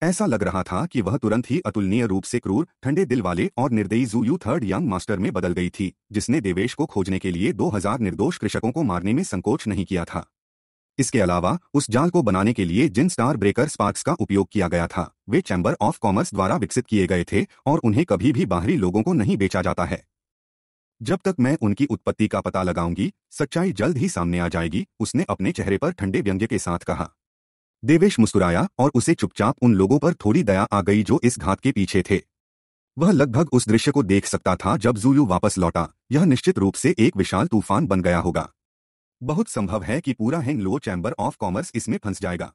ऐसा लग रहा था कि वह तुरंत ही अतुलनीय रूप से क्रूर ठंडे दिल वाले और निर्दयी जूयू थर्ड यंग मास्टर में बदल गई थी जिसने देवेश को खोजने के लिए 2000 निर्दोष कृषकों को मारने में संकोच नहीं किया था इसके अलावा उस जाल को बनाने के लिए जिन स्टार ब्रेकर स्पार्क्स का उपयोग किया गया था वे चैम्बर ऑफ कॉमर्स द्वारा विकसित किए गए थे और उन्हें कभी भी बाहरी लोगों को नहीं बेचा जाता है जब तक मैं उनकी उत्पत्ति का पता लगाऊंगी सच्चाई जल्द ही सामने आ जाएगी उसने अपने चेहरे पर ठंडे व्यंग्य के साथ कहा देवेश मुस्कुराया और उसे चुपचाप उन लोगों पर थोड़ी दया आ गई जो इस घात के पीछे थे वह लगभग उस दृश्य को देख सकता था जब जूयू वापस लौटा यह निश्चित रूप से एक विशाल तूफान बन गया होगा बहुत संभव है कि पूरा Heng Luo chamber of commerce इसमें फंस जाएगा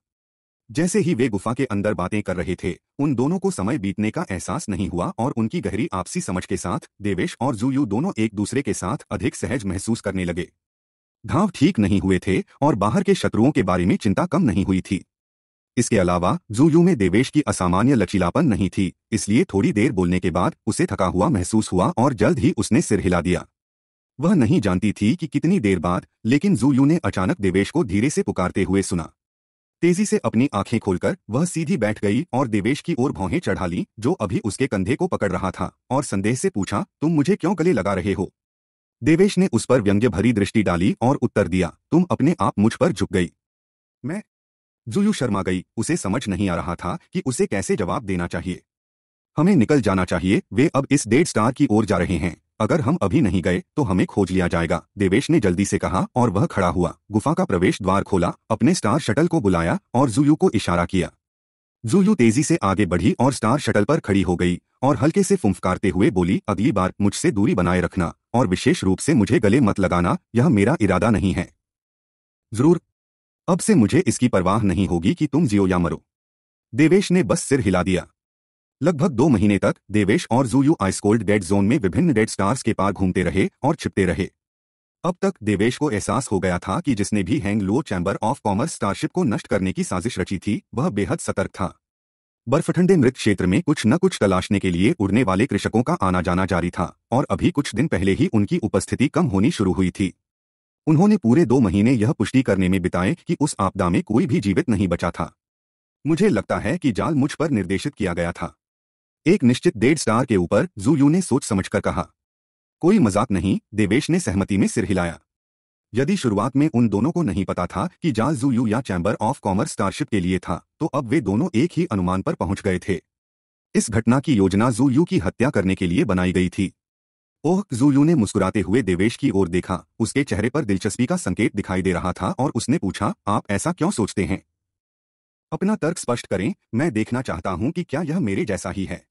जैसे ही वे गुफा के अंदर बातें कर रहे थे उन दोनों को समय बीतने का एहसास नहीं हुआ और उनकी गहरी आपसी समझ के साथ देवेश और जूयू दोनों एक दूसरे के साथ अधिक सहज महसूस करने लगे घाव ठीक नहीं हुए थे और बाहर के शत्रुओं के बारे में चिंता कम नहीं हुई थी इसके अलावा जूयू में देवेश की असामान्य लचीलापन नहीं थी इसलिए थोड़ी देर बोलने के बाद उसे थका हुआ महसूस हुआ और जल्द ही उसने सिर हिला दिया वह नहीं जानती थी कि कितनी देर बाद लेकिन जूयू ने अचानक देवेश को धीरे से पुकारते हुए सुना तेजी से अपनी आंखें खोलकर वह सीधी बैठ गई और देवेश की ओर भौहें चढ़ा ली जो अभी उसके कंधे को पकड़ रहा था और संदेह से पूछा तुम मुझे क्यों गले लगा रहे हो देवेश ने उस पर व्यंग्य भरी दृष्टि डाली और उत्तर दिया तुम अपने आप मुझ पर झुक गई मैं जुयू शर्मा गई उसे समझ नहीं आ रहा था कि उसे कैसे जवाब देना चाहिए हमें निकल जाना चाहिए वे अब इस डेड स्टार की ओर जा रहे हैं अगर हम अभी नहीं गए तो हमें खोज लिया जाएगा देवेश ने जल्दी से कहा और वह खड़ा हुआ गुफा का प्रवेश द्वार खोला अपने स्टार शटल को बुलाया और जुयू को इशारा किया जुयू तेजी से आगे बढ़ी और स्टार शटल पर खड़ी हो गई और हल्के से फुंफकारते हुए बोली अगली बार मुझसे दूरी बनाए रखना और विशेष रूप से मुझे गले मत लगाना यह मेरा इरादा नहीं है जरूर अब से मुझे इसकी परवाह नहीं होगी कि तुम जियो या मरो देवेश ने बस सिर हिला दिया लगभग दो महीने तक देवेश और Juyu ice cold dead zone में विभिन्न डेड स्टार्स के पार घूमते रहे और छिपते रहे अब तक देवेश को एहसास हो गया था कि जिसने भी Heng Luo chamber of commerce starship को नष्ट करने की साजिश रची थी वह बेहद सतर्क था बर्फठंडे मृत क्षेत्र में कुछ न कुछ तलाशने के लिए उड़ने वाले कृषकों का आना जाना जारी था और अभी कुछ दिन पहले ही उनकी उपस्थिति कम होनी शुरू हुई थी उन्होंने पूरे दो महीने यह पुष्टि करने में बिताए कि उस आपदा में कोई भी जीवित नहीं बचा था मुझे लगता है कि जाल मुझ पर निर्देशित किया गया था एक निश्चित डेढ़ स्टार के ऊपर जूयू ने सोच समझकर कहा कोई मजाक नहीं देवेश ने सहमति में सिर हिलाया यदि शुरुआत में उन दोनों को नहीं पता था कि जाल जूयू या चैम्बर ऑफ कॉमर्स स्टारशिप के लिए था तो अब वे दोनों एक ही अनुमान पर पहुंच गए थे इस घटना की योजना जूयू की हत्या करने के लिए बनाई गई थी ओह जूयू ने मुस्कुराते हुए देवेश की ओर देखा उसके चेहरे पर दिलचस्पी का संकेत दिखाई दे रहा था और उसने पूछा आप ऐसा क्यों सोचते हैं अपना तर्क स्पष्ट करें मैं देखना चाहता हूं कि क्या यह मेरे जैसा ही है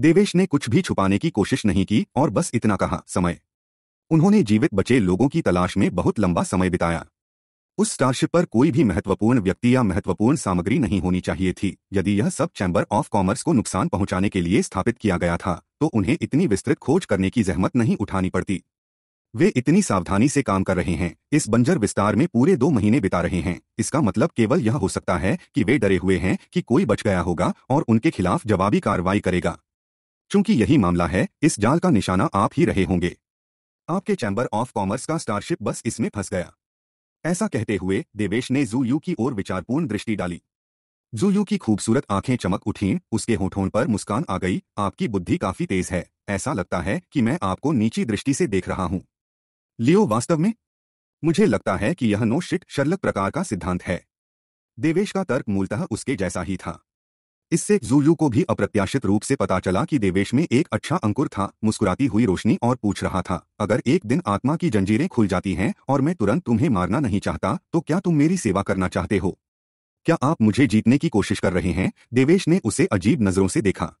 देवेश ने कुछ भी छुपाने की कोशिश नहीं की और बस इतना कहा समय उन्होंने जीवित बचे लोगों की तलाश में बहुत लंबा समय बिताया उस स्टारशिप पर कोई भी महत्वपूर्ण व्यक्ति या महत्वपूर्ण सामग्री नहीं होनी चाहिए थी यदि यह सब चैम्बर ऑफ कॉमर्स को नुकसान पहुंचाने के लिए स्थापित किया गया था तो उन्हें इतनी विस्तृत खोज करने की जहमत नहीं उठानी पड़ती वे इतनी सावधानी से काम कर रहे हैं इस बंजर विस्तार में पूरे दो महीने बिता रहे हैं इसका मतलब केवल यह हो सकता है कि वे डरे हुए हैं कि कोई बच गया होगा और उनके खिलाफ जवाबी कार्रवाई करेगा चूंकि यही मामला है इस जाल का निशाना आप ही रहे होंगे आपके चैम्बर ऑफ कॉमर्स का स्टारशिप बस इसमें फंस गया ऐसा कहते हुए देवेश ने जूयू की ओर विचारपूर्ण दृष्टि डाली जूयू की खूबसूरत आंखें चमक उठी उसके होठों पर मुस्कान आ गई आपकी बुद्धि काफी तेज है ऐसा लगता है कि मैं आपको नीची दृष्टि से देख रहा हूं लियो वास्तव में मुझे लगता है कि यह नो शिट शर्लक प्रकार का सिद्धांत है देवेश का तर्क मूलतः उसके जैसा ही था इससे जूयू को भी अप्रत्याशित रूप से पता चला कि देवेश में एक अच्छा अंकुर था मुस्कुराती हुई रोशनी और पूछ रहा था अगर एक दिन आत्मा की जंजीरें खुल जाती हैं और मैं तुरंत तुम्हें मारना नहीं चाहता तो क्या तुम मेरी सेवा करना चाहते हो क्या आप मुझे जीतने की कोशिश कर रहे हैं देवेश ने उसे अजीब नजरों से देखा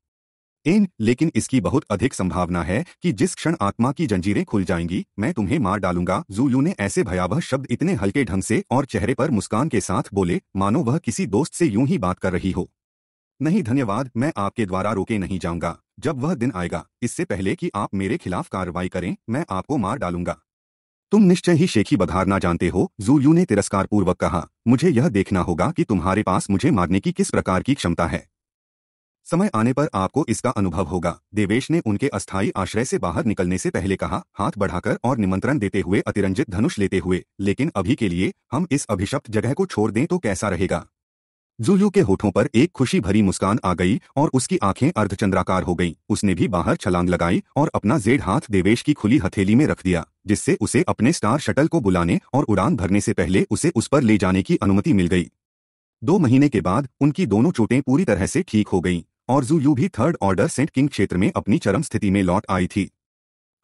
एन लेकिन इसकी बहुत अधिक संभावना है कि जिस क्षण आत्मा की जंजीरें खुल जाएंगी मैं तुम्हें मार डालूंगा जूयू ने ऐसे भयावह शब्द इतने हल्के ढंग से और चेहरे पर मुस्कान के साथ बोले मानो वह किसी दोस्त से यूं ही बात कर रही हो नहीं धन्यवाद मैं आपके द्वारा रोके नहीं जाऊंगा जब वह दिन आएगा इससे पहले कि आप मेरे खिलाफ कार्रवाई करें मैं आपको मार डालूंगा तुम निश्चय ही शेखी बधारना जानते हो जूयू ने तिरस्कार पूर्वक कहा मुझे यह देखना होगा कि तुम्हारे पास मुझे मारने की किस प्रकार की क्षमता है समय आने पर आपको इसका अनुभव होगा देवेश ने उनके अस्थायी आश्रय से बाहर निकलने से पहले कहा हाथ बढ़ाकर और निमंत्रण देते हुए अतिरंजित धनुष लेते हुए लेकिन अभी के लिए हम इस अभिशप्त जगह को छोड़ दें तो कैसा रहेगा जुलू के होठों पर एक खुशी भरी मुस्कान आ गई और उसकी आंखें अर्धचंद्राकार हो गईं। उसने भी बाहर छलांग लगाई और अपना जेड हाथ देवेश की खुली हथेली में रख दिया जिससे उसे अपने स्टार शटल को बुलाने और उड़ान भरने से पहले उसे उस पर ले जाने की अनुमति मिल गई दो महीने के बाद उनकी दोनों चोटें पूरी तरह से ठीक हो गईं और जूयू भी थर्ड ऑर्डर सेंट किंग क्षेत्र में अपनी चरम स्थिति में लौट आई थी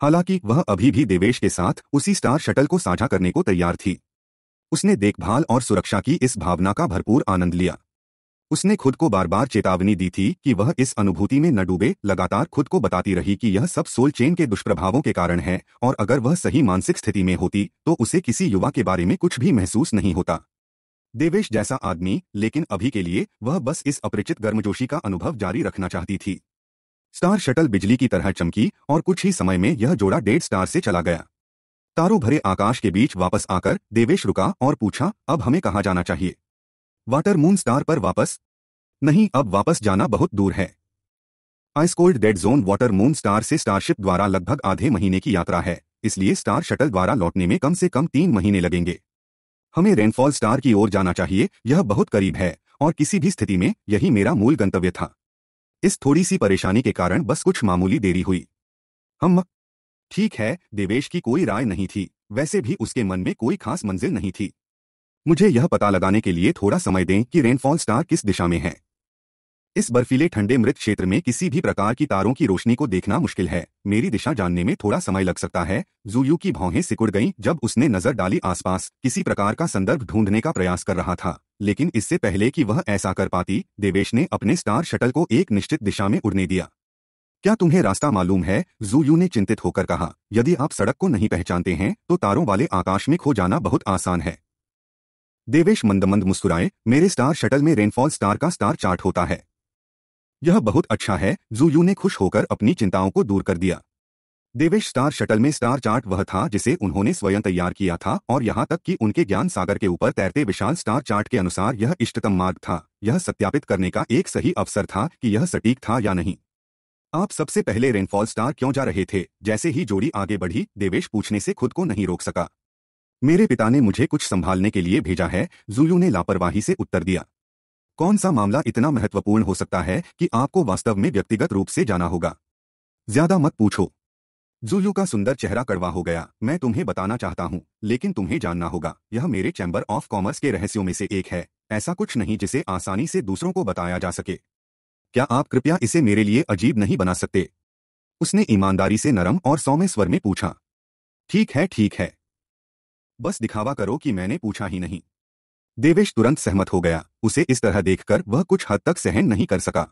हालांकि वह अभी भी देवेश के साथ उसी स्टार शटल को साझा करने को तैयार थी उसने देखभाल और सुरक्षा की इस भावना का भरपूर आनंद लिया उसने खुद को बार बार चेतावनी दी थी कि वह इस अनुभूति में न डूबे लगातार खुद को बताती रही कि यह सब सोल चेन के दुष्प्रभावों के कारण है और अगर वह सही मानसिक स्थिति में होती तो उसे किसी युवा के बारे में कुछ भी महसूस नहीं होता देवेश जैसा आदमी लेकिन अभी के लिए वह बस इस अपरिचित गर्मजोशी का अनुभव जारी रखना चाहती थी स्टार शटल बिजली की तरह चमकी और कुछ ही समय में यह जोड़ा डेढ़ स्टार से चला गया तारों भरे आकाश के बीच वापस आकर देवेश रुका और पूछा अब हमें कहाँ जाना चाहिए वाटर मून स्टार पर वापस नहीं अब वापस जाना बहुत दूर है ice cold dead zone water moon star से स्टारशिप द्वारा लगभग आधे महीने की यात्रा है इसलिए स्टार शटल द्वारा लौटने में कम से कम तीन महीने लगेंगे हमें रेनफॉल स्टार की ओर जाना चाहिए यह बहुत करीब है और किसी भी स्थिति में यही मेरा मूल गंतव्य था इस थोड़ी सी परेशानी के कारण बस कुछ मामूली देरी हुई हम ठीक है देवेश की कोई राय नहीं थी वैसे भी उसके मन में कोई खास मंजिल नहीं थी मुझे यह पता लगाने के लिए थोड़ा समय दें कि रेनफॉल स्टार किस दिशा में है इस बर्फीले ठंडे मृत क्षेत्र में किसी भी प्रकार की तारों की रोशनी को देखना मुश्किल है मेरी दिशा जानने में थोड़ा समय लग सकता है जूयू की भौहें सिकुड़ गईं जब उसने नजर डाली आसपास किसी प्रकार का संदर्भ ढूंढने का प्रयास कर रहा था लेकिन इससे पहले कि वह ऐसा कर पाती देवेश ने अपने स्टार शटल को एक निश्चित दिशा में उड़ने दिया क्या तुम्हें रास्ता मालूम है जूयू ने चिंतित होकर कहा यदि आप सड़क को नहीं पहचानते हैं तो तारों वाले आकाश में खो जाना बहुत आसान है देवेश मंदमंद मुस्कुराए मेरे स्टार शटल में रेनफॉल स्टार का स्टार चार्ट होता है यह बहुत अच्छा है जूयू ने खुश होकर अपनी चिंताओं को दूर कर दिया देवेश स्टार शटल में स्टार चार्ट वह था जिसे उन्होंने स्वयं तैयार किया था और यहाँ तक कि उनके ज्ञान सागर के ऊपर तैरते विशाल स्टार चार्ट के अनुसार यह इष्टतम मार्ग था यह सत्यापित करने का एक सही अवसर था कि यह सटीक था या नहीं आप सबसे पहले रेनफॉल स्टार क्यों जा रहे थे जैसे ही जोड़ी आगे बढ़ी देवेश पूछने से खुद को नहीं रोक सका मेरे पिता ने मुझे कुछ संभालने के लिए भेजा है जुयू ने लापरवाही से उत्तर दिया कौन सा मामला इतना महत्वपूर्ण हो सकता है कि आपको वास्तव में व्यक्तिगत रूप से जाना होगा ज्यादा मत पूछो जुयू का सुंदर चेहरा कड़वा हो गया मैं तुम्हें बताना चाहता हूँ लेकिन तुम्हें जानना होगा यह मेरे चैम्बर ऑफ कॉमर्स के रहस्यों में से एक है ऐसा कुछ नहीं जिसे आसानी से दूसरों को बताया जा सके क्या आप कृपया इसे मेरे लिए अजीब नहीं बना सकते उसने ईमानदारी से नरम और सौम्य स्वर में पूछा ठीक है ठीक है बस दिखावा करो कि मैंने पूछा ही नहीं देवेश तुरंत सहमत हो गया उसे इस तरह देखकर वह कुछ हद तक सहन नहीं कर सका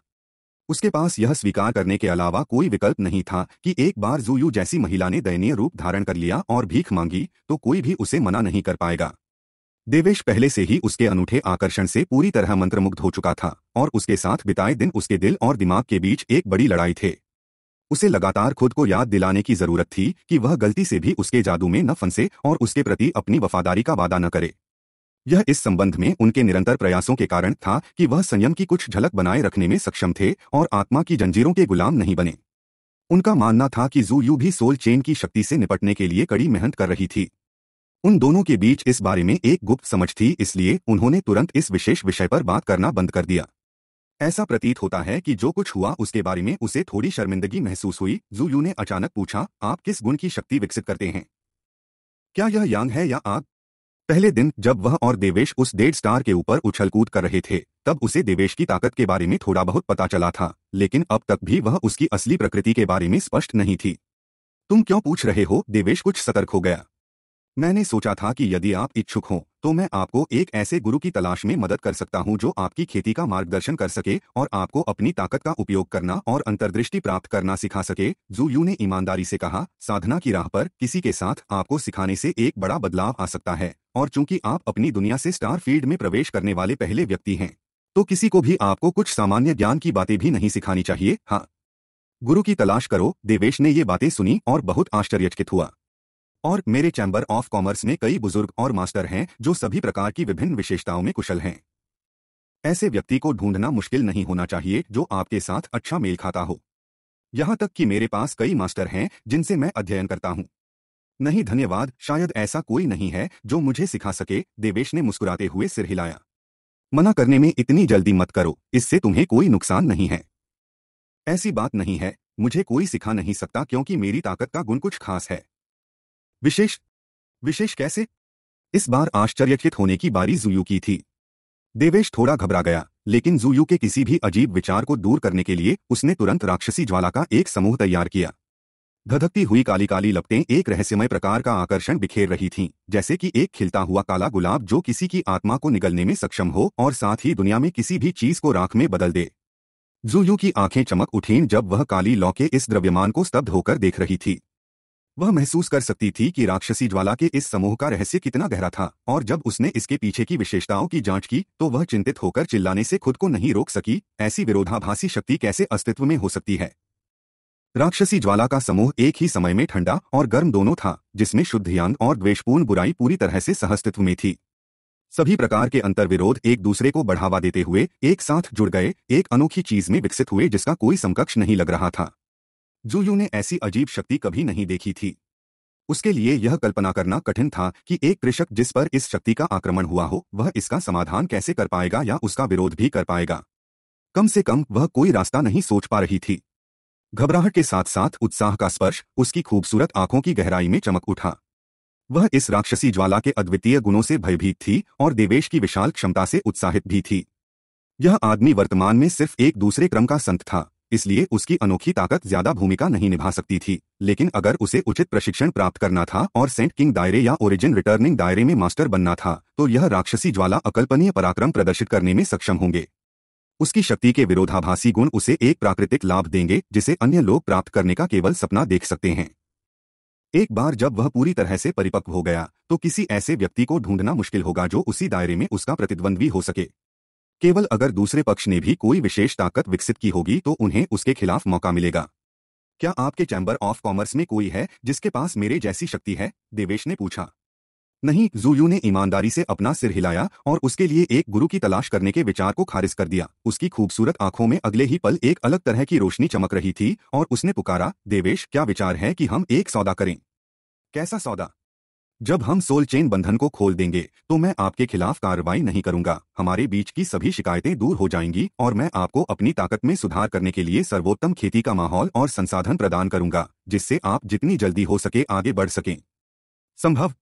उसके पास यह स्वीकार करने के अलावा कोई विकल्प नहीं था कि एक बार जूयू जैसी महिला ने दयनीय रूप धारण कर लिया और भीख मांगी तो कोई भी उसे मना नहीं कर पाएगा देवेश पहले से ही उसके अनूठे आकर्षण से पूरी तरह मंत्रमुग्ध हो चुका था और उसके साथ बिताए दिन उसके दिल और दिमाग के बीच एक बड़ी लड़ाई थे उसे लगातार खुद को याद दिलाने की जरूरत थी कि वह गलती से भी उसके जादू में न फंसे और उसके प्रति अपनी वफादारी का वादा न करे यह इस संबंध में उनके निरंतर प्रयासों के कारण था कि वह संयम की कुछ झलक बनाए रखने में सक्षम थे और आत्मा की जंजीरों के गुलाम नहीं बने उनका मानना था कि जू यू भी सोल चेन की शक्ति से निपटने के लिए कड़ी मेहनत कर रही थी उन दोनों के बीच इस बारे में एक गुप्त समझ थी इसलिए उन्होंने तुरंत इस विशेष विषय पर बात करना बंद कर दिया ऐसा प्रतीत होता है कि जो कुछ हुआ उसके बारे में उसे थोड़ी शर्मिंदगी महसूस हुई जूयू ने अचानक पूछा आप किस गुण की शक्ति विकसित करते हैं क्या यह यांग है या आग पहले दिन जब वह और देवेश उस डेड स्टार के ऊपर उछलकूद कर रहे थे तब उसे देवेश की ताकत के बारे में थोड़ा बहुत पता चला था लेकिन अब तक भी वह उसकी असली प्रकृति के बारे में स्पष्ट नहीं थी तुम क्यों पूछ रहे हो देवेश कुछ सतर्क हो गया मैंने सोचा था कि यदि आप इच्छुक हों तो मैं आपको एक ऐसे गुरु की तलाश में मदद कर सकता हूं जो आपकी खेती का मार्गदर्शन कर सके और आपको अपनी ताकत का उपयोग करना और अंतर्दृष्टि प्राप्त करना सिखा सके जू यू ने ईमानदारी से कहा साधना की राह पर किसी के साथ आपको सिखाने से एक बड़ा बदलाव आ सकता है और चूंकि आप अपनी दुनिया से स्टार फील्ड में प्रवेश करने वाले पहले व्यक्ति हैं तो किसी को भी आपको कुछ सामान्य ज्ञान की बातें भी नहीं सिखानी चाहिए हाँ गुरु की तलाश करो देवेश ने ये बातें सुनी और बहुत आश्चर्यचकित हुआ और मेरे चैम्बर ऑफ कॉमर्स में कई बुजुर्ग और मास्टर हैं जो सभी प्रकार की विभिन्न विशेषताओं में कुशल हैं ऐसे व्यक्ति को ढूंढना मुश्किल नहीं होना चाहिए जो आपके साथ अच्छा मेल खाता हो यहाँ तक कि मेरे पास कई मास्टर हैं जिनसे मैं अध्ययन करता हूँ नहीं धन्यवाद शायद ऐसा कोई नहीं है जो मुझे सिखा सके देवेश ने मुस्कुराते हुए सिर हिलाया मना करने में इतनी जल्दी मत करो इससे तुम्हें कोई नुकसान नहीं है ऐसी बात नहीं है मुझे कोई सिखा नहीं सकता क्योंकि मेरी ताकत का गुण कुछ खास है विशेष विशेष कैसे इस बार आश्चर्यचकित होने की बारी जुयू की थी देवेश थोड़ा घबरा गया लेकिन जूयू के किसी भी अजीब विचार को दूर करने के लिए उसने तुरंत राक्षसी ज्वाला का एक समूह तैयार किया धधकती हुई काली काली लपटें एक रहस्यमय प्रकार का आकर्षण बिखेर रही थीं, जैसे कि एक खिलता हुआ काला गुलाब जो किसी की आत्मा को निगलने में सक्षम हो और साथ ही दुनिया में किसी भी चीज को राख में बदल दे जुयू की आंखें चमक उठीं जब वह काली लौके इस द्रव्यमान को स्तब्ध होकर देख रही थी वह महसूस कर सकती थी कि राक्षसी ज्वाला के इस समूह का रहस्य कितना गहरा था और जब उसने इसके पीछे की विशेषताओं की जांच की तो वह चिंतित होकर चिल्लाने से खुद को नहीं रोक सकी ऐसी विरोधाभासी शक्ति कैसे अस्तित्व में हो सकती है राक्षसी ज्वाला का समूह एक ही समय में ठंडा और गर्म दोनों था जिसमें शुद्धियांग और द्वेषपूर्ण बुराई पूरी तरह से सहस्तित्व में थी सभी प्रकार के अंतर्विरोध एक दूसरे को बढ़ावा देते हुए एक साथ जुड़ गए एक अनोखी चीज में विकसित हुए जिसका कोई समकक्ष नहीं लग रहा था जूयू ने ऐसी अजीब शक्ति कभी नहीं देखी थी उसके लिए यह कल्पना करना कठिन था कि एक कृषक जिस पर इस शक्ति का आक्रमण हुआ हो वह इसका समाधान कैसे कर पाएगा या उसका विरोध भी कर पाएगा कम से कम वह कोई रास्ता नहीं सोच पा रही थी घबराहट के साथ साथ उत्साह का स्पर्श उसकी खूबसूरत आंखों की गहराई में चमक उठा वह इस राक्षसी ज्वाला के अद्वितीय गुणों से भयभीत थी और देवेश की विशाल क्षमता से उत्साहित भी थी यह आदमी वर्तमान में सिर्फ एक दूसरे क्रम का संत था इसलिए उसकी अनोखी ताकत ज्यादा भूमिका नहीं निभा सकती थी लेकिन अगर उसे उचित प्रशिक्षण प्राप्त करना था और सेंट किंग दायरे या ओरिजिन रिटर्निंग दायरे में मास्टर बनना था तो यह राक्षसी ज्वाला अकल्पनीय पराक्रम प्रदर्शित करने में सक्षम होंगे उसकी शक्ति के विरोधाभासी गुण उसे एक प्राकृतिक लाभ देंगे जिसे अन्य लोग प्राप्त करने का केवल सपना देख सकते हैं एक बार जब वह पूरी तरह से परिपक्व हो गया तो किसी ऐसे व्यक्ति को ढूंढना मुश्किल होगा जो उसी दायरे में उसका प्रतिद्वंद्वी हो सके केवल अगर दूसरे पक्ष ने भी कोई विशेष ताकत विकसित की होगी तो उन्हें उसके खिलाफ मौका मिलेगा क्या आपके चैम्बर ऑफ कॉमर्स में कोई है जिसके पास मेरे जैसी शक्ति है देवेश ने पूछा नहीं जूयू ने ईमानदारी से अपना सिर हिलाया और उसके लिए एक गुरु की तलाश करने के विचार को खारिज कर दिया उसकी खूबसूरत आंखों में अगले ही पल एक अलग तरह की रोशनी चमक रही थी और उसने पुकारा देवेश क्या विचार है कि हम एक सौदा करें कैसा सौदा जब हम सोल चेन बंधन को खोल देंगे तो मैं आपके खिलाफ कार्रवाई नहीं करूंगा हमारे बीच की सभी शिकायतें दूर हो जाएंगी और मैं आपको अपनी ताकत में सुधार करने के लिए सर्वोत्तम खेती का माहौल और संसाधन प्रदान करूंगा जिससे आप जितनी जल्दी हो सके आगे बढ़ सकें संभव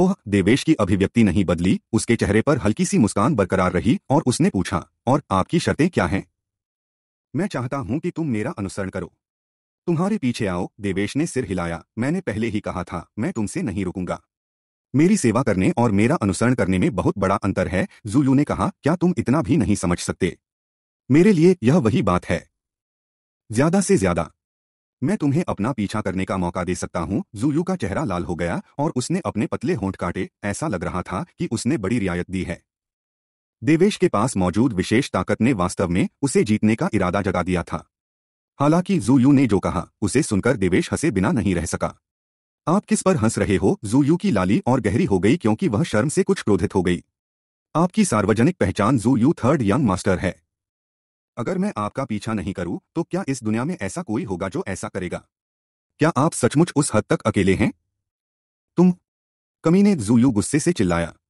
ओह देवेश की अभिव्यक्ति नहीं बदली उसके चेहरे पर हल्की सी मुस्कान बरकरार रही और उसने पूछा और आपकी शर्तें क्या हैं मैं चाहता हूं कि तुम मेरा अनुसरण करो तुम्हारे पीछे आओ देवेश ने सिर हिलाया मैंने पहले ही कहा था मैं तुमसे नहीं रुकूंगा मेरी सेवा करने और मेरा अनुसरण करने में बहुत बड़ा अंतर है जुलू ने कहा क्या तुम इतना भी नहीं समझ सकते मेरे लिए यह वही बात है ज्यादा से ज्यादा मैं तुम्हें अपना पीछा करने का मौका दे सकता हूँ जुलू का चेहरा लाल हो गया और उसने अपने पतले होंठ काटे ऐसा लग रहा था कि उसने बड़ी रियायत दी है देवेश के पास मौजूद विशेष ताकत ने वास्तव में उसे जीतने का इरादा जगा दिया था हालांकि जू यू ने जो कहा उसे सुनकर देवेश हंसे बिना नहीं रह सका आप किस पर हंस रहे हो जू यू की लाली और गहरी हो गई क्योंकि वह शर्म से कुछ क्रोधित हो गई आपकी सार्वजनिक पहचान जू यू थर्ड यंग मास्टर है अगर मैं आपका पीछा नहीं करूं तो क्या इस दुनिया में ऐसा कोई होगा जो ऐसा करेगा क्या आप सचमुच उस हद तक अकेले हैं तुम कमीने जूयू गुस्से से चिल्लाया